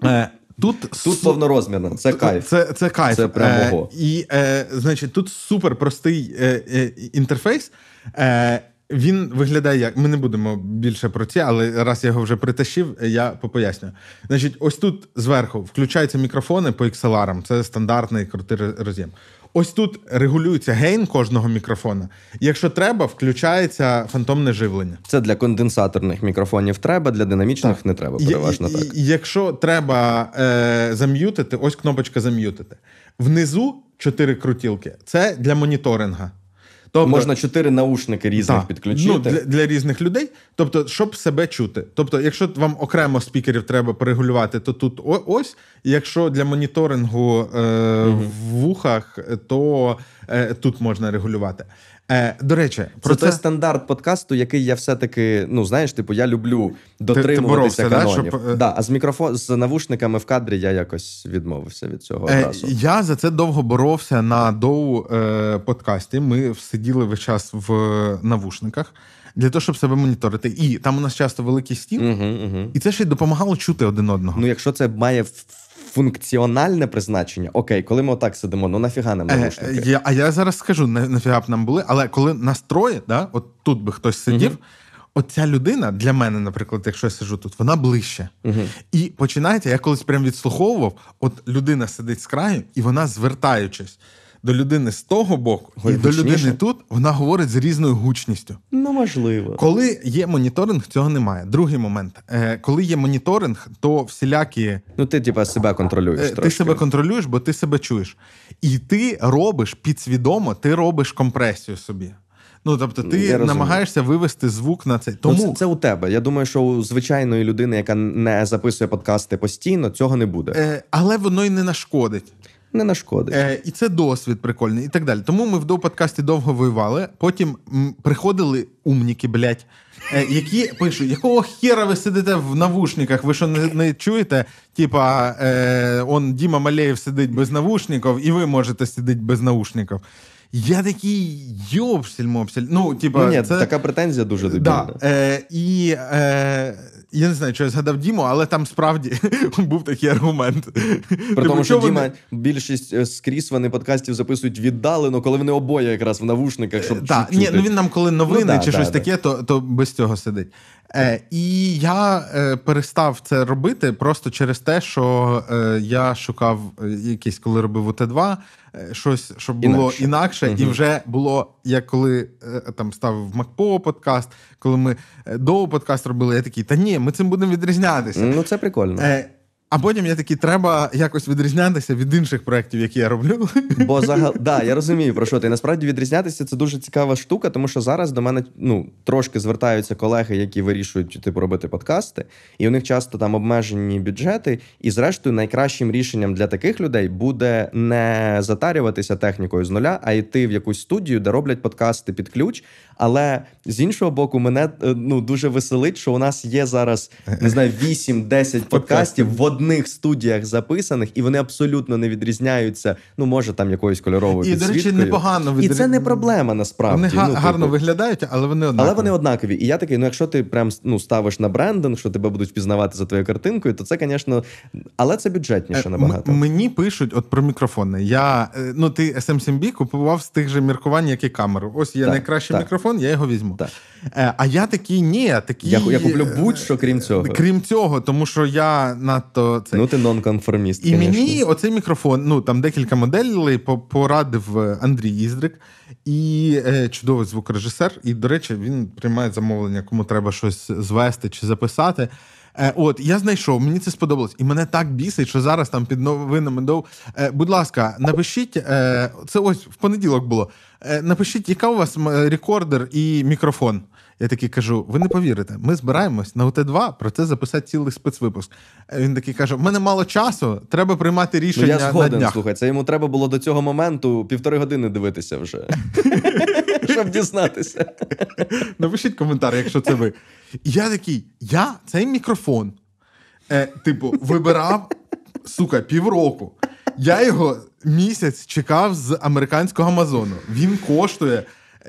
Е, Тут тут повнорозмірна, це кайф. Це це кайф. Це прямого. Е, і, е, значить, тут супер простий е, е інтерфейс. Е, він виглядає як. Ми не будемо більше про ці, але раз я його вже притащив, я попоясню. Значить, ось тут зверху включаються мікрофони по XLR, це стандартний крутий роз'єм. Ось тут регулюється гейн кожного мікрофона. Якщо треба, включається фантомне живлення. Це для конденсаторних мікрофонів треба, для динамічних так. не треба. Переважно так. Якщо треба е, зам'ютити, ось кнопочка зам'ютити. Внизу чотири крутілки. Це для моніторинга. Тобто, можна чотири наушники різних та, підключити ну, для, для різних людей. Тобто, щоб себе чути. Тобто, якщо вам окремо спікерів треба порегулювати, то тут ось. Якщо для моніторингу е, mm в вухах, то е, тут можна регулювати. Е, До речі, про це, це той стандарт подкасту, який я все-таки, ну знаєш, типу, я люблю дотримуватися ти, ти канонів. Да, щоб... Е- да, А з мікрофон з навушниками в кадрі я якось відмовився від цього е, разу. Я за це довго боровся на доу е, подкасті. Ми сиділи весь час в навушниках. Для того щоб себе моніторити, і там у нас часто великий стіл, угу, угу. і це ще й допомагало чути один одного. Ну якщо це має функціональне призначення. Окей, коли ми отак сидимо, ну нафіга нам нарушники? Е, а я зараз скажу, нафіга б нам були, але коли нас троє, да, от тут би хтось сидів. Угу. Оця людина для мене, наприклад, якщо я сижу тут, вона ближче. Uh-huh. І починається, я колись прям відслуховував: от людина сидить з краю, і вона, звертаючись, до людини з того боку Гой, і гучніше? до людини тут вона говорить з різною гучністю. Ну можливо, коли є моніторинг, цього немає. Другий момент, Е, коли є моніторинг, то всілякі ну ти типа себе контролюєш. Е, трошки. Ти себе контролюєш, бо ти себе чуєш, і ти робиш підсвідомо, ти робиш компресію собі. Ну, тобто, ти я намагаєшся розумію. вивести звук на цей. Ну, Тому ну, це, це у тебе. Я думаю, що у звичайної людини, яка не записує подкасти постійно, цього не буде. Е, Але воно й не нашкодить не нашкодить. Е, І це досвід прикольний, і так далі. Тому ми в доподкасті довго воювали. Потім приходили умніки, блядь, е, які пишуть, якого хера ви сидите в навушниках? Ви що не, не чуєте? Типа е, он Діма Малеєв сидить без навушників, і ви можете сидіти без навушників. Я такий йопсель-мопсель. Ну, типа, ну, ні, це... така претензія дуже дебільна. Да. Е, І е, я не знаю, що я згадав Діму, але там справді був такий аргумент. При тому, типу, що Діма вони... більшість е, скрізь вони подкастів записують віддалено, коли вони обоє якраз в навушниках. щоб е, Так, ні, ну він нам коли новини ну, чи да, щось да. таке, то, то без цього сидить. Е, І я е, перестав це робити просто через те, що е, я шукав е, якийсь, коли робив ут 2 е, щось, щоб було інакше, інакше угу. і вже було. Я коли е, там ставив Макпо подкаст, коли ми е, до подкаст робили, я такий, та ні, ми цим будемо відрізнятися. Ну це прикольно. Е, а потім я такий, треба якось відрізнятися від інших проєктів, які я роблю. Бо загал... да, я розумію про що ти. Насправді відрізнятися це дуже цікава штука, тому що зараз до мене ну трошки звертаються колеги, які вирішують типу робити подкасти, і у них часто там обмежені бюджети. І, зрештою, найкращим рішенням для таких людей буде не затарюватися технікою з нуля, а йти в якусь студію, де роблять подкасти під ключ. Але з іншого боку, мене е, ну дуже веселить, що у нас є зараз не знаю 8-10 подкастів в одних студіях записаних, і вони абсолютно не відрізняються. Ну може там якоюсь кольоровою і до речі, непогано відріз... і це не проблема. Насправді вони ну, типу. гарно виглядають, але вони однакові. але вони однакові. І я такий, ну якщо ти прям ну ставиш на брендинг, що тебе будуть пізнавати за твоєю картинкою, то це, звісно, але це бюджетніше е, набагато. М- мені пишуть, от про мікрофони. Я е, ну ти SMCB купував з тих же міркувань, як і камеру. Ось є так, найкращий так. мікрофон, я його візьму. Так. Е, а я такий, ні, такий... я я куплю будь-що крім цього. Крім цього, тому що я надто це ну ти нонконформіст. І конечно. мені оцей мікрофон, ну там декілька моделей порадив е, Андрій Іздрик і е, чудовий звукорежисер. І, до речі, він приймає замовлення, кому треба щось звести чи записати. Е, от, я знайшов, мені це сподобалось, і мене так бісить, що зараз там під новинами дов. Е, будь ласка, напишіть це. Ось в понеділок було. Напишіть, яка у вас рекордер і мікрофон. Я такий кажу: ви не повірите, ми збираємось на ут 2 про це записати цілий спецвипуск. Він такий каже: в мене мало часу, треба приймати рішення. Ну, я згоден, на днях. слухай, це йому треба було до цього моменту півтори години дивитися вже, щоб дізнатися. Напишіть коментар, якщо це ви. Я такий, я цей мікрофон, е, типу, вибирав сука, півроку. Я його місяць чекав з американського Амазону. Він коштує.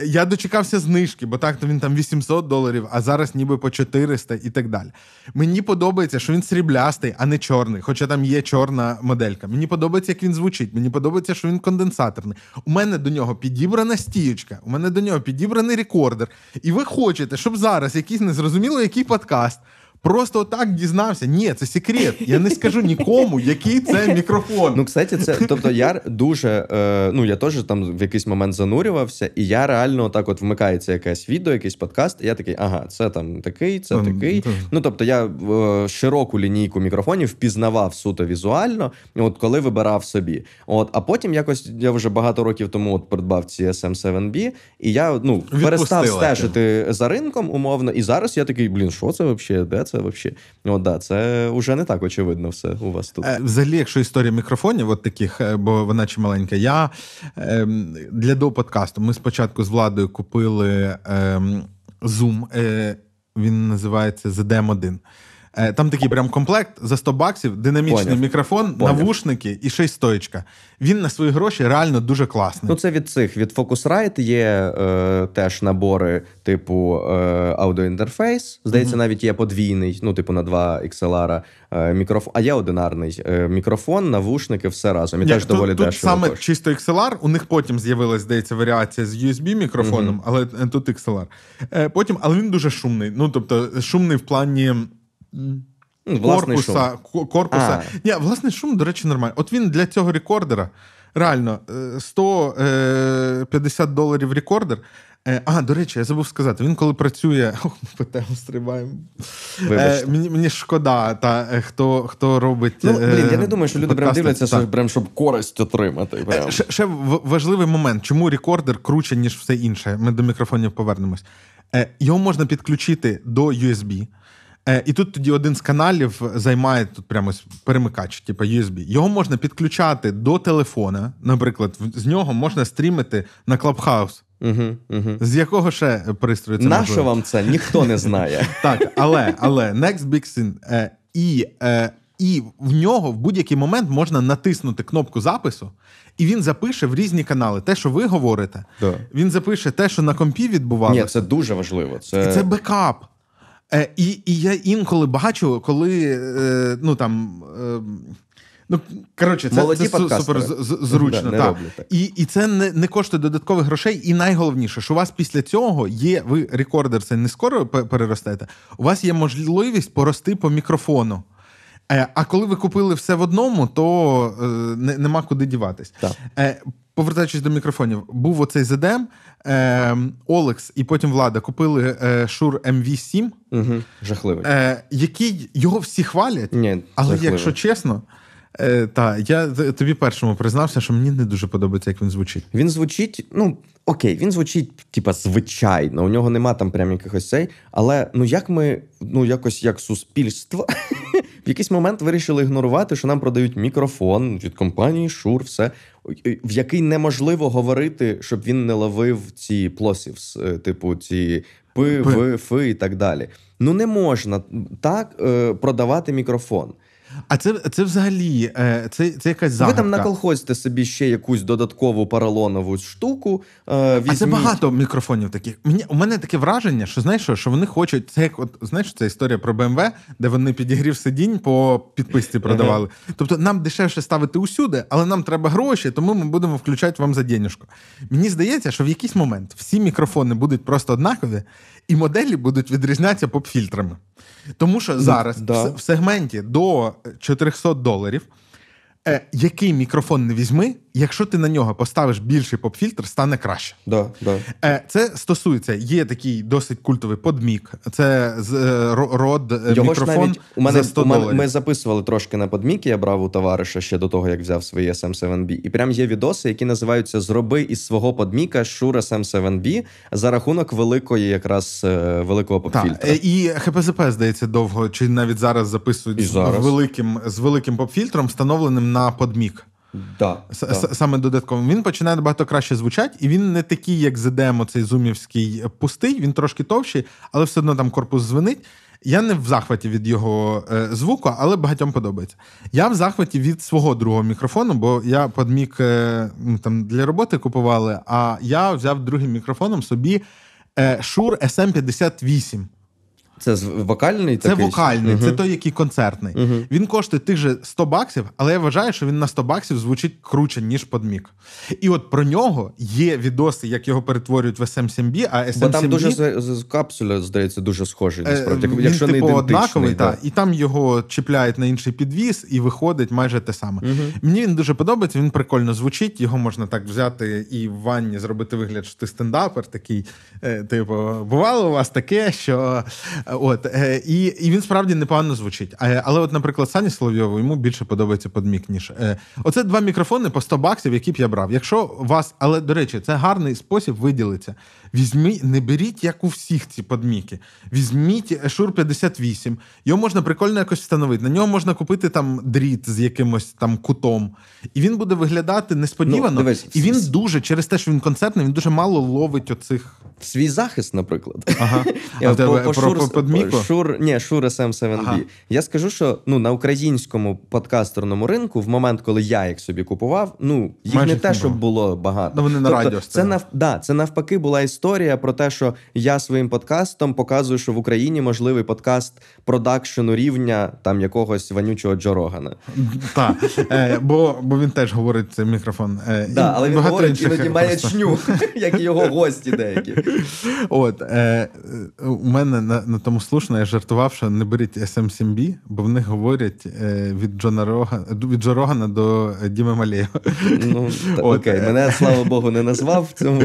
Я дочекався знижки, бо так то він там 800 доларів, а зараз ніби по 400 і так далі. Мені подобається, що він сріблястий, а не чорний, хоча там є чорна моделька. Мені подобається, як він звучить. Мені подобається, що він конденсаторний. У мене до нього підібрана стіючка, у мене до нього підібраний рекордер. І ви хочете, щоб зараз якийсь незрозуміло, який подкаст. Просто так дізнався. Ні, це секрет. Я не скажу нікому, який це мікрофон. Ну, кстати, це тобто я дуже е, ну я теж там в якийсь момент занурювався, і я реально так от вмикається якесь відео, якийсь подкаст. і Я такий, ага, це там такий, це такий. Ну тобто, я е, широку лінійку мікрофонів впізнавав суто візуально, от коли вибирав собі. От, а потім якось я вже багато років тому от придбав ці SM7B, і я ну Відпустила перестав стежити ти. за ринком умовно. І зараз я такий, блін, що це взагалі? Де це? це взагалі, О, да, це вже не так очевидно все у вас тут. Е, взагалі, якщо історія мікрофонів, от таких, е, бо вона чималенька, я ем, для до подкасту ми спочатку з владою купили ем, Zoom, е, він називається ZDM1. Е, там такий прям комплект за 100 баксів, динамічний Поняв. мікрофон, Поняв. навушники і ще й стоїчка. Він на свої гроші реально дуже класний. Ну це від цих від Focusrite є е, теж набори типу е, аудіоінтерфейс. Здається, mm-hmm. навіть є подвійний, ну типу на два XLR е, мікрофон. А є одинарний е, мікрофон, навушники, все разом. І теж доволі тут, дешево. Саме коштує. чисто XLR. У них потім з'явилася здається варіація з USB мікрофоном, mm-hmm. але е, тут XLR. Потім, але він дуже шумний. Ну тобто шумний в плані. Ну, власний корпуса, шум. корпуса. А. Ні, власний шум, до речі, нормально. От він для цього рекордера. Реально, 150 е, е, доларів рекордер. Е, а, до речі, я забув сказати, він коли працює. Ох, ми по стрибаємо. Е, Мені мені шкода, та хто хто робить. Ну, блін, Я не думаю, що люди прям дивляться, що прям, щоб користь отримати. Прям. Ще, ще важливий момент, чому рекордер круче, ніж все інше. Ми до мікрофонів повернемось. Його можна підключити до USB. Е, і тут тоді один з каналів займає тут прямо перемикач, типу USB. Його можна підключати до телефона. Наприклад, з нього можна стрімити на Клабхаус, Угу, угу. З якого ще пристрою це Нащо вам це? Ніхто не знає. Так, але але Next Big Thing. Е, і е, і в нього в будь-який момент можна натиснути кнопку запису, і він запише в різні канали. Те, що ви говорите, да. він запише те, що на компі відбувалося. Ні, Це дуже важливо. Це це бекап. Е, і і я інколи бачу, коли е, ну там. Е, Ну, коротше, це Молоді це супер зручно. Да, так. І і це не не коштує додаткових грошей. І найголовніше, що у вас після цього є, ви рекордер, це не скоро переростете. У вас є можливість порости по мікрофону. Е, а коли ви купили все в одному, то е, нема куди діватись. Так. Е, повертаючись до мікрофонів, був оцей ZDM, е, ем, Олекс і потім Влада купили е, Шур MV7, ем Угу. Жахливий. е, який його всі хвалять, Ні, але жахливий. якщо чесно. Е, та я тобі першому признався, що мені не дуже подобається, як він звучить. Він звучить, ну окей, він звучить, типа, звичайно. У нього нема там прям якихось цей. Але ну як ми, ну якось як суспільство, В якийсь момент вирішили ігнорувати, що нам продають мікрофон від компанії Шур, все в який неможливо говорити, щоб він не ловив ці плосівс, е, типу ці пи, ви, фи і так далі. Ну не можна так е, продавати мікрофон. А це це взагалі е, це це якась загадка. Ви там наколхозьте собі ще якусь додаткову поролонову штуку. Візьміть. Е, а це багато мікрофонів таких. Мені у мене таке враження, що знаєш, що, що вони хочуть це, як от знаєш, це історія про BMW, де вони підігрів сидінь по підписці продавали. Uh-huh. Тобто нам дешевше ставити усюди, але нам треба гроші, тому ми будемо включати вам за денежку. Мені здається, що в якийсь момент всі мікрофони будуть просто однакові, і моделі будуть відрізнятися поп-фільтрами. Тому що зараз да. в сегменті до 400 доларів, е, який мікрофон не візьми, якщо ти на нього поставиш більший поп-фільтр, стане краще. Да, да. Е, це стосується, є такий досить культовий подмік. Це е, род е, його мікрофон навіть, у мене, за 100 у мене, Ми записували трошки на подмік, я брав у товариша ще до того, як взяв свої SM7B. І прям є відоси, які називаються Зроби із свого подміка Шура SM7B за рахунок великої, якраз великого поп-фільтра. Так, І ХПЗП, здається, довго, чи навіть зараз записують зараз. Великим, з великим поп-фільтром, встановленим на подмік. Да, да. Саме додатковим. Він починає набагато краще звучати, і він не такий, як ZDM, цей зумівський е, пустий, він трошки товщий, але все одно там корпус звенить. Я не в захваті від його е, звуку, але багатьом подобається. Я в захваті від свого другого мікрофону, бо я подмік е, ну, там для роботи купували, а я взяв другим мікрофоном собі е, Shure SM58. Це вокальний такий? Це вокальний, угу. це той, який концертний. Угу. Він коштує тих же 100 баксів, але я вважаю, що він на 100 баксів звучить круче, ніж подмік. І от про нього є відоси, як його перетворюють в SM7B, ем а SM7B... Бо ем там дуже з капсуля, здається, дуже схожий. Е, насправді, е, якщо він, не типу, однаковий, та. та. і там його чіпляють на інший підвіз, і виходить майже те саме. Угу. Мені він дуже подобається, він прикольно звучить, його можна так взяти і в ванні зробити вигляд, що ти стендапер такий. Е, типу, бувало у вас таке, що. Е, от е, і і він справді непогано звучить. Е, але, от, наприклад, Сані Соловйову йому більше подобається подмік, ніж оце два мікрофони по 100 баксів, які б я брав. Якщо вас, але до речі, це гарний спосіб виділитися. Візьміть, не беріть, як у всіх ці подміки. Візьміть Шур 58, його можна прикольно якось встановити. На нього можна купити там дріт з якимось там кутом, і він буде виглядати несподівано. Ну, дивись, і він свій... дуже, через те, що він концертний, він дуже мало ловить оцих. Свій захист, наприклад. Ага. Шур, ні, Шур SM7B. Я скажу, що ну, на українському подкастерному ринку, в момент, коли я їх собі купував, ну їх Майже не те, щоб було багато. Ну, вони тобто, радіо це, нав... да, це навпаки була історія історія про те, що я своїм подкастом показую, що в Україні можливий подкаст продакшену рівня там якогось вонючого Джо Рогана. Так, е, бо бо він теж говорить цей мікрофон. Е, да, Але він говорить іноді маячню, як і його гості деякі. От е, у мене на на тому слушно, я жартував, що не беріть SM7B, бо в них говорять е, від Джона Рогана від Джо Рогана до Діми Малєва. Ну, окей, мене слава Богу, не назвав в цьому.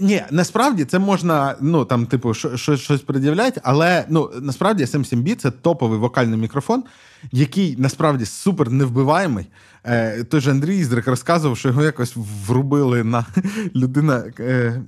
Ні, насправді це можна, ну там, типу, щось щось пред'являти, але ну насправді SM7B це топовий вокальний мікрофон, який насправді супер невбиваємий. Е, Той же Андрій Іздрик розказував, що його якось врубили на людина. Е,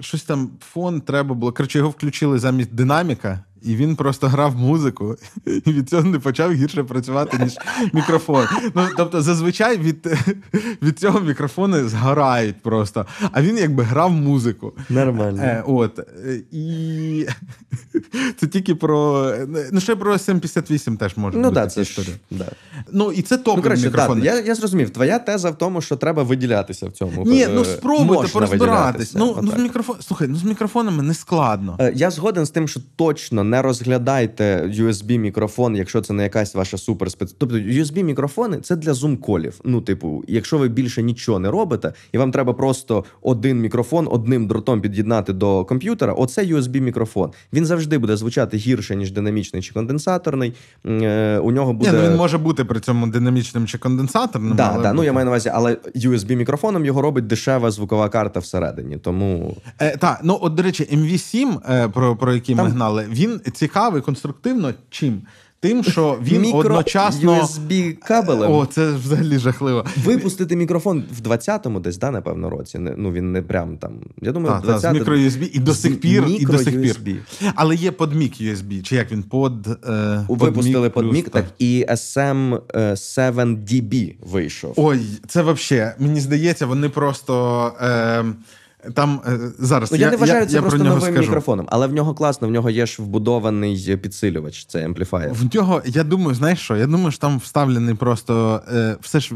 Щось там фон треба було. Коротше, його включили замість динаміка, і він просто грав музику, і від цього не почав гірше працювати, ніж мікрофон. Ну тобто, зазвичай від від цього мікрофони згорають просто. А він якби грав музику. Нормально. Е, от. І це тільки про. Ну, ще про 78 теж може. Ну, бути да, це ж, да. Ну, і це топ ну, мікрофон. Да, я я зрозумів, твоя теза в тому, що треба виділятися в цьому. Ні, е, ну спробуйте порозбиратись. Ну, ну, мікрофон... Слухай, ну з мікрофонами не складно. Е, я згоден з тим, що точно не не розглядайте USB-мікрофон, якщо це не якась ваша суперспец... Тобто USB-мікрофони це для зум-колів. Ну, типу, якщо ви більше нічого не робите, і вам треба просто один мікрофон одним дротом під'єднати до комп'ютера. Оце USB-мікрофон. Він завжди буде звучати гірше ніж динамічний чи конденсаторний. Е, У нього буде Ні, ну він може бути при цьому динамічним чи конденсаторним. Да, але да, ну я маю на увазі, але USB-мікрофоном його робить дешева звукова карта всередині. Тому е, так, ну от до речі, MV7, е, про про які Там... ми гнали, він цікавий конструктивно чим? Тим, що він Мікро одночасно USB кабелем. О, це взагалі жахливо. Випустити мікрофон в 20-му десь, да, напевно, році. Ну він не прям там. Я думаю, а, 20-му... Та, з мікро USB і до сих пір, і до сих пір. Але є подмік USB, чи як він под е, випустили подмік, так і SM 7DB ем, е, вийшов. Ой, це взагалі, мені здається, вони просто. Е, там е, зараз ну, я, я не вважаю я, це я просто новим скажу. мікрофоном, але в нього класно, в нього є ж вбудований е, підсилювач, це ампліфаєр. В нього, я думаю, знаєш що? Я думаю, що там вставлений просто е, все ж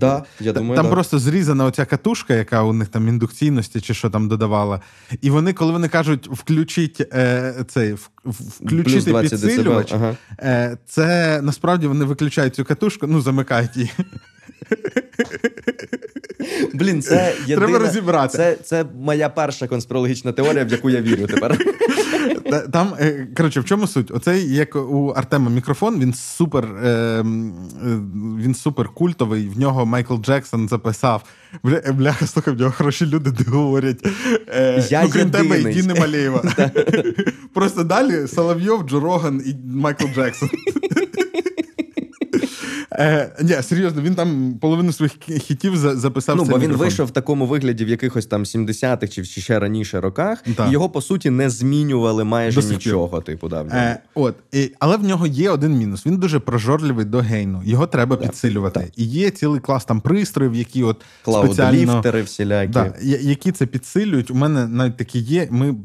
да, я думаю, там да. просто зрізана оця катушка, яка у них там індукційності чи що там додавала. І вони, коли вони кажуть, включіть е, цей включити підсилювач, ага. е, це насправді вони виключають цю катушку, ну замикають її. Блін, це єдина, треба розібрати. Це це моя перша конспірологічна теорія, в яку я вірю тепер. Там, е, коротше, в чому суть? Оцей, як у Артема мікрофон, він супер ем, е, він супер культовий. В нього Майкл Джексон записав. Бля, бляха, слухай, в нього хороші люди говорять. Е, я ну, Крім тебе, і Діни Малєєва. Просто далі Соловйов, Джо Роган і Майкл Джексон. Е, ні, серйозно, він там половину своїх хітів записав. Ну, бо він вийшов в такому вигляді в якихось там 70-х чи ще раніше роках, і його по суті не змінювали майже нічого. Типу, да, е, от але в нього є один мінус. Він дуже прожорливий до гейну. Його треба підсилювати. І є цілий клас там пристроїв, які от спеціально... всілякі. які це підсилюють. У мене навіть такі є. Ми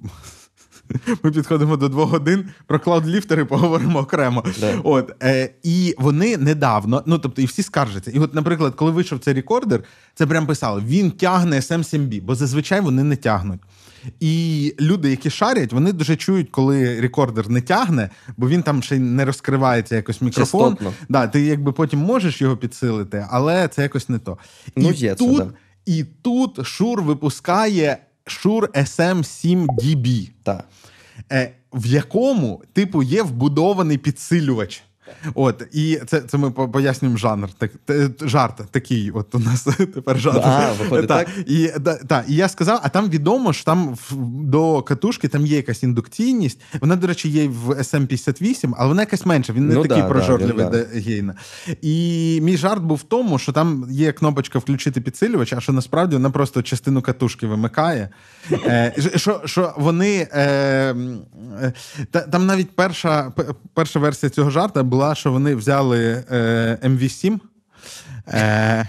ми підходимо до двох годин про клаудліфтери поговоримо окремо. Yeah. От е, І вони недавно, ну тобто, і всі скаржаться. І, от, наприклад, коли вийшов цей рекордер, це прям писали: він тягне SM7B, ем бо зазвичай вони не тягнуть. І люди, які шарять, вони дуже чують, коли рекордер не тягне, бо він там ще не розкривається якось мікрофон. Частотно. Да, Ти якби потім можеш його підсилити, але це якось не то. Ну, і є тут, це, да. І тут Шур випускає Shure SM7DB, так. Е, в якому, типу, є вбудований підсилювач. От і це це ми пояснюємо жанр. Так жарт такий. От у нас тепер жарт. А, виходить, так? І да, та, і я сказав, а там відомо, що там до катушки там є якась індукційність. Вона, до речі, є в sm 58 але вона якась менша. Він не ну, такий да, прожорливий да, гейна. І мій жарт був в тому, що там є кнопочка включити підсилювач, а що насправді вона просто частину катушки вимикає. Е, Що що вони е, е, та, там навіть перша перша версія цього жарта була була, що вони взяли е, MV7. Е,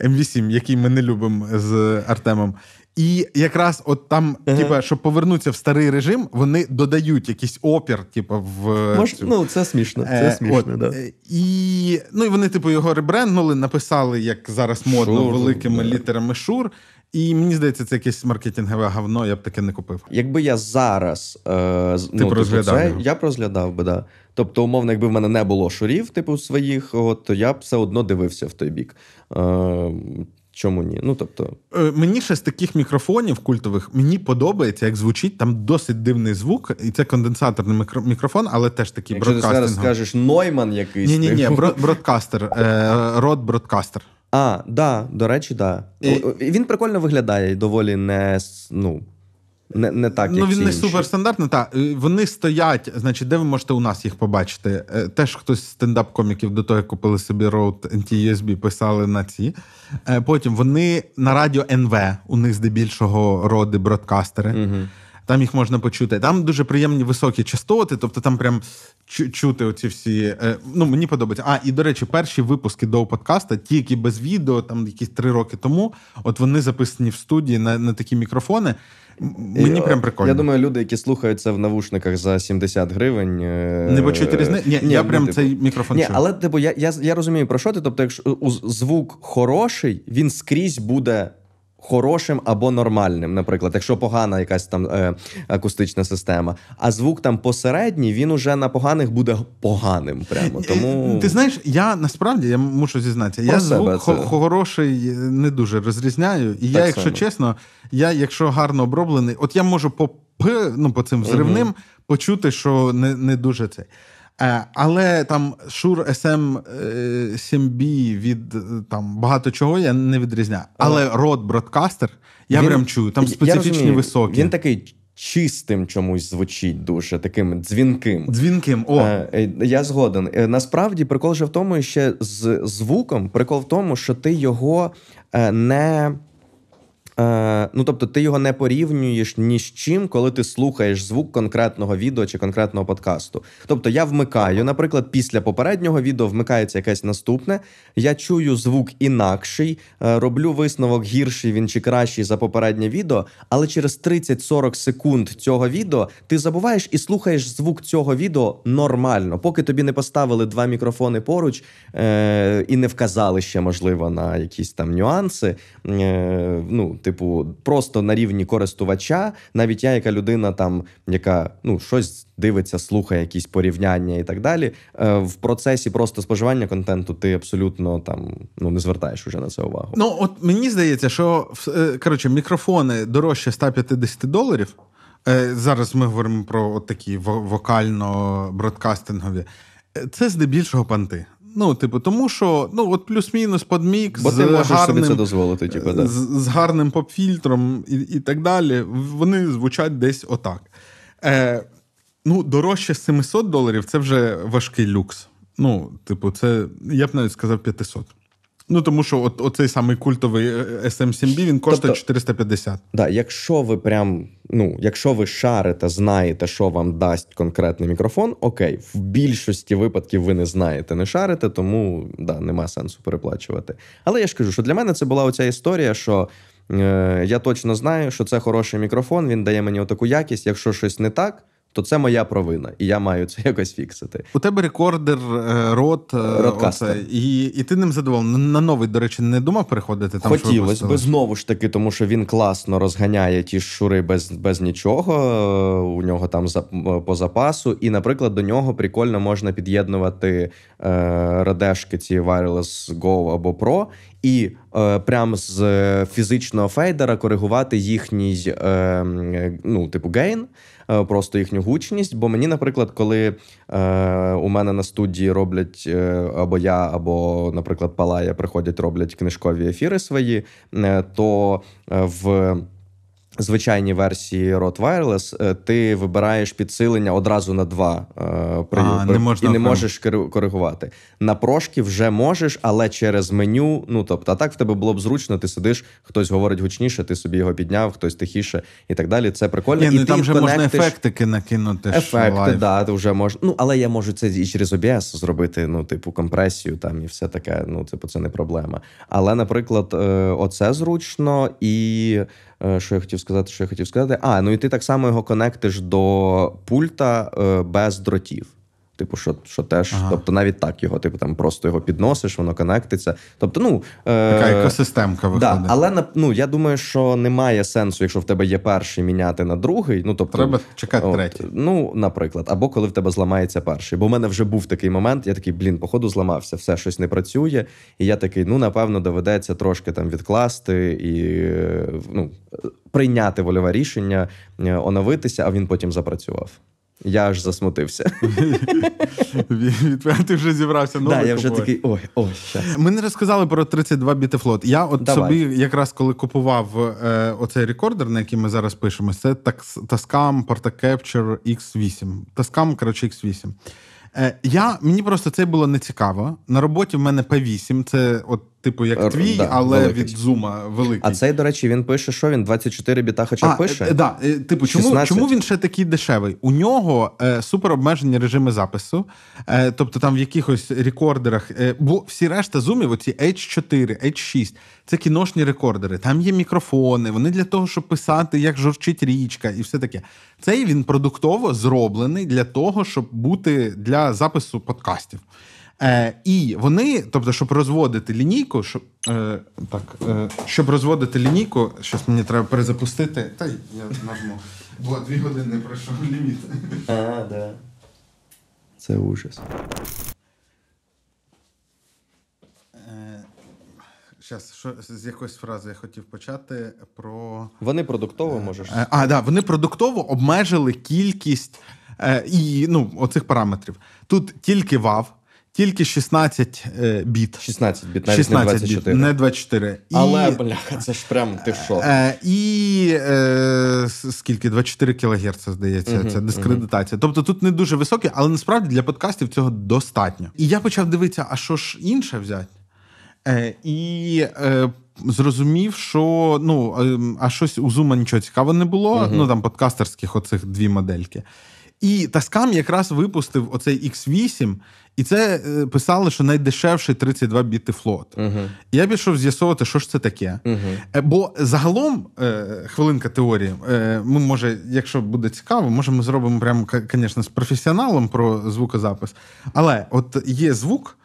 MV7, який ми не любимо з Артемом. І якраз от там, ага. типа, щоб повернутися в старий режим, вони додають якийсь опір, типа в е, Мож, цю... ну це смішно. Це е, смішно, от, да. Е, і ну і вони, типу, його ребренднули, написали, як зараз модно, Шур, великими да. літерами Шур. І мені здається, це якесь маркетингове говно, я б таке не купив. Якби я зараз е, Ти ну, типу, це, я б розглядав би, да. Тобто, умовно, якби в мене не було шурів, типу своїх, от, то я б все одно дивився в той бік. Е, Чому ні? Ну тобто е, мені ще з таких мікрофонів культових мені подобається, як звучить там досить дивний звук, і це конденсаторний мікро- мікрофон, але теж такий Якщо бродкастер. Ти зараз скажеш Нойман якийсь. Ні, ні, ні, бродкастер, е, рот бродкастер. А, да, до речі, да. І... Він прикольно виглядає, доволі не ну. Не не так, ну, як Ну, він не суперстандартний. Та е, вони стоять, значить, де ви можете у нас їх побачити? Е, теж хтось з стендап-коміків до того, як купили собі Road nt писали на ці. Е, потім вони на радіо НВ, у них здебільшого роди бродкастери. Угу там їх можна почути. Там дуже приємні високі частоти, тобто там прям чути оці всі. Е, ну мені подобається. А і до речі, перші випуски до подкаста, ті, які без відео, там якісь три роки тому, от вони записані в студії на, на такі мікрофони. Мені прям прикольно. Я думаю, люди, які слухаються в навушниках за 70 гривень, е, не почують різниці. я ну, прям типу. цей мікрофон. Ні, чую. Але типу, я я, я розумію, про що ти? Тобто, якщо звук хороший, він скрізь буде хорошим або нормальним, наприклад, якщо погана якась там е, акустична система, а звук там посередній, він уже на поганих буде поганим. Прямо тому ти знаєш, я насправді я мушу зізнатися, Про я звук це... хороший не дуже розрізняю. І так я, якщо само. чесно, я якщо гарно оброблений, от я можу по ну по цим взривним угу. почути, що не, не дуже це. Е, але там Шур SM 7B е, від е, там багато чого я не відрізняю. Але род бродкастер я він, прям чую. Там специфічні високі. Він такий. Чистим чомусь звучить дуже таким дзвінким. Дзвінким, о. я згоден. Насправді, прикол же в тому, ще з звуком, прикол в тому, що ти його не Е, ну, тобто, ти його не порівнюєш ні з чим, коли ти слухаєш звук конкретного відео чи конкретного подкасту. Тобто, я вмикаю, наприклад, після попереднього відео вмикається якесь наступне. Я чую звук інакший, е, роблю висновок гірший він чи кращий за попереднє відео. Але через 30-40 секунд цього відео ти забуваєш і слухаєш звук цього відео нормально, поки тобі не поставили два мікрофони поруч е- і не вказали ще, можливо, на якісь там нюанси. Е- ну, ти типу, просто на рівні користувача, навіть я, яка людина, там, яка ну, щось дивиться, слухає якісь порівняння і так далі. Е, в процесі просто споживання контенту ти абсолютно там ну не звертаєш уже на це увагу. Ну от мені здається, що е, коротше, мікрофони дорожче 150 доларів. Е, зараз ми говоримо про такі вокально-бродкастингові. Це здебільшого панти. Ну, типу, тому що ну, от плюс-мінус подмік Бо з ти можеш гарним, собі це дозволити, типу, да. з, з гарним попфільтром і і так далі. Вони звучать десь отак. Е, Ну, дорожче 700 доларів це вже важкий люкс. Ну, типу, це я б навіть сказав 500. Ну тому що от, оцей самий культовий е, SM7B, він тобто коштує тобто, 450. Да, якщо ви прям, ну якщо ви шарите, знаєте, що вам дасть конкретний мікрофон, окей, в більшості випадків ви не знаєте, не шарите, тому да, нема сенсу переплачувати. Але я ж кажу, що для мене це була оця історія, що. Е, я точно знаю, що це хороший мікрофон. Він дає мені отаку якість. Якщо щось не так, то це моя провина, і я маю це якось фіксити. У тебе рекордер е, рот е, і і ти ним задоволений. На новий, до речі, не думав переходити там. Хотілося би знову ж таки, тому що він класно розганяє ті шури без без нічого. У нього там за е, по запасу. І, наприклад, до нього прикольно можна під'єднувати е, радешки ці Wireless Go або Pro, і е, прям з фізичного фейдера коригувати їхній е, ну, типу гейн. Е, просто їхню гучність. Бо мені, наприклад, коли е, у мене на студії роблять е, або я, або, наприклад, Палая приходять, роблять книжкові ефіри свої, е, то е, в звичайній версії Rode Wireless е, ти вибираєш підсилення одразу на два е, а, не можна і не можеш коригувати. На прошки вже можеш, але через меню. Ну тобто, а так в тебе було б зручно, ти сидиш, хтось говорить гучніше, ти собі його підняв, хтось тихіше і так далі. Це прикольно. Ні, ну, і ну, ти там вже можна ефектики накинути. Ефекти, лайф. да, ти вже можна. Ну але я можу це і через OBS зробити, ну, типу, компресію там і все таке. Ну, типу, це не проблема. Але, наприклад, е, оце зручно і. Е, що я хотів сказати, що я хотів сказати. А, ну і ти так само його конектиш до пульта е, без дротів. Типу, що що теж, ага. тобто навіть так його, типу там просто його підносиш, воно конектиться. Тобто, ну е... така екосистемка виходить. Да, але ну я думаю, що немає сенсу, якщо в тебе є перший міняти на другий. Ну тобто треба чекати от, третій. Ну, наприклад, або коли в тебе зламається перший. Бо в мене вже був такий момент. Я такий, блін, походу, зламався, все щось не працює. І я такий, ну напевно, доведеться трошки там відкласти і ну прийняти вольове рішення, е, оновитися, а він потім запрацював. Я аж засмутився. Ти вже зібрався новий. Да, я вже такий, ой, ой, щас. Ми не розказали про 32 бітефлот. Я от Давай. собі, якраз коли купував е, оцей рекордер, на який ми зараз пишемо, це Tascam Portacapture X8. Tascam, коротше, X8. Е, я, Мені просто це було нецікаво. На роботі в мене P8, це от Типу, як твій, да, але великий. від зума великий. А цей, до речі, він пише, що він 24 біта, хоча а, е, пише. Е, да. Е, типу, чому чому він ще такий дешевий? У нього е, супер обмежені режими запису, е, тобто там в якихось рекордерах, бо всі решта зумів, оці H4, H6, це кіношні рекордери. Там є мікрофони, вони для того, щоб писати, як журчить річка, і все таке. Цей він продуктово зроблений для того, щоб бути для запису подкастів. Е, І вони, тобто, щоб розводити лінійку, щоб е, так, е, щоб розводити лінійку, щось мені треба перезапустити. Та я нажму. Бо дві години пройшов ліміт. А, да. Це ужас. Е, щас, що з якоїсь фрази я хотів почати про вони продуктово е, можеш. Е, а, да, вони продуктово обмежили кількість е, і ну, оцих параметрів. Тут тільки вав. Тільки 16 е, біт. 16 біт, навіть 16 не 24. Біт, не 24. І, Але, бляха, це ж прям ти що? Е, і е, скільки? 24 кГц, здається, угу, це дискредитація. Угу. Тобто тут не дуже високі, але насправді для подкастів цього достатньо. І я почав дивитися, а що ж інше взяти? Е, І е, зрозумів, що ну, ем, а щось у Зума нічого цікавого не було. Угу. Ну там подкастерських оцих дві модельки. І Tascam якраз випустив оцей X8, і це е, писали, що найдешевший 32 біти флот. Uh-huh. Я пішов з'ясовувати, що ж це таке. Uh-huh. Бо загалом, е, хвилинка теорії, ми може, якщо буде цікаво, може ми зробимо прямо, звісно, з професіоналом про звукозапис. Але от є звук,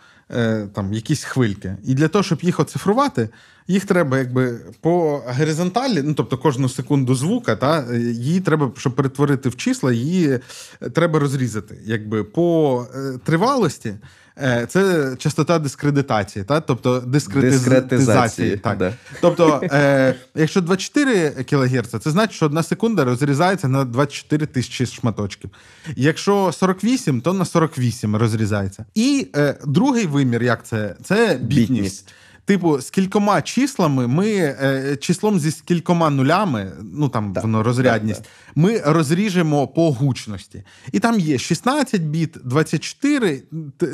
там якісь хвильки, і для того, щоб їх оцифрувати, їх треба якби по горизонталі, ну тобто кожну секунду звука, та її треба, щоб перетворити в числа, її е, треба розрізати. Якби По е, тривалості е, це частота дискредитації, та? тобто дискретизації. дискретизації так. Да. Тобто, е, якщо 24 кГц, це значить, що одна секунда розрізається на 24 тисячі шматочків. Якщо 48, то на 48 розрізається. І е, другий вимір, як це? Це бітність. бітність типу, з кількома числами ми е, числом зі скількома нулями, ну там так, воно розрядність, так, так. ми розріжемо по гучності. І там є 16 біт, 24,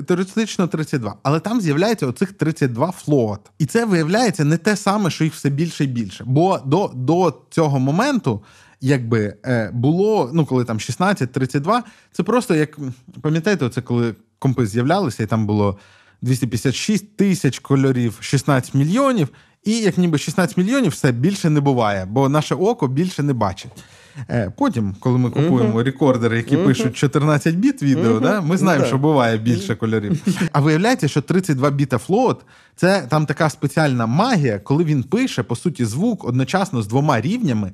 теоретично 32. Але там з'являється оцих 32 флот. І це виявляється не те саме, що їх все більше і більше. Бо до, до цього моменту. Якби е, було, ну коли там 16-32, це просто як пам'ятаєте, це коли компи з'являлися, і там було 256 тисяч кольорів, 16 мільйонів. І як ніби 16 мільйонів все більше не буває, бо наше око більше не бачить. Е, потім, коли ми купуємо uh-huh. рекордери, які uh-huh. пишуть 14 біт відео, uh-huh. да, ми ну знаємо, що буває більше кольорів. А виявляється, що 32 біта флот це там така спеціальна магія, коли він пише по суті звук одночасно з двома рівнями,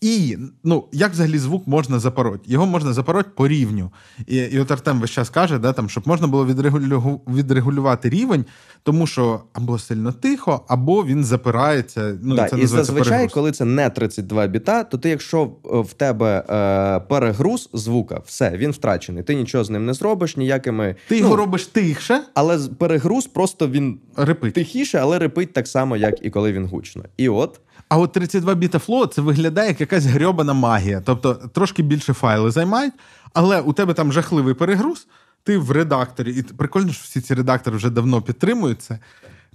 і ну, як взагалі звук можна запороть? Його можна запороть по рівню. І і от Артем весь час каже, да, там, щоб можна було відрегулю... відрегулювати рівень, тому що або сильно тихо, або він запирається. Ну, да, це І зазвичай, перегруз. коли це не 32 біта, то ти, якщо е, в тебе е, перегруз звука, все, він втрачений. Ти нічого з ним не зробиш, ніякими. Ти його ну, робиш тихше, але перегруз просто він репить. тихіше, але репить так само, як і коли він гучно. І от. А от 32 біта фло це виглядає як якась грьобана магія. Тобто трошки більше файли займають, але у тебе там жахливий перегруз. Ти в редакторі, і прикольно, що всі ці редактори вже давно підтримуються.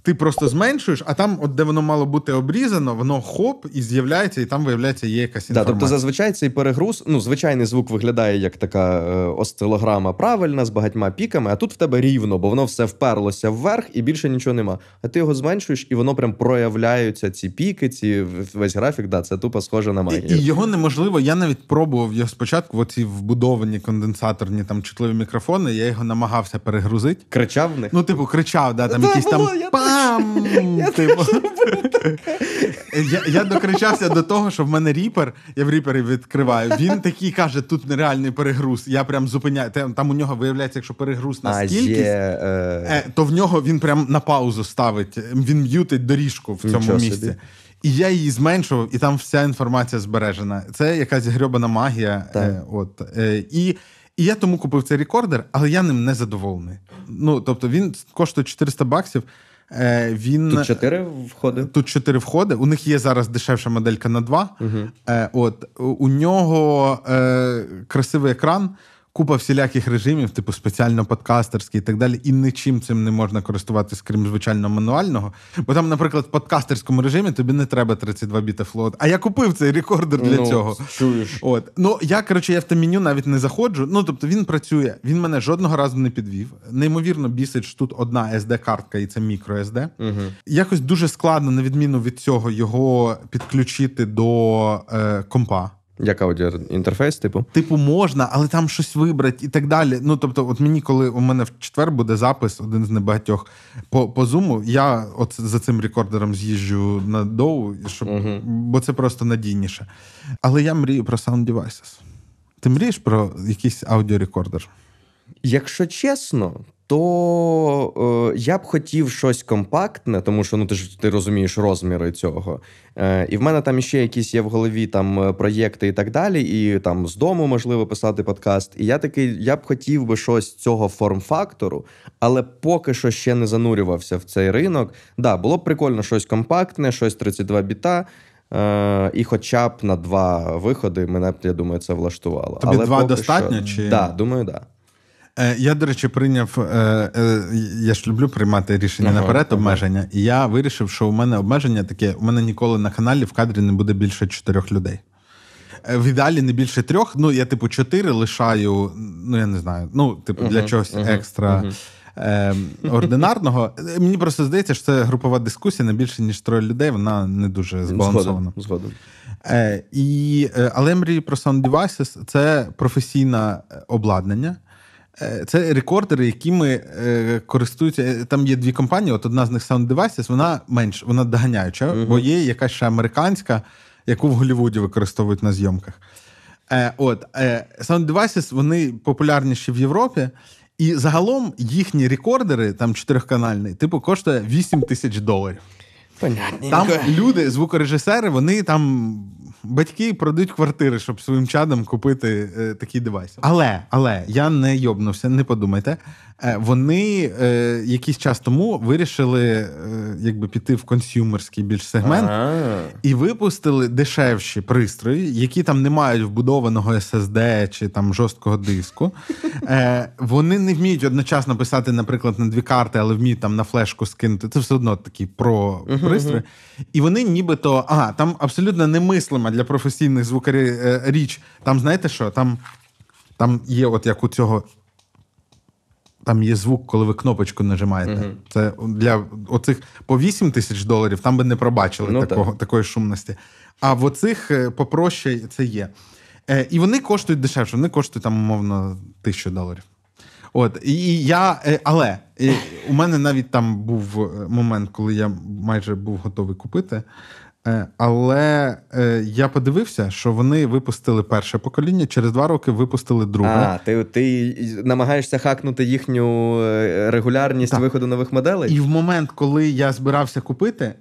Ти просто зменшуєш, а там, от де воно мало бути обрізано, воно хоп і з'являється, і там виявляється є якась інформація. Да, тобто зазвичай цей перегруз, ну звичайний звук виглядає як така е, осцилограма правильна з багатьма піками, а тут в тебе рівно, бо воно все вперлося вверх і більше нічого нема. А ти його зменшуєш, і воно прям проявляються ці піки, ці весь графік. Да, це тупо схоже на магію. І, і його неможливо. Я навіть пробував його спочатку. Оці вбудовані конденсаторні там чутливі мікрофони. Я його намагався перегрузити. Кричав в них? Ну, типу, кричав, да там да, якісь було, там. Я... Там. Я типу. Я я докричався до того, що в мене ріпер, я в ріпері відкриваю. Він такий каже, тут нереальний перегруз. Я прям зупиняю. Там у нього виявляється, якщо перегруз на стількість, е, е, то в нього він прям на паузу ставить. Він м'ютить доріжку в цьому місці. І я її зменшував, і там вся інформація збережена. Це якась грьобана магія. Е, от, е, і і я тому купив цей рекордер, але я ним не задоволений. Ну тобто він коштує 400 баксів. Е, він Тут чотири входи. Тут чотири входи. У них є зараз дешевша моделька на два. Угу. От у нього е, красивий екран купа всіляких режимів, типу спеціально подкастерський і так далі, і нічим цим не можна користуватися, крім звичайно, мануального. Бо там, наприклад, в подкастерському режимі тобі не треба 32 біта флот. А я купив цей рекордер для ну, цього. Чуєш. От ну я коротше, я в те меню навіть не заходжу. Ну тобто він працює, він мене жодного разу не підвів. Неймовірно, бісить тут одна sd картка і це мікро SD. Угу. Якось дуже складно, на відміну від цього, його підключити до е, компа. Як аудіоінтерфейс, типу? Типу, можна, але там щось вибрати і так далі. Ну, тобто, от мені, коли у мене в четвер буде запис, один з небагатьох по по зуму, я от за цим рекордером з'їжджу на доу, щоб, uh бо це просто надійніше. Але я мрію про Sound Devices. Ти мрієш про якийсь аудіорекордер? Якщо чесно, то е, я б хотів щось компактне, тому що ну ти ж ти розумієш розміри цього. Е, І в мене там ще якісь є в голові там е, проєкти і так далі. І там з дому можливо писати подкаст. І я такий, я б хотів би щось цього форм-фактору, але поки що ще не занурювався в цей ринок. Да, було б прикольно щось компактне, щось 32 біта. Е, І, хоча б на два виходи, мене б я думаю, це влаштувало. Тобі але два достатньо? Що... чи... Да, думаю, да. Е, я, до речі, прийняв. Е, е, я ж люблю приймати рішення ага, наперед обмеження. І я вирішив, що у мене обмеження таке: у мене ніколи на каналі в кадрі не буде більше чотирьох людей. В ідеалі не більше трьох. Ну, я, типу, чотири лишаю. Ну, я не знаю. Ну, типу, для uh чогось uh екстра uh-huh. ординарного. Мені просто здається, що це групова дискусія на більше, ніж троє людей. Вона не дуже збалансована. Згодом. Е, і, Але я про Sound Devices. Це професійне обладнання. Е, це рекордери, якими е, користуються. Е, там є дві компанії. От одна з них Sound Devices, вона менш, вона доганяюча, угу. бо є якась ще американська, яку в Голлівуді використовують на зйомках. Е, От е, Sound Devices, вони популярніші в Європі, і загалом їхні рекордери, там чотирьохканальний, типу коштує 8 тисяч доларів. Понятненько. Там люди, звукорежисери, вони там батьки продають квартири, щоб своїм чадам купити е, такий девайс. Але але я не йобнувся, не подумайте. Е, вони е, якийсь час тому вирішили е, якби піти в консюмерський більш сегмент А-а-а. і випустили дешевші пристрої, які там не мають вбудованого SSD чи там жорсткого диску. Е, Вони не вміють одночасно писати, наприклад, на дві карти, але вміють там на флешку скинути. Це все одно такі про пристрої. І вони нібито ага, там абсолютно немислима для професійних звукарів е, річ. Там знаєте що? Там, Там є, от як у цього. Там є звук, коли ви кнопочку нажимаєте. uh Це для оцих по 8 тисяч доларів там би не пробачили ну, такого, так. такої шумності. А в оцих е, попроще це є. Е, І вони коштують дешевше, вони коштують там, умовно, тисячу доларів. От, і я, е, Але і е, у мене навіть там був момент, коли я майже був готовий купити. Е, але е, я подивився, що вони випустили перше покоління, через два роки випустили друге. А, Ти ти намагаєшся хакнути їхню е, регулярність так. виходу нових моделей? І в момент, коли я збирався купити,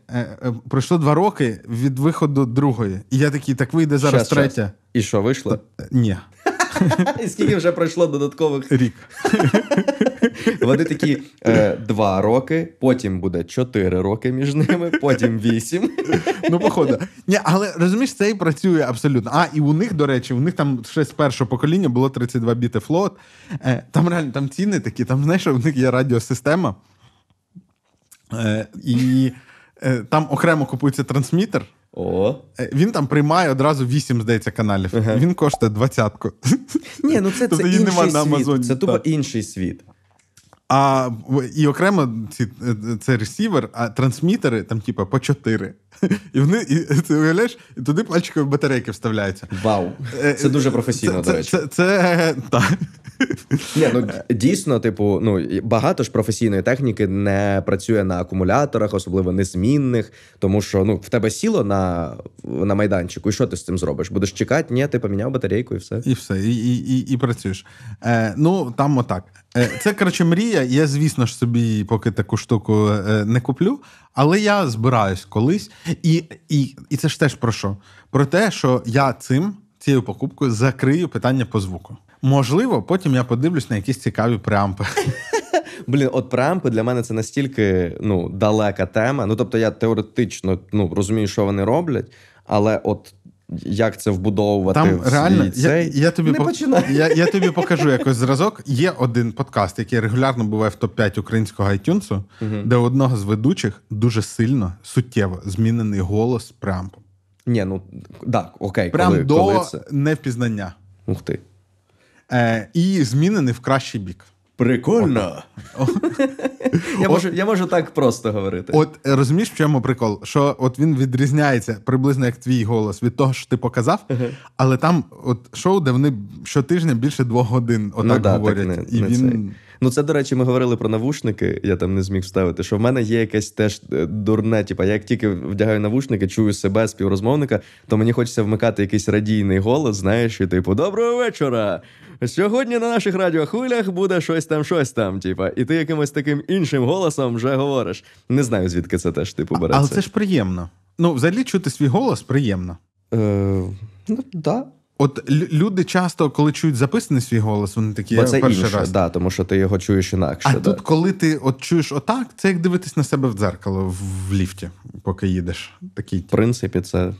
пройшло два роки від виходу другої. І я такий, так вийде зараз щас, третя. Щас. І що вийшло? Ні. І скільки вже пройшло додаткових рік. Вони такі е, два роки, потім буде чотири роки між ними, потім вісім. Ну, походу. Ні, але розумієш, це і працює абсолютно. А, і у них, до речі, у них там ще з першого покоління було 32 біти флот. Е, там реально там ціни такі, там, знаєш, у них є радіосистема. Е, І е, там окремо купується трансмітер. О. Е, він там приймає одразу 8, здається, каналів. Ага. Він коштує двадцятку. Ні, ну це, тобто це тобто, інший світ. на Амазоні. Це тупо інший світ. А і окремо ці е, це ресівер, а трансмітери там, типа, по 4. І вони і ти уявляєш, і туди пальчикові батарейки вставляються. Вау! Е, це дуже професійно, це, до речі. Це, це, це так. Ні, ну дійсно, типу, ну багато ж професійної техніки не працює на акумуляторах, особливо незмінних, тому що ну в тебе сіло на на майданчику, і що ти з цим зробиш? Будеш чекати? Ні, ти поміняв батарейку і все. І все, і і, і, і працюєш. Е, Ну там отак. Е, Це коротше мрія. Я, звісно ж, собі поки таку штуку е, не куплю, але я збираюсь колись. І, і, І це ж теж про що? Про те, що я цим. Цією покупкою закрию питання по звуку. Можливо, потім я подивлюсь на якісь цікаві преампи. Блін, от преампи для мене це настільки ну, далека тема. Ну тобто, я теоретично ну, розумію, що вони роблять, але от як це вбудовувати? Там в реально цей... я я тобі не по... Я я тобі покажу якось зразок. Є один подкаст, який регулярно буває в топ 5 українського iTunes, угу. де у одного з ведучих дуже сильно суттєво змінений голос прям. Ні, ну так, окей, прям коли, до коли це... невпізнання. Ух ти. Е, І змінений в кращий бік. Прикольно. Я можу я можу так просто говорити. От е, розумієш, в чому прикол? Що от він відрізняється приблизно як твій голос від того, що ти показав, але там от шоу, де вони щотижня більше двох годин ну отак говорять. І він... Ну, це, до речі, ми говорили про навушники, я там не зміг вставити, що в мене є якесь теж е, дурне. Типа, я як тільки вдягаю навушники, чую себе співрозмовника, то мені хочеться вмикати якийсь радійний голос, знаєш, і типу, доброго вечора! Сьогодні на наших радіохвилях буде щось там, щось там, типа, і ти якимось таким іншим голосом вже говориш. Не знаю, звідки це теж типу береться. Але це ж приємно. Ну, взагалі чути свій голос приємно. Е, Ну, да. От люди часто, коли чують записаний свій голос, вони такі Бо це перший інше, раз. Да, тому що ти його чуєш інакше. А да. тут, коли ти от чуєш отак, це як дивитись на себе в дзеркало в ліфті, поки їдеш. Такий. В принципі, це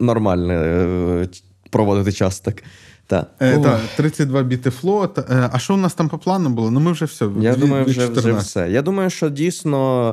нормально е, проводити час так. Та е, та, 32 бітефло. Та, е, а що у нас там по плану було? Ну ми вже все. Я від, думаю, вже, вже все. Я думаю, що дійсно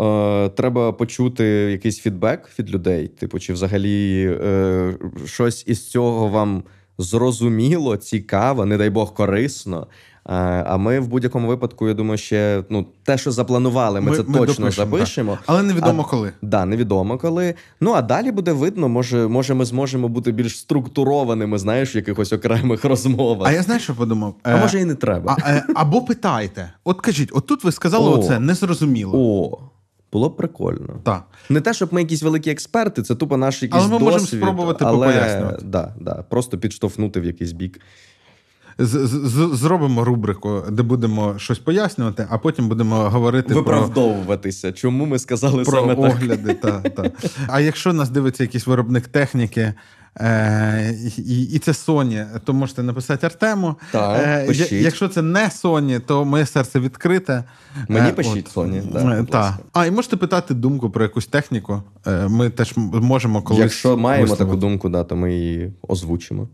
е, треба почути якийсь фідбек від людей. Типу, чи взагалі е, щось із цього вам зрозуміло, цікаво, не дай Бог корисно. Е, а ми в будь-якому випадку, я думаю, ще ну те, що запланували, ми, ми це ми точно допишемо, запишемо. Так. Але невідомо а, коли. Да, невідомо коли. Ну а далі буде видно, може, може, ми зможемо бути більш структурованими, знаєш, в якихось окремих розмовах. А я знаю, що подумав? А е, може і не треба. А, е, або питайте, от кажіть, от тут ви сказали, О. оце незрозуміло. О. Було б прикольно. Так. Не те, щоб ми якісь великі експерти, це тупо наш якийсь досвід. Але ми досвід, можемо спробувати але... пояснювати. Да, да, Просто підштовхнути в якийсь бік зробимо рубрику, де будемо щось пояснювати, а потім будемо говорити виправдовуватися, про... чому ми сказали про саме огляди. Так. Та, та. А якщо нас дивиться якийсь виробник техніки. Е, і, і це Sony, то можете написати Артему. Так, е, пишіть. Якщо це не Sony, то моє серце відкрите. Мені е, пишіть от, Sony. Да, е, та. А і можете питати думку про якусь техніку. Е, ми теж можемо колись. Якщо маємо висловити. таку думку, да, то ми її озвучимо.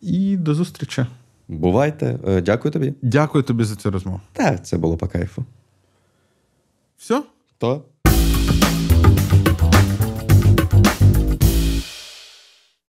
І до зустрічі. Бувайте. Е, дякую тобі. Дякую тобі за цю розмову. Так, це було по кайфу. Все? То.